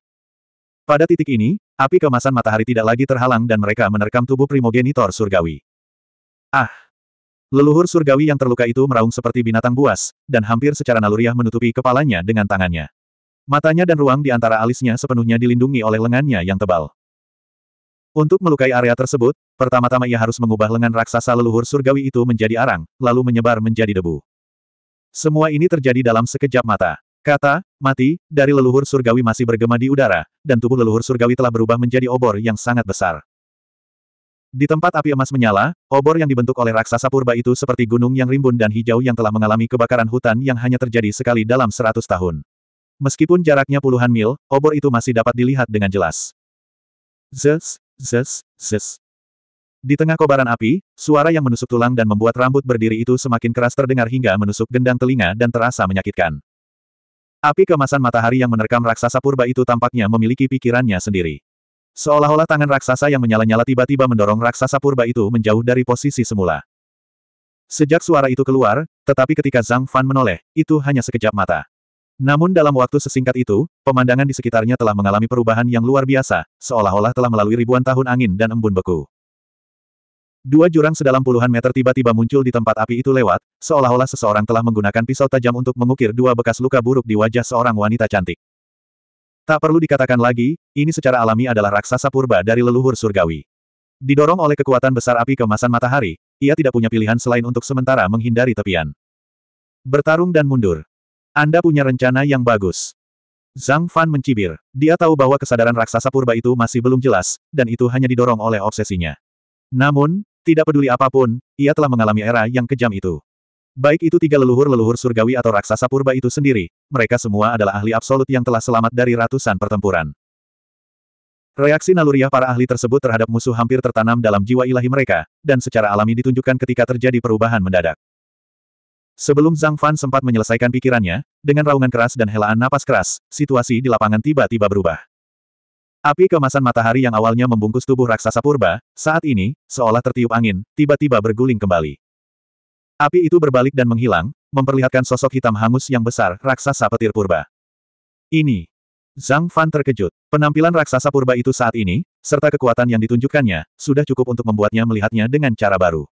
Pada titik ini, api kemasan matahari tidak lagi terhalang dan mereka menerkam tubuh primogenitor surgawi. Ah! Leluhur surgawi yang terluka itu meraung seperti binatang buas, dan hampir secara naluriah menutupi kepalanya dengan tangannya. Matanya dan ruang di antara alisnya sepenuhnya dilindungi oleh lengannya yang tebal. Untuk melukai area tersebut, pertama-tama ia harus mengubah lengan raksasa leluhur surgawi itu menjadi arang, lalu menyebar menjadi debu. Semua ini terjadi dalam sekejap mata. Kata, mati, dari leluhur surgawi masih bergema di udara, dan tubuh leluhur surgawi telah berubah menjadi obor yang sangat besar. Di tempat api emas menyala, obor yang dibentuk oleh raksasa purba itu seperti gunung yang rimbun dan hijau yang telah mengalami kebakaran hutan yang hanya terjadi sekali dalam seratus tahun. Meskipun jaraknya puluhan mil, obor itu masih dapat dilihat dengan jelas. Zes, zes, zes. Di tengah kobaran api, suara yang menusuk tulang dan membuat rambut berdiri itu semakin keras terdengar hingga menusuk gendang telinga dan terasa menyakitkan. Api kemasan matahari yang menerkam raksasa purba itu tampaknya memiliki pikirannya sendiri. Seolah-olah tangan raksasa yang menyala-nyala tiba-tiba mendorong raksasa purba itu menjauh dari posisi semula. Sejak suara itu keluar, tetapi ketika Zhang Fan menoleh, itu hanya sekejap mata. Namun dalam waktu sesingkat itu, pemandangan di sekitarnya telah mengalami perubahan yang luar biasa, seolah-olah telah melalui ribuan tahun angin dan embun beku. Dua jurang sedalam puluhan meter tiba-tiba muncul di tempat api itu lewat, seolah-olah seseorang telah menggunakan pisau tajam untuk mengukir dua bekas luka buruk di wajah seorang wanita cantik. Tak perlu dikatakan lagi, ini secara alami adalah raksasa purba dari leluhur surgawi. Didorong oleh kekuatan besar api kemasan matahari, ia tidak punya pilihan selain untuk sementara menghindari tepian. Bertarung dan mundur. Anda punya rencana yang bagus. Zhang Fan mencibir. Dia tahu bahwa kesadaran raksasa purba itu masih belum jelas, dan itu hanya didorong oleh obsesinya. Namun, tidak peduli apapun, ia telah mengalami era yang kejam itu. Baik itu tiga leluhur-leluhur surgawi atau raksasa purba itu sendiri, mereka semua adalah ahli absolut yang telah selamat dari ratusan pertempuran. Reaksi naluriah para ahli tersebut terhadap musuh hampir tertanam dalam jiwa ilahi mereka, dan secara alami ditunjukkan ketika terjadi perubahan mendadak. Sebelum Zhang Fan sempat menyelesaikan pikirannya, dengan raungan keras dan helaan napas keras, situasi di lapangan tiba-tiba berubah. Api kemasan matahari yang awalnya membungkus tubuh raksasa purba, saat ini, seolah tertiup angin, tiba-tiba berguling kembali. Api itu berbalik dan menghilang, memperlihatkan sosok hitam hangus yang besar, raksasa petir purba. Ini. Zhang Fan terkejut. Penampilan raksasa purba itu saat ini, serta kekuatan yang ditunjukkannya, sudah cukup untuk membuatnya melihatnya dengan cara baru.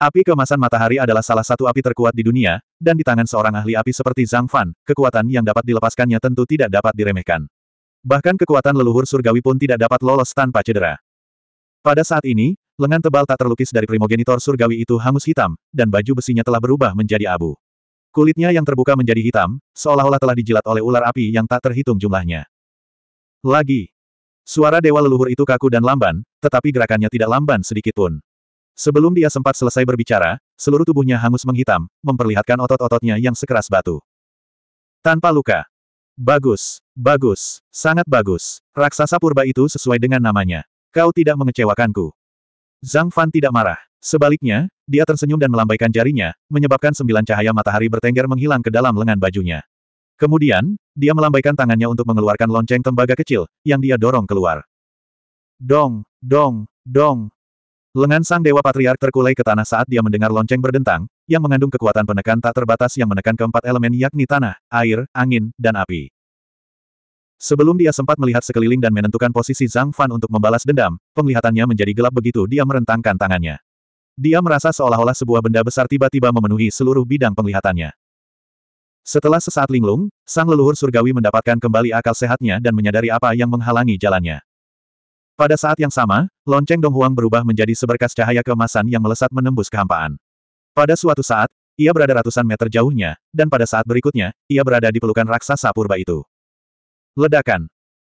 Api kemasan matahari adalah salah satu api terkuat di dunia, dan di tangan seorang ahli api seperti Zhang Fan, kekuatan yang dapat dilepaskannya tentu tidak dapat diremehkan. Bahkan kekuatan leluhur surgawi pun tidak dapat lolos tanpa cedera. Pada saat ini, Lengan tebal tak terlukis dari primogenitor surgawi itu hangus hitam, dan baju besinya telah berubah menjadi abu. Kulitnya yang terbuka menjadi hitam, seolah-olah telah dijilat oleh ular api yang tak terhitung jumlahnya. Lagi. Suara dewa leluhur itu kaku dan lamban, tetapi gerakannya tidak lamban sedikit pun. Sebelum dia sempat selesai berbicara, seluruh tubuhnya hangus menghitam, memperlihatkan otot-ototnya yang sekeras batu. Tanpa luka. Bagus, bagus, sangat bagus. Raksasa purba itu sesuai dengan namanya. Kau tidak mengecewakanku. Zhang Fan tidak marah. Sebaliknya, dia tersenyum dan melambaikan jarinya, menyebabkan sembilan cahaya matahari bertengger menghilang ke dalam lengan bajunya. Kemudian, dia melambaikan tangannya untuk mengeluarkan lonceng tembaga kecil, yang dia dorong keluar. Dong, dong, dong. Lengan sang Dewa Patriark terkulai ke tanah saat dia mendengar lonceng berdentang, yang mengandung kekuatan penekan tak terbatas yang menekan keempat elemen yakni tanah, air, angin, dan api. Sebelum dia sempat melihat sekeliling dan menentukan posisi Zhang Fan untuk membalas dendam, penglihatannya menjadi gelap begitu dia merentangkan tangannya. Dia merasa seolah-olah sebuah benda besar tiba-tiba memenuhi seluruh bidang penglihatannya. Setelah sesaat linglung, sang leluhur surgawi mendapatkan kembali akal sehatnya dan menyadari apa yang menghalangi jalannya. Pada saat yang sama, lonceng Donghuang berubah menjadi seberkas cahaya keemasan yang melesat menembus kehampaan. Pada suatu saat, ia berada ratusan meter jauhnya, dan pada saat berikutnya, ia berada di pelukan raksasa purba itu. Ledakan.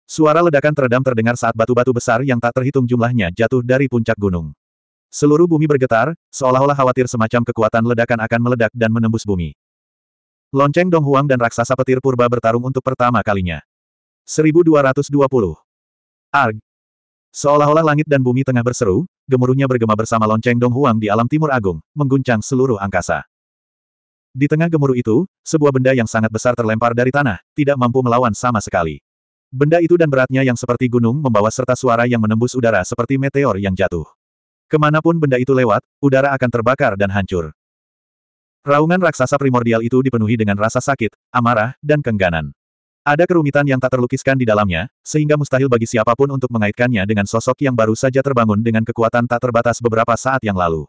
Suara ledakan teredam terdengar saat batu-batu besar yang tak terhitung jumlahnya jatuh dari puncak gunung. Seluruh bumi bergetar, seolah-olah khawatir semacam kekuatan ledakan akan meledak dan menembus bumi. Lonceng Dong Huang dan raksasa petir purba bertarung untuk pertama kalinya. 1220. Arg. Seolah-olah langit dan bumi tengah berseru, gemuruhnya bergema bersama lonceng Dong Huang di alam timur agung, mengguncang seluruh angkasa. Di tengah gemuruh itu, sebuah benda yang sangat besar terlempar dari tanah, tidak mampu melawan sama sekali. Benda itu dan beratnya yang seperti gunung membawa serta suara yang menembus udara seperti meteor yang jatuh. Kemanapun benda itu lewat, udara akan terbakar dan hancur. Raungan raksasa primordial itu dipenuhi dengan rasa sakit, amarah, dan kengganan. Ada kerumitan yang tak terlukiskan di dalamnya, sehingga mustahil bagi siapapun untuk mengaitkannya dengan sosok yang baru saja terbangun dengan kekuatan tak terbatas beberapa saat yang lalu.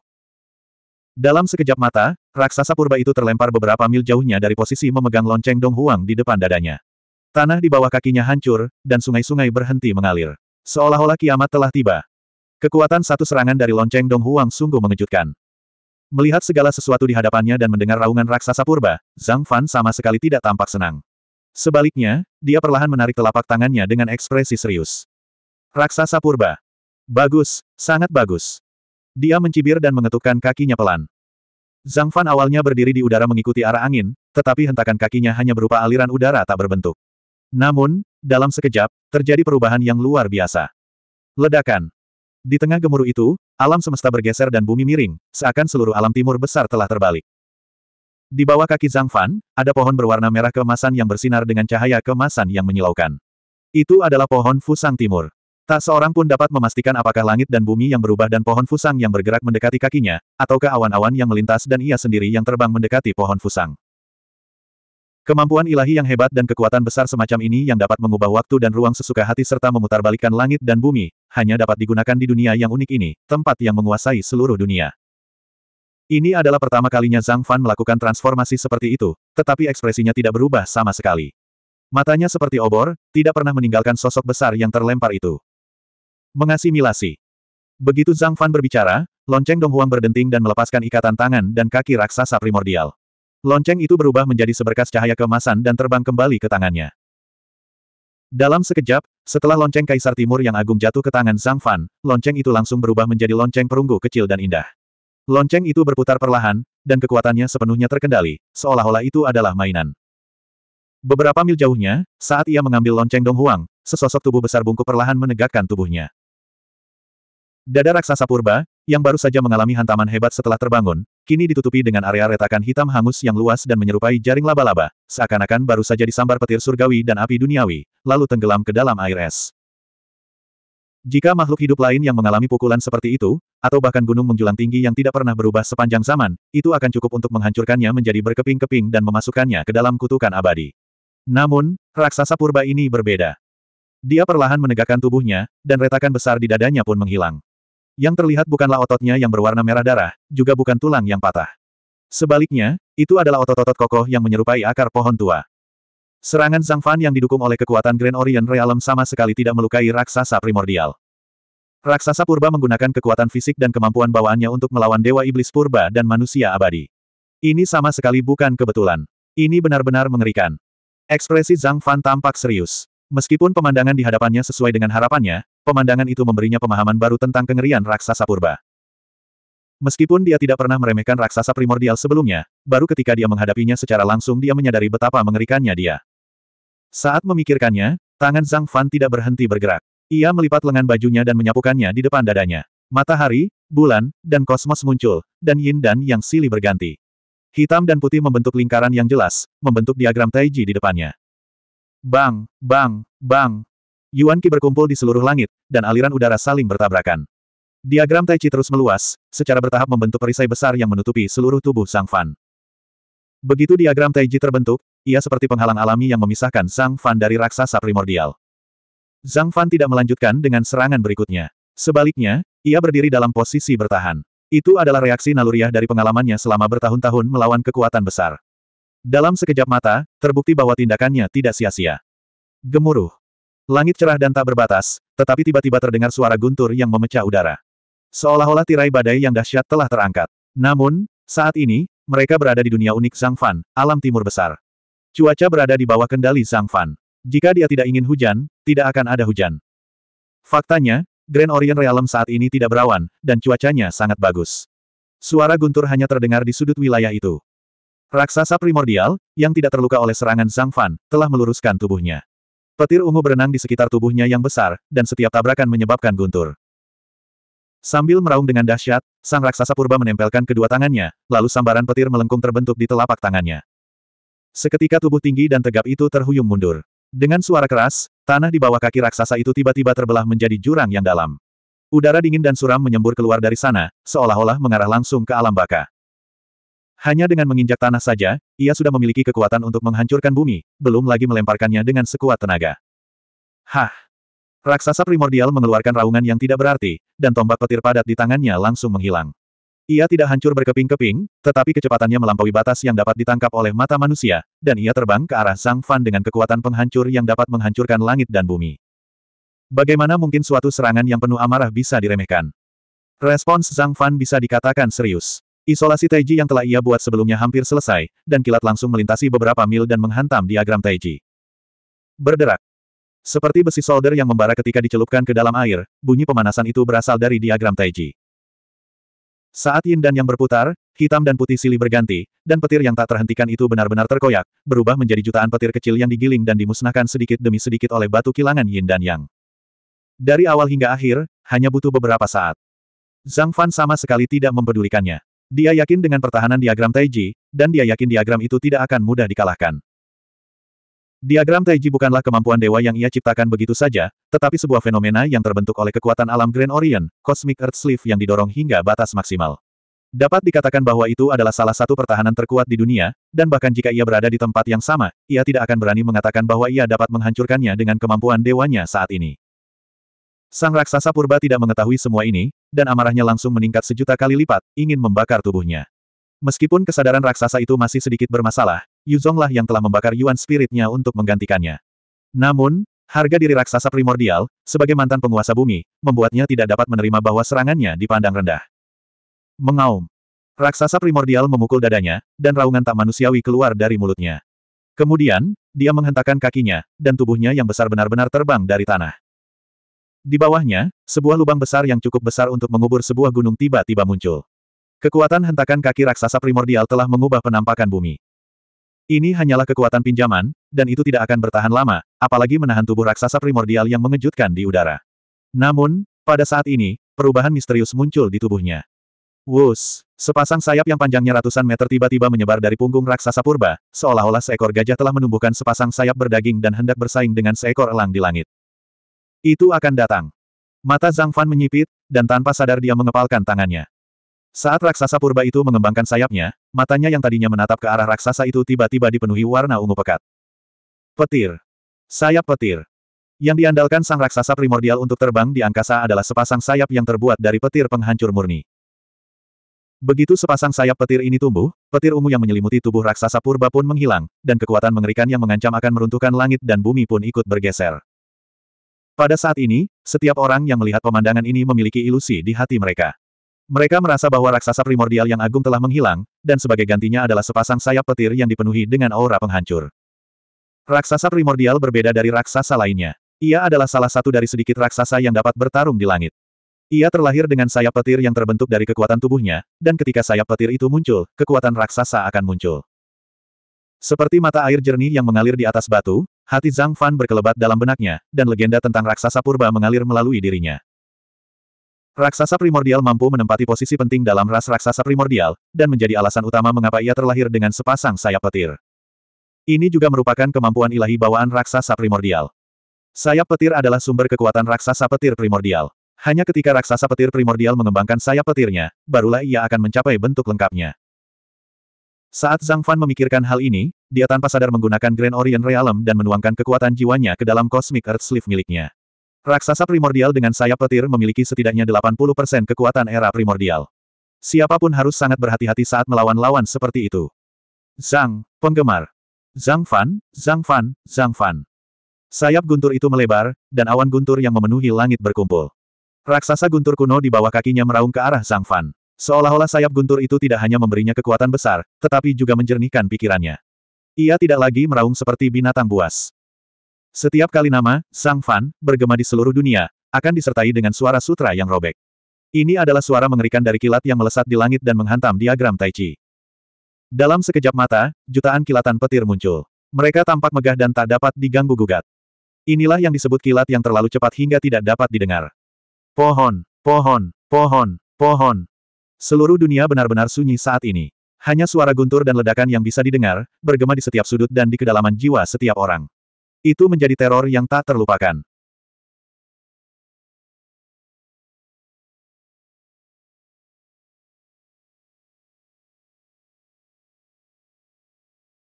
Dalam sekejap mata, raksasa purba itu terlempar beberapa mil jauhnya dari posisi memegang lonceng Dong Huang di depan dadanya. Tanah di bawah kakinya hancur, dan sungai-sungai berhenti mengalir. Seolah-olah kiamat telah tiba. Kekuatan satu serangan dari lonceng Dong Huang sungguh mengejutkan. Melihat segala sesuatu di hadapannya dan mendengar raungan raksasa purba, Zhang Fan sama sekali tidak tampak senang. Sebaliknya, dia perlahan menarik telapak tangannya dengan ekspresi serius. Raksasa purba. Bagus, sangat bagus. Dia mencibir dan mengetukkan kakinya pelan. Zhang Fan awalnya berdiri di udara mengikuti arah angin, tetapi hentakan kakinya hanya berupa aliran udara tak berbentuk. Namun, dalam sekejap, terjadi perubahan yang luar biasa. Ledakan. Di tengah gemuruh itu, alam semesta bergeser dan bumi miring, seakan seluruh alam timur besar telah terbalik. Di bawah kaki Zhang Fan, ada pohon berwarna merah kemasan yang bersinar dengan cahaya kemasan yang menyilaukan. Itu adalah pohon Fusang Timur. Tak seorang pun dapat memastikan apakah langit dan bumi yang berubah dan pohon fusang yang bergerak mendekati kakinya, ataukah awan-awan yang melintas dan ia sendiri yang terbang mendekati pohon fusang. Kemampuan ilahi yang hebat dan kekuatan besar semacam ini yang dapat mengubah waktu dan ruang sesuka hati serta memutarbalikkan langit dan bumi, hanya dapat digunakan di dunia yang unik ini, tempat yang menguasai seluruh dunia. Ini adalah pertama kalinya Zhang Fan melakukan transformasi seperti itu, tetapi ekspresinya tidak berubah sama sekali. Matanya seperti obor, tidak pernah meninggalkan sosok besar yang terlempar itu. Mengasimilasi. Begitu Zhang Fan berbicara, lonceng Donghuang berdenting dan melepaskan ikatan tangan dan kaki raksasa primordial. Lonceng itu berubah menjadi seberkas cahaya kemasan dan terbang kembali ke tangannya. Dalam sekejap, setelah lonceng Kaisar Timur yang agung jatuh ke tangan Zhang Fan, lonceng itu langsung berubah menjadi lonceng perunggu kecil dan indah. Lonceng itu berputar perlahan, dan kekuatannya sepenuhnya terkendali, seolah-olah itu adalah mainan. Beberapa mil jauhnya, saat ia mengambil lonceng Donghuang, sesosok tubuh besar bungkuk perlahan menegakkan tubuhnya. Dada raksasa purba, yang baru saja mengalami hantaman hebat setelah terbangun, kini ditutupi dengan area retakan hitam hangus yang luas dan menyerupai jaring laba-laba, seakan-akan baru saja disambar petir surgawi dan api duniawi, lalu tenggelam ke dalam air es. Jika makhluk hidup lain yang mengalami pukulan seperti itu, atau bahkan gunung menjulang tinggi yang tidak pernah berubah sepanjang zaman, itu akan cukup untuk menghancurkannya menjadi berkeping-keping dan memasukkannya ke dalam kutukan abadi. Namun, raksasa purba ini berbeda. Dia perlahan menegakkan tubuhnya, dan retakan besar di dadanya pun menghilang. Yang terlihat bukanlah ototnya yang berwarna merah darah, juga bukan tulang yang patah. Sebaliknya, itu adalah otot-otot kokoh yang menyerupai akar pohon tua. Serangan Zhang Fan yang didukung oleh kekuatan Grand Orient Realm sama sekali tidak melukai raksasa primordial. Raksasa purba menggunakan kekuatan fisik dan kemampuan bawaannya untuk melawan Dewa Iblis Purba dan manusia abadi. Ini sama sekali bukan kebetulan. Ini benar-benar mengerikan. Ekspresi Zhang Fan tampak serius. Meskipun pemandangan di hadapannya sesuai dengan harapannya, pemandangan itu memberinya pemahaman baru tentang kengerian raksasa purba. Meskipun dia tidak pernah meremehkan raksasa primordial sebelumnya, baru ketika dia menghadapinya secara langsung dia menyadari betapa mengerikannya dia. Saat memikirkannya, tangan Zhang Fan tidak berhenti bergerak. Ia melipat lengan bajunya dan menyapukannya di depan dadanya. Matahari, bulan, dan kosmos muncul, dan yin dan yang silih berganti. Hitam dan putih membentuk lingkaran yang jelas, membentuk diagram Taiji di depannya. Bang, bang, bang, Yuan Qi berkumpul di seluruh langit, dan aliran udara saling bertabrakan. Diagram Tai Chi terus meluas, secara bertahap membentuk perisai besar yang menutupi seluruh tubuh Sang Fan. Begitu diagram Tai Chi terbentuk, ia seperti penghalang alami yang memisahkan Sang Fan dari raksasa primordial. Zhang Fan tidak melanjutkan dengan serangan berikutnya. Sebaliknya, ia berdiri dalam posisi bertahan. Itu adalah reaksi naluriah dari pengalamannya selama bertahun-tahun melawan kekuatan besar. Dalam sekejap mata, terbukti bahwa tindakannya tidak sia-sia. Gemuruh. Langit cerah dan tak berbatas, tetapi tiba-tiba terdengar suara guntur yang memecah udara. Seolah-olah tirai badai yang dahsyat telah terangkat. Namun, saat ini, mereka berada di dunia unik Zhang Fan, alam timur besar. Cuaca berada di bawah kendali Zhang Fan. Jika dia tidak ingin hujan, tidak akan ada hujan. Faktanya, Grand Orient Realm saat ini tidak berawan, dan cuacanya sangat bagus. Suara guntur hanya terdengar di sudut wilayah itu. Raksasa primordial, yang tidak terluka oleh serangan Zhang Fan, telah meluruskan tubuhnya. Petir ungu berenang di sekitar tubuhnya yang besar, dan setiap tabrakan menyebabkan guntur. Sambil meraung dengan dahsyat, sang raksasa purba menempelkan kedua tangannya, lalu sambaran petir melengkung terbentuk di telapak tangannya. Seketika tubuh tinggi dan tegap itu terhuyung mundur. Dengan suara keras, tanah di bawah kaki raksasa itu tiba-tiba terbelah menjadi jurang yang dalam. Udara dingin dan suram menyembur keluar dari sana, seolah-olah mengarah langsung ke alam baka. Hanya dengan menginjak tanah saja, ia sudah memiliki kekuatan untuk menghancurkan bumi, belum lagi melemparkannya dengan sekuat tenaga. Hah! Raksasa primordial mengeluarkan raungan yang tidak berarti, dan tombak petir padat di tangannya langsung menghilang. Ia tidak hancur berkeping-keping, tetapi kecepatannya melampaui batas yang dapat ditangkap oleh mata manusia, dan ia terbang ke arah Zhang Fan dengan kekuatan penghancur yang dapat menghancurkan langit dan bumi. Bagaimana mungkin suatu serangan yang penuh amarah bisa diremehkan? Respons Zhang Fan bisa dikatakan serius. Isolasi Taiji yang telah ia buat sebelumnya hampir selesai, dan kilat langsung melintasi beberapa mil dan menghantam diagram Taiji. Berderak. Seperti besi solder yang membara ketika dicelupkan ke dalam air, bunyi pemanasan itu berasal dari diagram Taiji. Saat yin dan yang berputar, hitam dan putih silih berganti, dan petir yang tak terhentikan itu benar-benar terkoyak, berubah menjadi jutaan petir kecil yang digiling dan dimusnahkan sedikit demi sedikit oleh batu kilangan yin dan yang. Dari awal hingga akhir, hanya butuh beberapa saat. Zhang Fan sama sekali tidak mempedulikannya. Dia yakin dengan pertahanan diagram Taiji, dan dia yakin diagram itu tidak akan mudah dikalahkan. Diagram Taiji bukanlah kemampuan dewa yang ia ciptakan begitu saja, tetapi sebuah fenomena yang terbentuk oleh kekuatan alam Grand Orient, Cosmic Earth Sleeve yang didorong hingga batas maksimal. Dapat dikatakan bahwa itu adalah salah satu pertahanan terkuat di dunia, dan bahkan jika ia berada di tempat yang sama, ia tidak akan berani mengatakan bahwa ia dapat menghancurkannya dengan kemampuan dewanya saat ini. Sang raksasa purba tidak mengetahui semua ini, dan amarahnya langsung meningkat sejuta kali lipat, ingin membakar tubuhnya. Meskipun kesadaran raksasa itu masih sedikit bermasalah, Yuzonglah Zonglah yang telah membakar Yuan Spiritnya untuk menggantikannya. Namun, harga diri raksasa primordial, sebagai mantan penguasa bumi, membuatnya tidak dapat menerima bahwa serangannya dipandang rendah. Mengaum. Raksasa primordial memukul dadanya, dan raungan tak manusiawi keluar dari mulutnya. Kemudian, dia menghentakkan kakinya, dan tubuhnya yang besar benar-benar terbang dari tanah. Di bawahnya, sebuah lubang besar yang cukup besar untuk mengubur sebuah gunung tiba-tiba muncul. Kekuatan hentakan kaki raksasa primordial telah mengubah penampakan bumi. Ini hanyalah kekuatan pinjaman, dan itu tidak akan bertahan lama, apalagi menahan tubuh raksasa primordial yang mengejutkan di udara. Namun, pada saat ini, perubahan misterius muncul di tubuhnya. Wus, sepasang sayap yang panjangnya ratusan meter tiba-tiba menyebar dari punggung raksasa purba, seolah-olah seekor gajah telah menumbuhkan sepasang sayap berdaging dan hendak bersaing dengan seekor elang di langit. Itu akan datang. Mata Zhang Fan menyipit, dan tanpa sadar dia mengepalkan tangannya. Saat raksasa purba itu mengembangkan sayapnya, matanya yang tadinya menatap ke arah raksasa itu tiba-tiba dipenuhi warna ungu pekat. Petir. Sayap petir. Yang diandalkan sang raksasa primordial untuk terbang di angkasa adalah sepasang sayap yang terbuat dari petir penghancur murni. Begitu sepasang sayap petir ini tumbuh, petir ungu yang menyelimuti tubuh raksasa purba pun menghilang, dan kekuatan mengerikan yang mengancam akan meruntuhkan langit dan bumi pun ikut bergeser. Pada saat ini, setiap orang yang melihat pemandangan ini memiliki ilusi di hati mereka. Mereka merasa bahwa raksasa primordial yang agung telah menghilang, dan sebagai gantinya adalah sepasang sayap petir yang dipenuhi dengan aura penghancur. Raksasa primordial berbeda dari raksasa lainnya. Ia adalah salah satu dari sedikit raksasa yang dapat bertarung di langit. Ia terlahir dengan sayap petir yang terbentuk dari kekuatan tubuhnya, dan ketika sayap petir itu muncul, kekuatan raksasa akan muncul. Seperti mata air jernih yang mengalir di atas batu, Hati Zhang Fan berkelebat dalam benaknya, dan legenda tentang raksasa purba mengalir melalui dirinya. Raksasa primordial mampu menempati posisi penting dalam ras raksasa primordial, dan menjadi alasan utama mengapa ia terlahir dengan sepasang sayap petir. Ini juga merupakan kemampuan ilahi bawaan raksasa primordial. Sayap petir adalah sumber kekuatan raksasa petir primordial. Hanya ketika raksasa petir primordial mengembangkan sayap petirnya, barulah ia akan mencapai bentuk lengkapnya. Saat Zhang Fan memikirkan hal ini, dia tanpa sadar menggunakan Grand Orient Realm dan menuangkan kekuatan jiwanya ke dalam Cosmic Earth Sleeve miliknya. Raksasa primordial dengan sayap petir memiliki setidaknya 80% kekuatan era primordial. Siapapun harus sangat berhati-hati saat melawan lawan seperti itu. Zhang, penggemar. Zhang Fan, Zhang Fan, Zhang Fan. Sayap guntur itu melebar, dan awan guntur yang memenuhi langit berkumpul. Raksasa guntur kuno di bawah kakinya meraung ke arah Zhang Fan. Seolah-olah sayap guntur itu tidak hanya memberinya kekuatan besar, tetapi juga menjernihkan pikirannya. Ia tidak lagi meraung seperti binatang buas. Setiap kali nama, Sang Fan, bergema di seluruh dunia, akan disertai dengan suara sutra yang robek. Ini adalah suara mengerikan dari kilat yang melesat di langit dan menghantam diagram Tai Chi. Dalam sekejap mata, jutaan kilatan petir muncul. Mereka tampak megah dan tak dapat diganggu-gugat. Inilah yang disebut kilat yang terlalu cepat hingga tidak dapat didengar. Pohon, pohon, pohon, pohon. Seluruh dunia benar-benar sunyi saat ini. Hanya suara guntur dan ledakan yang bisa didengar, bergema di setiap sudut dan di kedalaman jiwa setiap orang. Itu menjadi teror yang tak terlupakan.